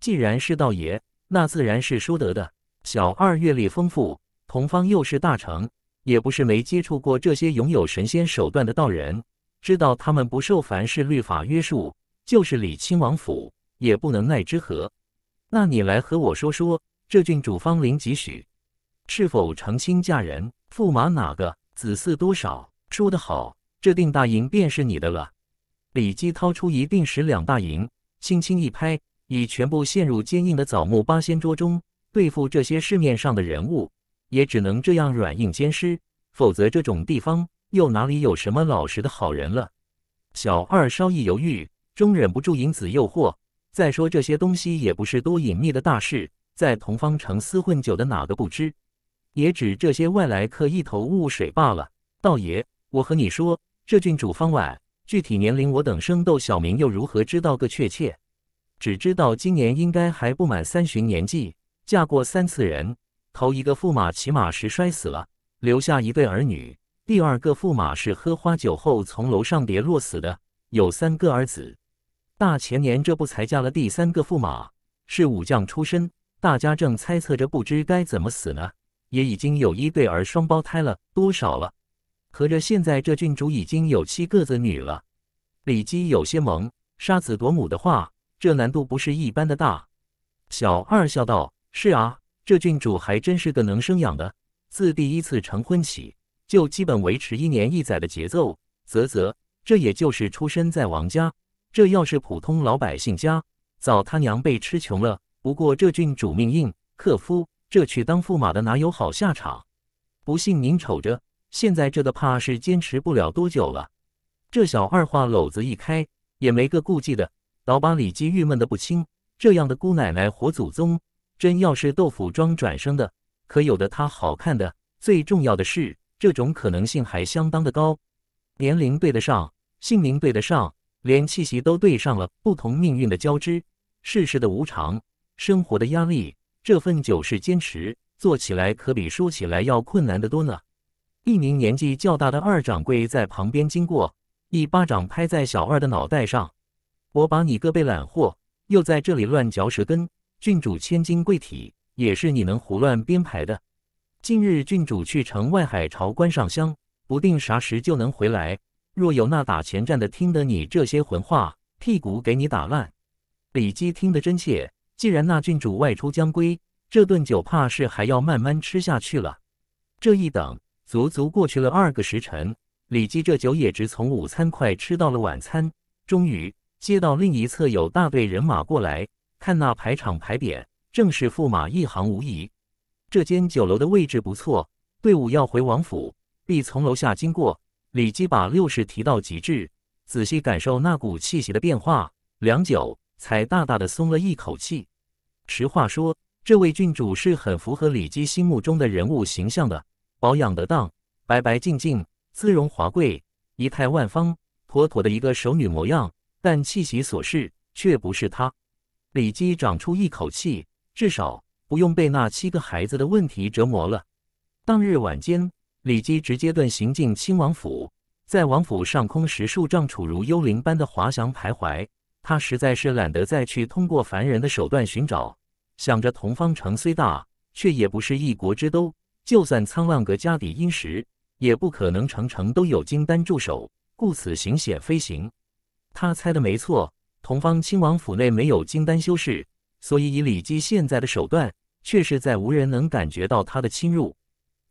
既然是道爷，那自然是输德的。小二阅历丰富，同方又是大成。也不是没接触过这些拥有神仙手段的道人，知道他们不受凡世律法约束，就是李亲王府也不能奈之何。那你来和我说说，这郡主芳龄几许？是否成亲嫁人？驸马哪个？子嗣多少？说得好，这锭大银便是你的了。李姬掏出一锭十两大银，轻轻一拍，已全部陷入坚硬的枣木八仙桌中。对付这些市面上的人物。也只能这样软硬兼施，否则这种地方又哪里有什么老实的好人了？小二稍一犹豫，终忍不住银子诱惑。再说这些东西也不是多隐秘的大事，在同方城厮混久的哪个不知？也只这些外来客一头雾水罢了。道爷，我和你说，这郡主方婉，具体年龄，我等生豆小民又如何知道个确切？只知道今年应该还不满三旬年纪，嫁过三次人。头一个驸马骑马时摔死了，留下一对儿女。第二个驸马是喝花酒后从楼上跌落死的，有三个儿子。大前年这不才嫁了第三个驸马，是武将出身。大家正猜测着，不知该怎么死呢。也已经有一对儿双胞胎了多少了？合着现在这郡主已经有七个子女了。李姬有些懵：杀子夺母的话，这难度不是一般的大。小二笑道：“是啊。”这郡主还真是个能生养的，自第一次成婚起，就基本维持一年一载的节奏。啧啧，这也就是出身在王家，这要是普通老百姓家，早他娘被吃穷了。不过这郡主命硬，克夫，这去当驸马的哪有好下场？不信您瞅着，现在这个怕是坚持不了多久了。这小二话篓子一开，也没个顾忌的，倒把李姬郁闷的不轻。这样的姑奶奶，活祖宗！真要是豆腐庄转生的，可有的他好看的。最重要的是，这种可能性还相当的高。年龄对得上，姓名对得上，连气息都对上了。不同命运的交织，世事的无常，生活的压力，这份九世坚持做起来，可比说起来要困难得多呢。一名年纪较大的二掌柜在旁边经过，一巴掌拍在小二的脑袋上：“我把你哥被揽获，又在这里乱嚼舌根。”郡主千金贵体，也是你能胡乱编排的。近日郡主去城外海潮关上香，不定啥时就能回来。若有那打前站的听得你这些混话，屁股给你打烂。李姬听得真切，既然那郡主外出将归，这顿酒怕是还要慢慢吃下去了。这一等，足足过去了二个时辰。李姬这酒也只从午餐快吃到了晚餐。终于，街道另一侧有大队人马过来。看那排场牌匾，正是驸马一行无疑。这间酒楼的位置不错，队伍要回王府，必从楼下经过。李姬把六事提到极致，仔细感受那股气息的变化，良久才大大的松了一口气。实话说，这位郡主是很符合李姬心目中的人物形象的，保养得当，白白净净，姿容华贵，仪态万方，妥妥的一个熟女模样。但气息所示，却不是她。李姬长出一口气，至少不用被那七个孩子的问题折磨了。当日晚间，李姬直接遁行进亲王府，在王府上空十数丈处如幽灵般的滑翔徘徊。他实在是懒得再去通过凡人的手段寻找，想着同方城虽大，却也不是一国之都，就算沧浪阁家底殷实，也不可能城城都有金丹驻守，故此行险飞行。他猜的没错。同方亲王府内没有金丹修士，所以以李基现在的手段，却是在无人能感觉到他的侵入。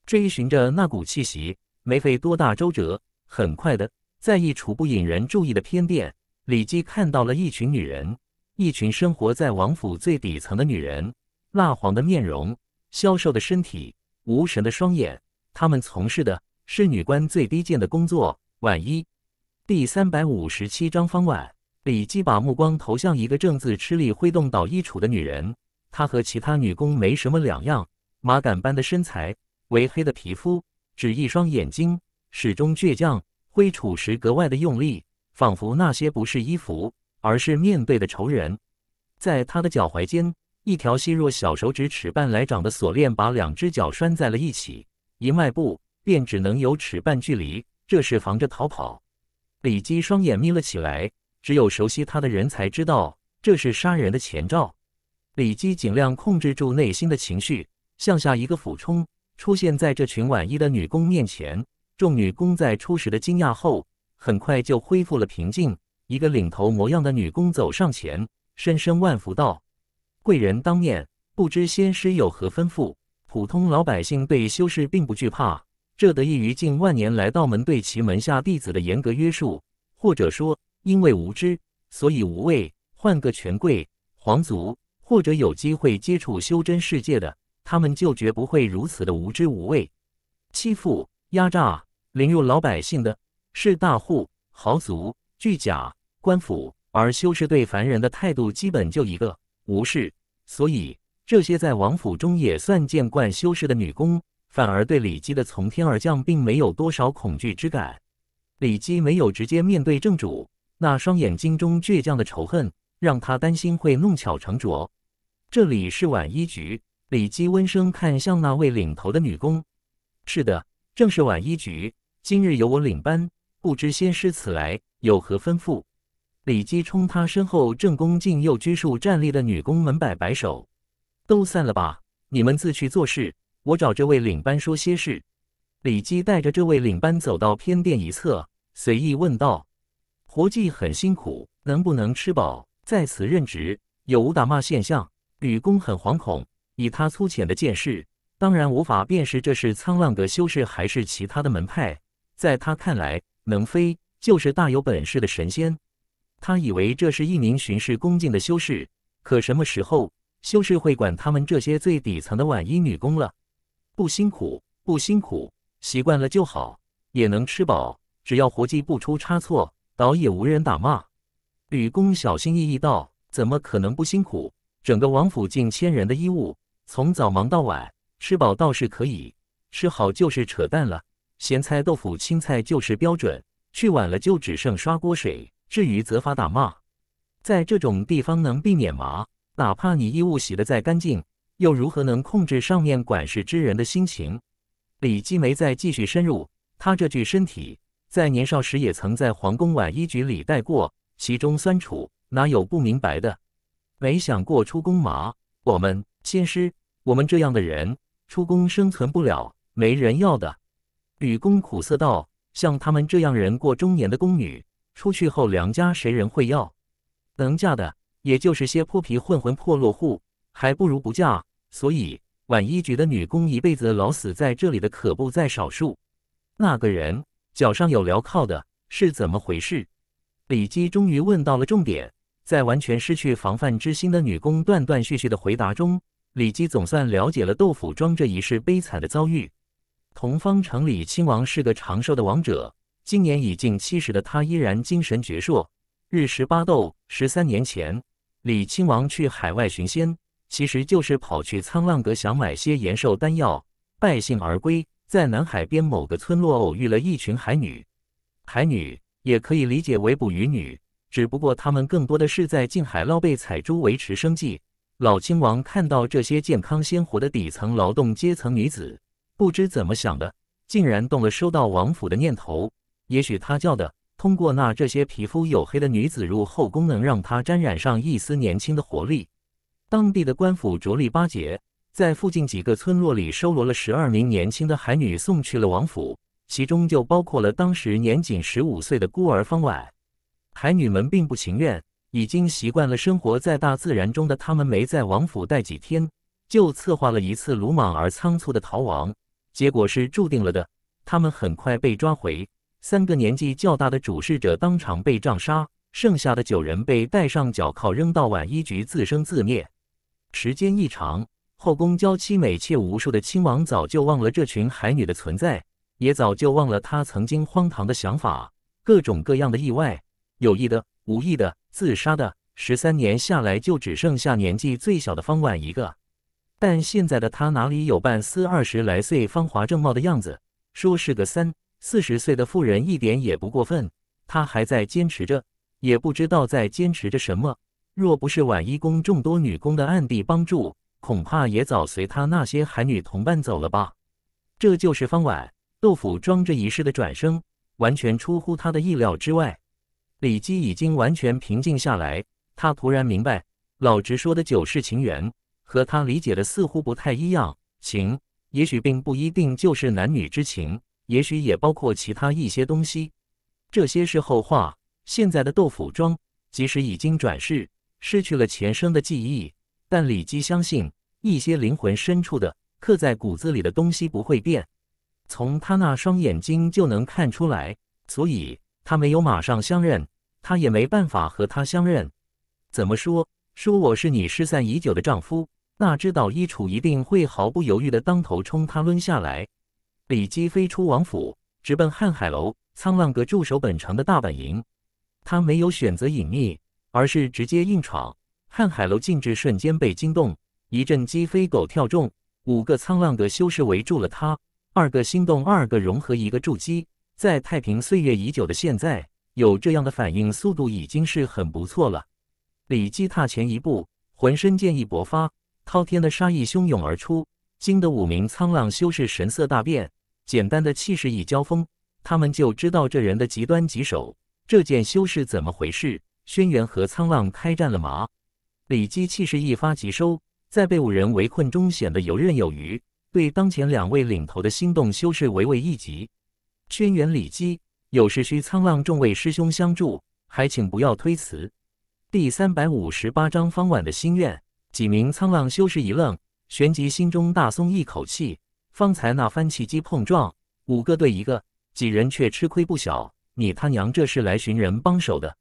追寻着那股气息，没费多大周折，很快的，在一处不引人注意的偏殿，李基看到了一群女人，一群生活在王府最底层的女人，蜡黄的面容，消瘦的身体，无神的双眼。他们从事的是女官最低贱的工作。晚一第三百五十七章方婉。李姬把目光投向一个正自吃力挥动倒衣橱的女人，她和其他女工没什么两样，麻杆般的身材，微黑的皮肤，只一双眼睛，始终倔强。挥杵时格外的用力，仿佛那些不是衣服，而是面对的仇人。在她的脚踝间，一条细弱小手指尺半来长的锁链把两只脚拴在了一起，一迈步便只能有尺半距离，这是防着逃跑。李姬双眼眯了起来。只有熟悉他的人才知道，这是杀人的前兆。李姬尽量控制住内心的情绪，向下一个俯冲，出现在这群晚衣的女工面前。众女工在初始的惊讶后，很快就恢复了平静。一个领头模样的女工走上前，深深万福道：“贵人当面，不知仙师有何吩咐？”普通老百姓对修士并不惧怕，这得益于近万年来道门对其门下弟子的严格约束，或者说。因为无知，所以无畏。换个权贵、皇族，或者有机会接触修真世界的，他们就绝不会如此的无知无畏。欺负、压榨、凌辱老百姓的，是大户、豪族、巨贾、官府；而修士对凡人的态度，基本就一个无视。所以，这些在王府中也算见惯修士的女工，反而对李姬的从天而降，并没有多少恐惧之感。李姬没有直接面对正主。那双眼睛中倔强的仇恨，让他担心会弄巧成拙。这里是晚衣局，李姬温声看向那位领头的女工：“是的，正是晚衣局，今日由我领班。不知仙师此来有何吩咐？”李姬冲他身后正恭敬又拘束站立的女工们摆摆手：“都散了吧，你们自去做事，我找这位领班说些事。”李姬带着这位领班走到偏殿一侧，随意问道。活计很辛苦，能不能吃饱？在此任职，有无打骂现象？吕公很惶恐。以他粗浅的见识，当然无法辨识这是沧浪阁修士还是其他的门派。在他看来，能飞就是大有本事的神仙。他以为这是一名巡视恭敬的修士，可什么时候修士会管他们这些最底层的挽衣女工了？不辛苦，不辛苦，习惯了就好，也能吃饱。只要活计不出差错。倒也无人打骂，吕公小心翼翼道：“怎么可能不辛苦？整个王府近千人的衣物，从早忙到晚，吃饱倒是可以，吃好就是扯淡了。咸菜豆腐青菜就是标准。去晚了就只剩刷锅水。至于责罚打骂，在这种地方能避免吗？哪怕你衣物洗得再干净，又如何能控制上面管事之人的心情？”李姬梅再继续深入，他这具身体。在年少时也曾在皇宫婉衣局里待过，其中酸楚哪有不明白的？没想过出宫吗？我们、先师、我们这样的人出宫生存不了，没人要的。吕公苦涩道：“像他们这样人过中年的宫女，出去后梁家谁人会要？能嫁的也就是些泼皮混混破落户，还不如不嫁。所以晚衣局的女工一辈子老死在这里的可不在少数。那个人。”脚上有镣铐的是怎么回事？李姬终于问到了重点，在完全失去防范之心的女工断断续续的回答中，李姬总算了解了豆腐庄这一世悲惨的遭遇。同方城李亲王是个长寿的王者，今年已近七十的他依然精神矍铄，日食八斗，十三年前，李亲王去海外寻仙，其实就是跑去沧浪阁想买些延寿丹药，败兴而归。在南海边某个村落，偶遇了一群海女。海女也可以理解为捕鱼女，只不过她们更多的是在近海捞贝、采珠维持生计。老亲王看到这些健康鲜活的底层劳动阶层女子，不知怎么想的，竟然动了收到王府的念头。也许他叫的通过纳这些皮肤黝黑的女子入后宫，能让她沾染上一丝年轻的活力。当地的官府着力巴结。在附近几个村落里收罗了十二名年轻的海女，送去了王府，其中就包括了当时年仅十五岁的孤儿方婉。海女们并不情愿，已经习惯了生活在大自然中的他们，没在王府待几天，就策划了一次鲁莽而仓促的逃亡。结果是注定了的，他们很快被抓回。三个年纪较大的主事者当场被杖杀，剩下的九人被戴上脚铐，扔到浣衣局自生自灭。时间一长。后宫娇妻美妾无数的亲王早就忘了这群海女的存在，也早就忘了他曾经荒唐的想法。各种各样的意外，有意的、无意的、自杀的，十三年下来就只剩下年纪最小的方婉一个。但现在的她哪里有半丝二十来岁芳华正茂的样子？说是个三四十岁的妇人一点也不过分。她还在坚持着，也不知道在坚持着什么。若不是婉一宫众多女工的暗地帮助，恐怕也早随他那些海女同伴走了吧。这就是方婉豆腐庄这一世的转生，完全出乎他的意料之外。李姬已经完全平静下来，他突然明白老直说的九世情缘和他理解的似乎不太一样。情也许并不一定就是男女之情，也许也包括其他一些东西。这些是后话。现在的豆腐庄即使已经转世，失去了前生的记忆。但李姬相信，一些灵魂深处的、刻在骨子里的东西不会变。从他那双眼睛就能看出来，所以他没有马上相认，他也没办法和他相认。怎么说？说我是你失散已久的丈夫，那知道伊楚一定会毫不犹豫的当头冲他抡下来。李姬飞出王府，直奔瀚海楼、沧浪阁驻守本城的大本营。他没有选择隐匿，而是直接硬闯。瀚海楼静至瞬间被惊动，一阵鸡飞狗跳中，五个沧浪的修士围住了他，二个心动，二个融合，一个筑基。在太平岁月已久的现在，有这样的反应速度已经是很不错了。李继踏前一步，浑身剑意勃发，滔天的杀意汹涌而出，惊得五名沧浪修士神色大变。简单的气势一交锋，他们就知道这人的极端棘手。这件修士怎么回事？轩辕和沧浪开战了吗？李姬气势一发即收，在被五人围困中显得游刃有余，对当前两位领头的心动修士微微一击。轩辕李姬，有事需沧浪众位师兄相助，还请不要推辞。第三百五十八章方晚的心愿。几名沧浪修士一愣，旋即心中大松一口气。方才那番气机碰撞，五个对一个，几人却吃亏不小。你他娘这是来寻人帮手的，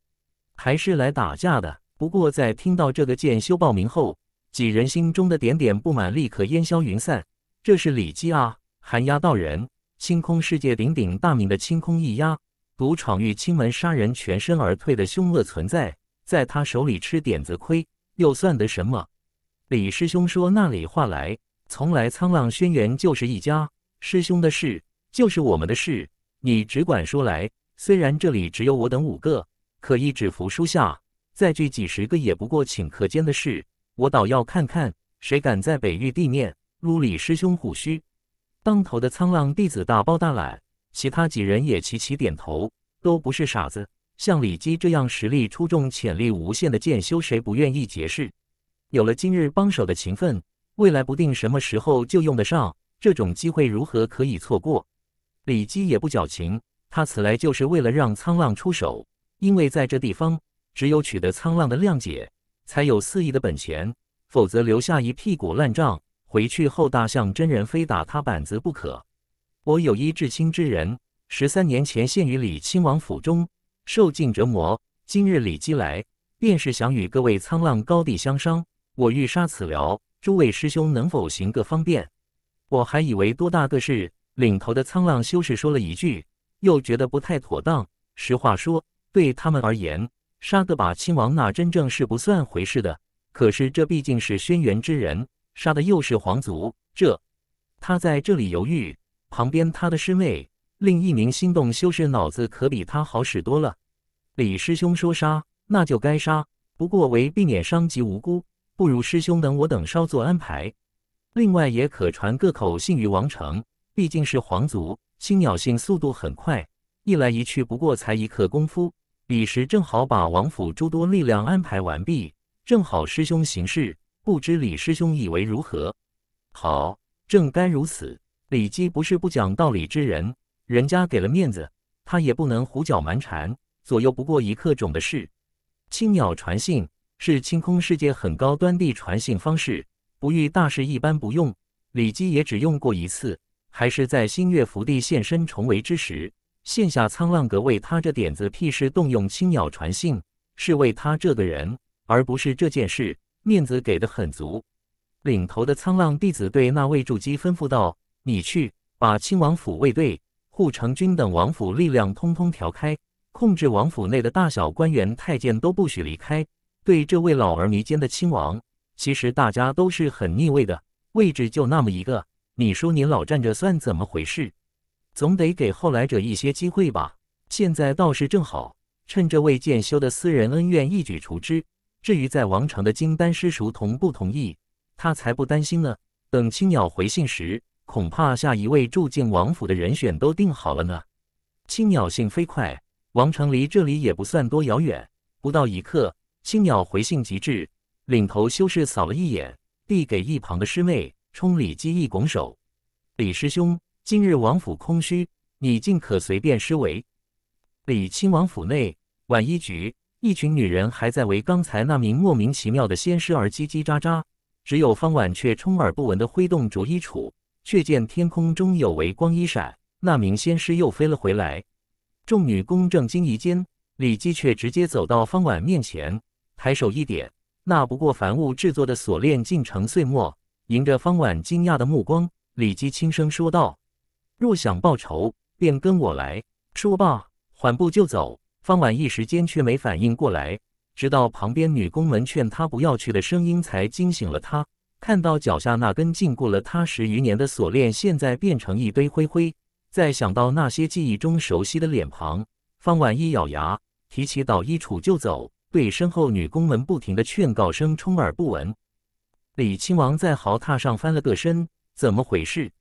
还是来打架的？不过，在听到这个剑修报名后，几人心中的点点不满立刻烟消云散。这是李基啊，寒鸦道人，清空世界鼎鼎大名的清空一压，独闯玉清门杀人全身而退的凶恶存在，在他手里吃点子亏又算得什么？李师兄说那里话来，从来沧浪轩辕就是一家，师兄的事就是我们的事，你只管说来。虽然这里只有我等五个，可一指符书下。再聚几十个也不过顷刻间的事，我倒要看看谁敢在北域地面撸李师兄虎须。当头的沧浪弟子大包大揽，其他几人也齐齐点头，都不是傻子。像李基这样实力出众、潜力无限的剑修，谁不愿意结识？有了今日帮手的情分，未来不定什么时候就用得上。这种机会如何可以错过？李基也不矫情，他此来就是为了让沧浪出手，因为在这地方。只有取得沧浪的谅解，才有肆意的本钱，否则留下一屁股烂账，回去后大象真人非打他板子不可。我有一至亲之人，十三年前陷于李亲王府中，受尽折磨。今日李姬来，便是想与各位沧浪高地相商，我欲杀此僚，诸位师兄能否行个方便？我还以为多大个事，领头的沧浪修士说了一句，又觉得不太妥当。实话说，对他们而言。杀个把亲王，那真正是不算回事的。可是这毕竟是轩辕之人，杀的又是皇族，这他在这里犹豫。旁边他的师妹另一名心动修士脑子可比他好使多了。李师兄说杀，那就该杀。不过为避免伤及无辜，不如师兄等我等稍作安排。另外也可传个口信于王城，毕竟是皇族，信鸟信速度很快，一来一去不过才一刻功夫。李时正好把王府诸多力量安排完毕，正好师兄行事，不知李师兄以为如何？好，正该如此。李基不是不讲道理之人，人家给了面子，他也不能胡搅蛮缠。左右不过一刻钟的事。青鸟传信是清空世界很高端的传信方式，不遇大事一般不用。李基也只用过一次，还是在新月福地现身重围之时。线下，沧浪阁为他这点子屁事动用青鸟传信，是为他这个人，而不是这件事，面子给的很足。领头的沧浪弟子对那位筑基吩咐道：“你去把亲王府卫队、护城军等王府力量通通调开，控制王府内的大小官员、太监都不许离开。对这位老而弥坚的亲王，其实大家都是很腻味的，位置就那么一个，你说你老站着算怎么回事？”总得给后来者一些机会吧。现在倒是正好，趁着位建修的私人恩怨一举除之。至于在王城的金丹师叔同不同意，他才不担心呢。等青鸟回信时，恐怕下一位住进王府的人选都定好了呢。青鸟信飞快，王城离这里也不算多遥远，不到一刻，青鸟回信即至。领头修士扫了一眼，递给一旁的师妹，冲李姬一拱手：“李师兄。”今日王府空虚，你尽可随便施为。李亲王府内晚衣局，一群女人还在为刚才那名莫名其妙的仙师而叽叽喳喳，只有方婉却充耳不闻地挥动着衣杵，却见天空中有微光一闪，那名仙师又飞了回来。众女工正惊疑间，李姬却直接走到方婉面前，抬手一点，那不过凡物制作的锁链竟成碎末。迎着方婉惊讶的目光，李姬轻声说道。若想报仇，便跟我来说罢。缓步就走。方婉一时间却没反应过来，直到旁边女宫门劝她不要去的声音才惊醒了她。看到脚下那根禁锢了她十余年的锁链，现在变成一堆灰灰。再想到那些记忆中熟悉的脸庞，方婉一咬牙，提起导衣杵就走，对身后女宫门不停的劝告声充耳不闻。李亲王在豪榻上翻了个身，怎么回事？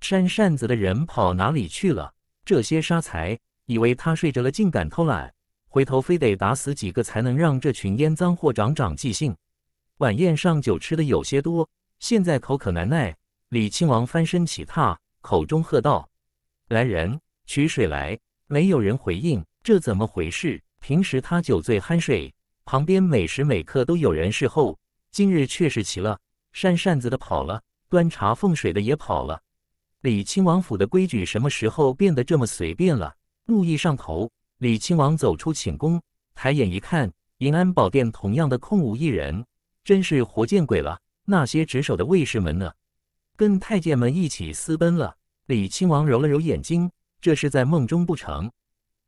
扇扇子的人跑哪里去了？这些沙才以为他睡着了，竟敢偷懒，回头非得打死几个才能让这群腌脏货长长记性。晚宴上酒吃的有些多，现在口渴难耐。李亲王翻身起榻，口中喝道：“来人，取水来！”没有人回应，这怎么回事？平时他酒醉酣睡，旁边每时每刻都有人侍候，今日却是齐了，扇扇子的跑了，端茶奉水的也跑了。李亲王府的规矩什么时候变得这么随便了？怒意上头，李亲王走出寝宫，抬眼一看，银安宝殿同样的空无一人，真是活见鬼了！那些值守的卫士们呢？跟太监们一起私奔了？李亲王揉了揉眼睛，这是在梦中不成？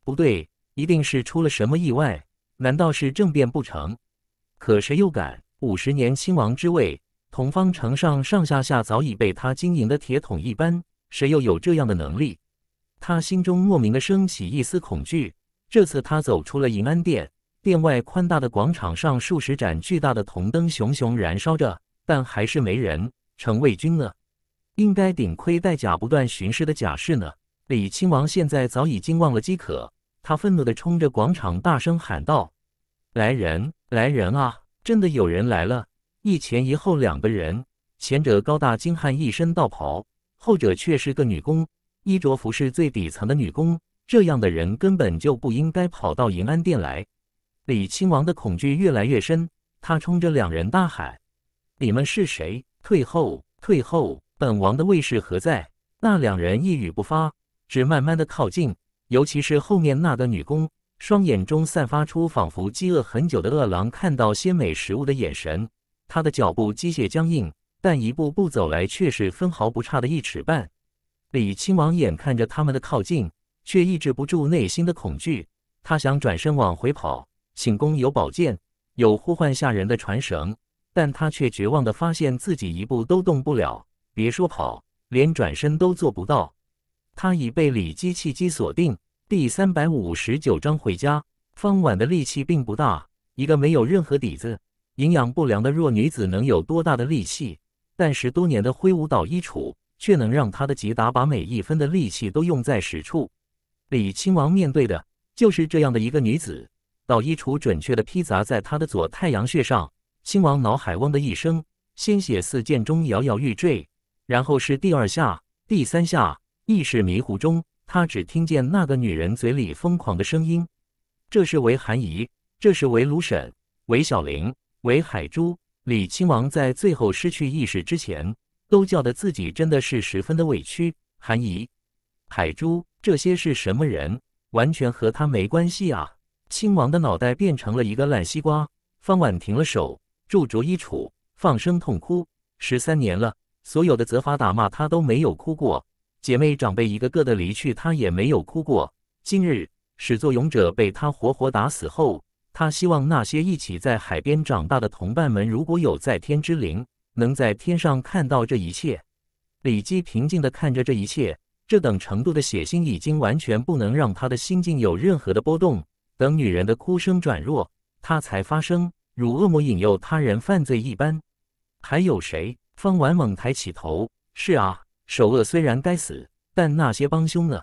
不对，一定是出了什么意外。难道是政变不成？可谁又敢？五十年亲王之位。桐方城上上下下早已被他经营的铁桶一般，谁又有这样的能力？他心中莫名的升起一丝恐惧。这次他走出了银安殿，殿外宽大的广场上，数十盏巨大的铜灯熊熊燃烧着，但还是没人。城卫军呢？应该顶盔戴甲、不断巡视的甲士呢？李亲王现在早已经忘了饥渴，他愤怒地冲着广场大声喊道：“来人！来人啊！真的有人来了！”一前一后两个人，前者高大精悍，一身道袍；后者却是个女工，衣着服饰最底层的女工。这样的人根本就不应该跑到银安殿来。李亲王的恐惧越来越深，他冲着两人大喊：“你们是谁？退后！退后！本王的卫士何在？”那两人一语不发，只慢慢的靠近。尤其是后面那个女工，双眼中散发出仿佛饥饿很久的饿狼看到鲜美食物的眼神。他的脚步机械僵硬，但一步步走来却是分毫不差的一尺半。李亲王眼看着他们的靠近，却抑制不住内心的恐惧。他想转身往回跑，寝宫有宝剑，有呼唤下人的传绳，但他却绝望地发现自己一步都动不了，别说跑，连转身都做不到。他已被李姬气机锁定。第三百五十九章回家。方婉的力气并不大，一个没有任何底子。营养不良的弱女子能有多大的力气？但十多年的挥舞倒衣杵，却能让她的吉达把每一分的力气都用在实处。李亲王面对的就是这样的一个女子，倒衣橱准确的劈砸在她的左太阳穴上，亲王脑海嗡的一声，鲜血四溅中摇摇欲坠。然后是第二下，第三下，意识迷糊中，他只听见那个女人嘴里疯狂的声音：“这是韦寒怡，这是韦鲁婶，韦小玲。”为海珠，李亲王在最后失去意识之前，都叫的自己真的是十分的委屈。韩怡，海珠，这些是什么人？完全和他没关系啊！亲王的脑袋变成了一个烂西瓜。方婉停了手，驻着衣处，放声痛哭。十三年了，所有的责罚打骂他都没有哭过，姐妹长辈一个个的离去，他也没有哭过。今日，始作俑者被他活活打死后。他希望那些一起在海边长大的同伴们，如果有在天之灵，能在天上看到这一切。李姬平静地看着这一切，这等程度的血腥已经完全不能让他的心境有任何的波动。等女人的哭声转弱，他才发声，如恶魔引诱他人犯罪一般。还有谁？方婉猛抬起头：“是啊，首恶虽然该死，但那些帮凶呢？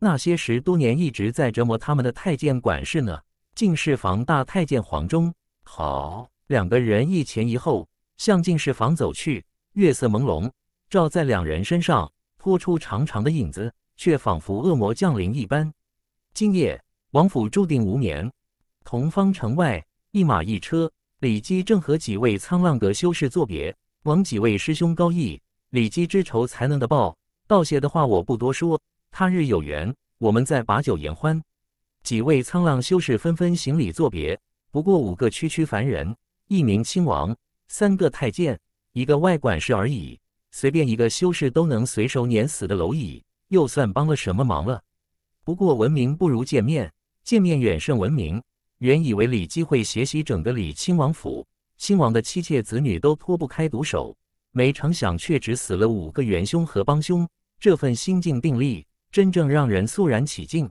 那些十多年一直在折磨他们的太监管事呢？”进士房大太监黄忠，好，两个人一前一后向进士房走去。月色朦胧，照在两人身上，拖出长长的影子，却仿佛恶魔降临一般。今夜王府注定无眠。桐方城外，一马一车，李姬正和几位沧浪阁修士作别。王几位师兄高义，李姬之仇才能的报。道谢的话我不多说，他日有缘，我们再把酒言欢。几位沧浪修士纷纷行礼作别。不过五个区区凡人，一名亲王，三个太监，一个外管事而已。随便一个修士都能随手碾死的蝼蚁，又算帮了什么忙了？不过文明不如见面，见面远胜闻名。原以为李基会学习整个李亲王府，亲王的妻妾子女都脱不开毒手。没成想却只死了五个元凶和帮凶。这份心境定力，真正让人肃然起敬。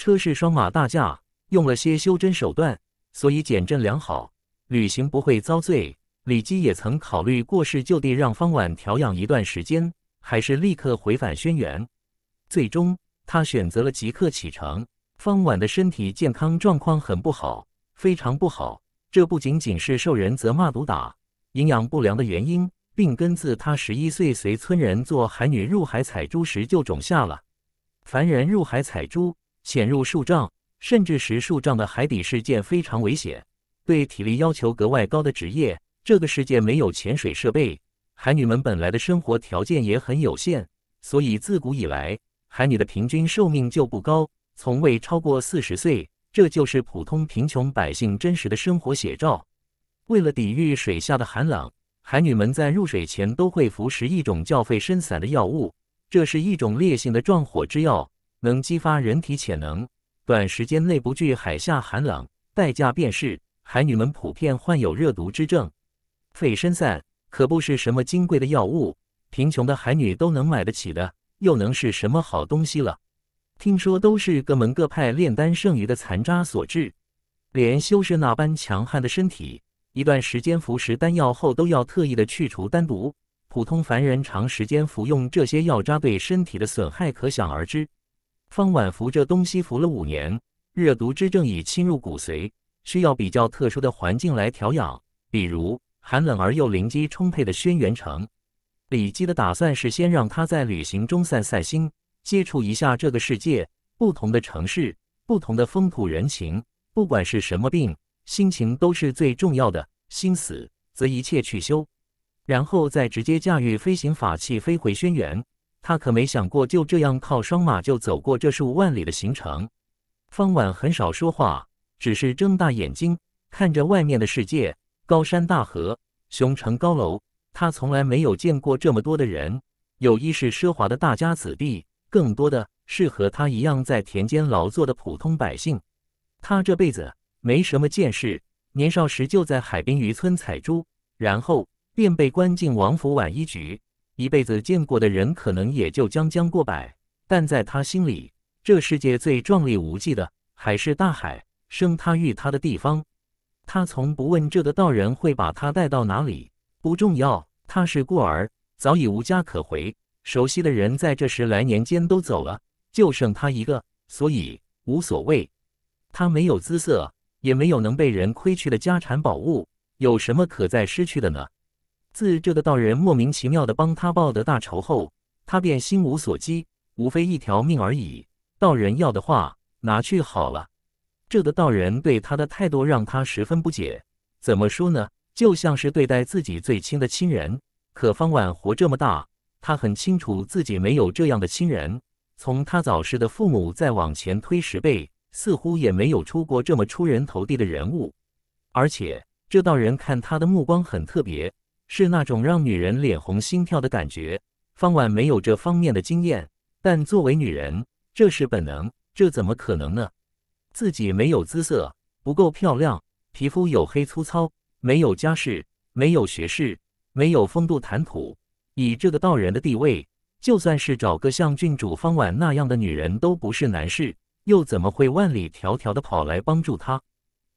车是双马大驾，用了些修真手段，所以减震良好，旅行不会遭罪。李姬也曾考虑过，是就地让方婉调养一段时间，还是立刻回返轩辕。最终，他选择了即刻启程。方婉的身体健康状况很不好，非常不好。这不仅仅是受人责骂毒打、营养不良的原因，病根自他十一岁随村人做海女入海采珠时就种下了。凡人入海采珠。潜入数丈甚至十数丈的海底世界非常危险，对体力要求格外高的职业，这个世界没有潜水设备，海女们本来的生活条件也很有限，所以自古以来，海女的平均寿命就不高，从未超过四十岁。这就是普通贫穷百姓真实的生活写照。为了抵御水下的寒冷，海女们在入水前都会服食一种叫费身散的药物，这是一种烈性的壮火之药。能激发人体潜能，短时间内不惧海下寒冷，代价便是海女们普遍患有热毒之症。肺参散可不是什么金贵的药物，贫穷的海女都能买得起的，又能是什么好东西了？听说都是各门各派炼丹剩余的残渣所致，连修士那般强悍的身体，一段时间服食丹药后都要特意的去除丹毒，普通凡人长时间服用这些药渣，对身体的损害可想而知。方婉扶这东西服了五年，热毒之症已侵入骨髓，需要比较特殊的环境来调养，比如寒冷而又灵机充沛的轩辕城。李姬的打算是先让他在旅行中散散心，接触一下这个世界不同的城市、不同的风土人情。不管是什么病，心情都是最重要的。心死，则一切去修，然后再直接驾驭飞行法器飞回轩辕。他可没想过就这样靠双马就走过这数万里的行程。方婉很少说话，只是睁大眼睛看着外面的世界：高山大河，雄城高楼。他从来没有见过这么多的人，有一是奢华的大家子弟，更多的是和他一样在田间劳作的普通百姓。他这辈子没什么见识，年少时就在海滨渔村采珠，然后便被关进王府晚衣局。一辈子见过的人，可能也就将将过百，但在他心里，这世界最壮丽无际的还是大海，生他育他的地方。他从不问这个道人会把他带到哪里，不重要。他是孤儿，早已无家可回，熟悉的人在这十来年间都走了，就剩他一个，所以无所谓。他没有姿色，也没有能被人亏去的家产宝物，有什么可再失去的呢？自这个道人莫名其妙的帮他报的大仇后，他便心无所寄，无非一条命而已。道人要的话，拿去好了。这个道人对他的态度让他十分不解。怎么说呢？就像是对待自己最亲的亲人。可方婉活这么大，他很清楚自己没有这样的亲人。从他早逝的父母再往前推十辈，似乎也没有出过这么出人头地的人物。而且，这道人看他的目光很特别。是那种让女人脸红心跳的感觉。方婉没有这方面的经验，但作为女人，这是本能。这怎么可能呢？自己没有姿色，不够漂亮，皮肤黝黑粗糙，没有家世，没有学识，没有风度谈吐。以这个道人的地位，就算是找个像郡主方婉那样的女人都不是难事，又怎么会万里迢迢的跑来帮助他？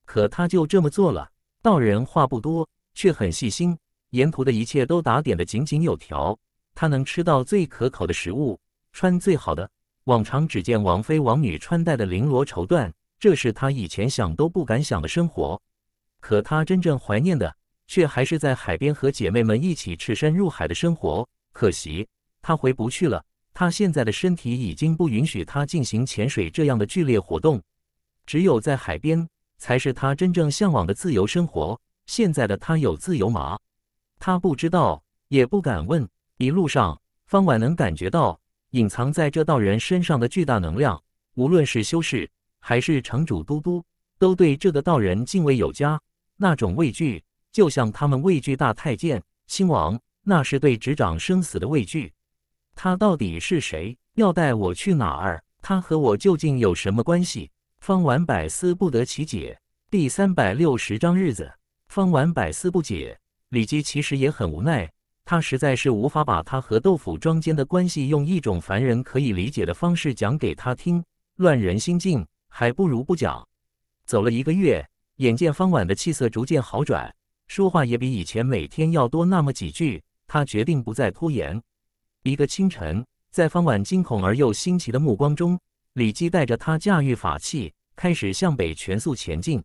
可他就这么做了。道人话不多，却很细心。沿途的一切都打点得井井有条，他能吃到最可口的食物，穿最好的。往常只见王妃王女穿戴的绫罗绸缎，这是他以前想都不敢想的生活。可他真正怀念的，却还是在海边和姐妹们一起赤身入海的生活。可惜他回不去了，他现在的身体已经不允许他进行潜水这样的剧烈活动。只有在海边，才是他真正向往的自由生活。现在的他有自由吗？他不知道，也不敢问。一路上，方婉能感觉到隐藏在这道人身上的巨大能量。无论是修士还是城主、都督，都对这个道人敬畏有加，那种畏惧就像他们畏惧大太监、亲王，那是对执掌生死的畏惧。他到底是谁？要带我去哪儿？他和我究竟有什么关系？方婉百思不得其解。第三百六十章日子，方婉百思不解。李姬其实也很无奈，他实在是无法把他和豆腐庄间的关系用一种凡人可以理解的方式讲给他听，乱人心境，还不如不讲。走了一个月，眼见方婉的气色逐渐好转，说话也比以前每天要多那么几句，他决定不再拖延。一个清晨，在方婉惊恐而又新奇的目光中，李姬带着他驾驭法器，开始向北全速前进。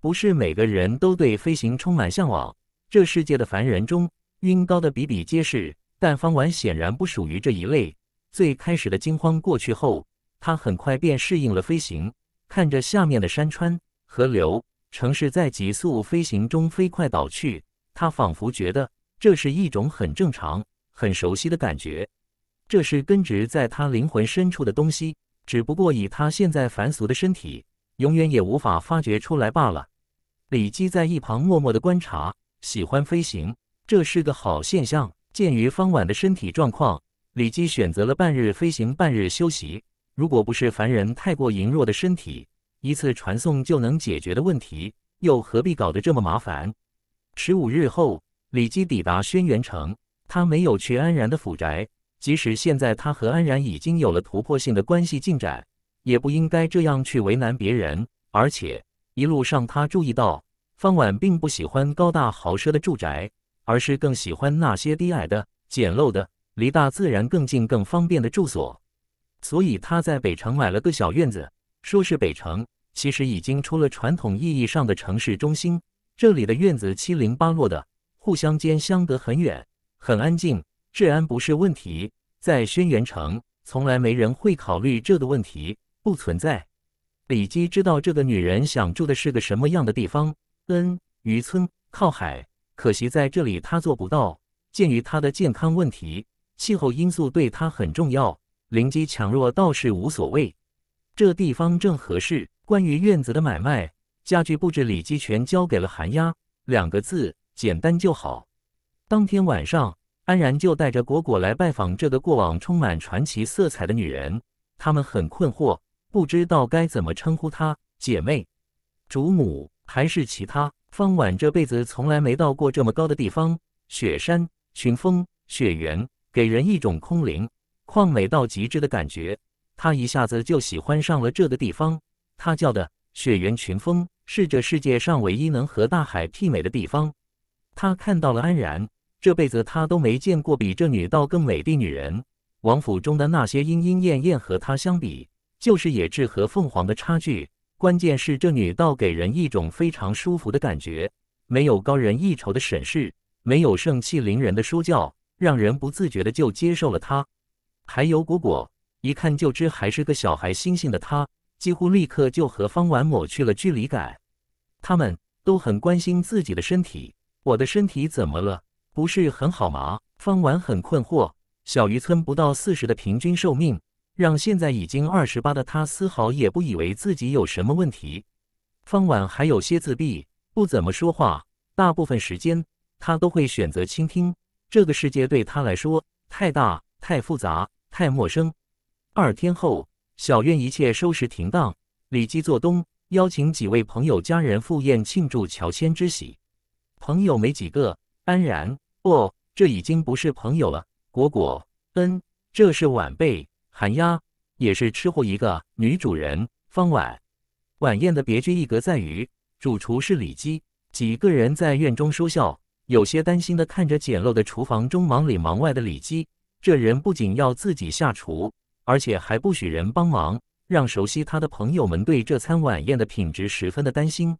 不是每个人都对飞行充满向往。这世界的凡人中，晕高的比比皆是，但方婉显然不属于这一类。最开始的惊慌过去后，他很快便适应了飞行。看着下面的山川、河流、城市在急速飞行中飞快倒去，他仿佛觉得这是一种很正常、很熟悉的感觉。这是根植在他灵魂深处的东西，只不过以他现在凡俗的身体，永远也无法发掘出来罢了。李基在一旁默默的观察。喜欢飞行，这是个好现象。鉴于方婉的身体状况，李姬选择了半日飞行，半日休息。如果不是凡人太过羸弱的身体，一次传送就能解决的问题，又何必搞得这么麻烦？十五日后，李姬抵达轩辕城。他没有去安然的府宅，即使现在他和安然已经有了突破性的关系进展，也不应该这样去为难别人。而且一路上，他注意到。方婉并不喜欢高大豪奢的住宅，而是更喜欢那些低矮的、简陋的、离大自然更近、更方便的住所。所以他在北城买了个小院子。说是北城，其实已经出了传统意义上的城市中心。这里的院子七零八落的，互相间相隔很远，很安静，治安不是问题。在轩辕城，从来没人会考虑这个问题，不存在。李姬知道这个女人想住的是个什么样的地方。村渔村靠海，可惜在这里他做不到。鉴于他的健康问题，气候因素对他很重要。邻居强弱倒是无所谓，这地方正合适。关于院子的买卖、家具布置，李基全交给了寒鸦。两个字，简单就好。当天晚上，安然就带着果果来拜访这个过往充满传奇色彩的女人。他们很困惑，不知道该怎么称呼她，姐妹、主母。还是其他。方婉这辈子从来没到过这么高的地方，雪山、群峰、雪原，给人一种空灵、旷美到极致的感觉。她一下子就喜欢上了这个地方。她叫的雪原群峰，是这世界上唯一能和大海媲美的地方。她看到了安然，这辈子她都没见过比这女道更美的女人。王府中的那些莺莺燕燕和她相比，就是野雉和凤凰的差距。关键是这女倒给人一种非常舒服的感觉，没有高人一筹的审视，没有盛气凌人的说教，让人不自觉的就接受了她。还有果果，一看就知还是个小孩，星星的她几乎立刻就和方婉抹去了距离感。他们都很关心自己的身体，我的身体怎么了？不是很好吗？方婉很困惑。小渔村不到四十的平均寿命。让现在已经二十八的他丝毫也不以为自己有什么问题。方婉还有些自闭，不怎么说话，大部分时间他都会选择倾听。这个世界对他来说太大、太复杂、太陌生。二天后，小院一切收拾停当，李记做东，邀请几位朋友、家人赴宴庆祝乔迁之喜。朋友没几个，安然哦，这已经不是朋友了。果果，嗯，这是晚辈。寒鸦也是吃货一个，女主人方婉。晚宴的别具一格在于主厨是李姬，几个人在院中说笑，有些担心的看着简陋的厨房中忙里忙外的李姬。这人不仅要自己下厨，而且还不许人帮忙，让熟悉他的朋友们对这餐晚宴的品质十分的担心。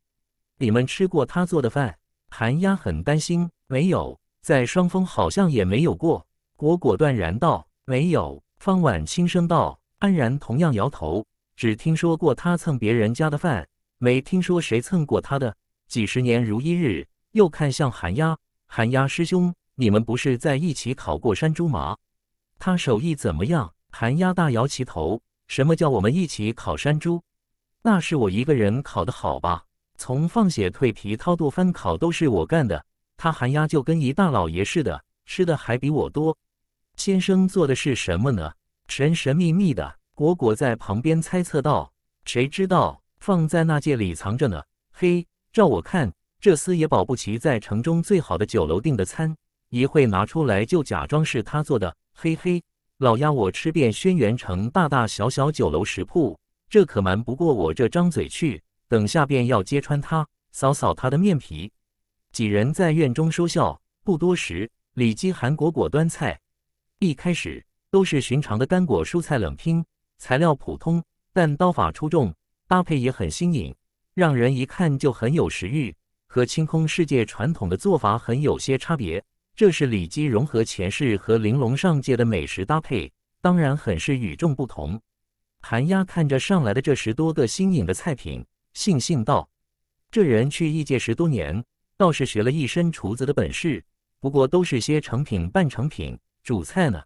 你们吃过他做的饭？寒鸦很担心，没有，在双峰好像也没有过。我果断然道，没有。方婉轻声道：“安然同样摇头，只听说过他蹭别人家的饭，没听说谁蹭过他的。几十年如一日。”又看向寒鸦：“寒鸦师兄，你们不是在一起烤过山猪吗？他手艺怎么样？”寒鸦大摇其头：“什么叫我们一起烤山猪？那是我一个人烤的，好吧？从放血、蜕皮、掏肚、翻烤都是我干的。他寒鸦就跟一大老爷似的，吃的还比我多。”先生做的是什么呢？神神秘秘的。果果在旁边猜测道：“谁知道放在那戒里藏着呢？”嘿，照我看，这厮也保不齐在城中最好的酒楼订的餐，一会拿出来就假装是他做的。嘿嘿，老鸭，我吃遍轩辕城大大小小酒楼食铺，这可瞒不过我这张嘴去。等下便要揭穿他，扫扫他的面皮。几人在院中说笑，不多时，李姬喊果果端菜。一开始都是寻常的干果蔬菜冷拼，材料普通，但刀法出众，搭配也很新颖，让人一看就很有食欲。和清空世界传统的做法很有些差别，这是里基融合前世和玲珑上界的美食搭配，当然很是与众不同。寒鸦看着上来的这十多个新颖的菜品，悻悻道：“这人去异界十多年，倒是学了一身厨子的本事，不过都是些成品、半成品。”主菜呢？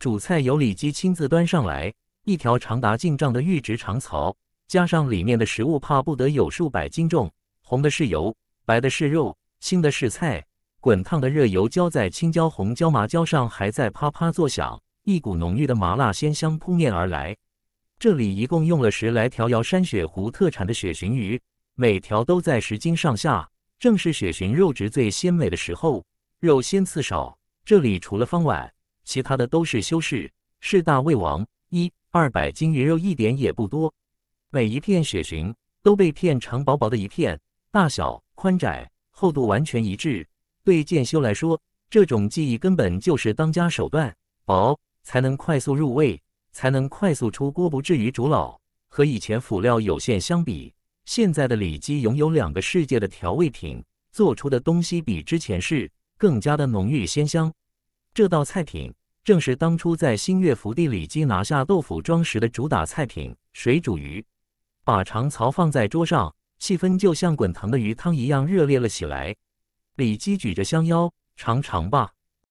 主菜由李记亲自端上来，一条长达近丈的玉直长槽，加上里面的食物，怕不得有数百斤重。红的是油，白的是肉，青的是菜。滚烫的热油浇在青椒、红椒、麻椒上，还在啪啪作响，一股浓郁的麻辣鲜香扑面而来。这里一共用了十来条瑶山雪湖特产的雪鲟鱼，每条都在十斤上下，正是雪鲟肉质最鲜美的时候，肉鲜刺少。这里除了方碗，其他的都是修饰。是大胃王，一二百斤鱼肉一点也不多。每一片雪鲟都被片成薄薄的一片，大小宽窄厚度完全一致。对剑修来说，这种技艺根本就是当家手段。薄才能快速入味，才能快速出锅，不至于煮老。和以前辅料有限相比，现在的里脊拥有两个世界的调味品，做出的东西比之前是。更加的浓郁鲜香，这道菜品正是当初在新月福地里基拿下豆腐庄时的主打菜品——水煮鱼。把长槽放在桌上，气氛就像滚烫的鱼汤一样热烈了起来。里基举着香腰，尝尝吧。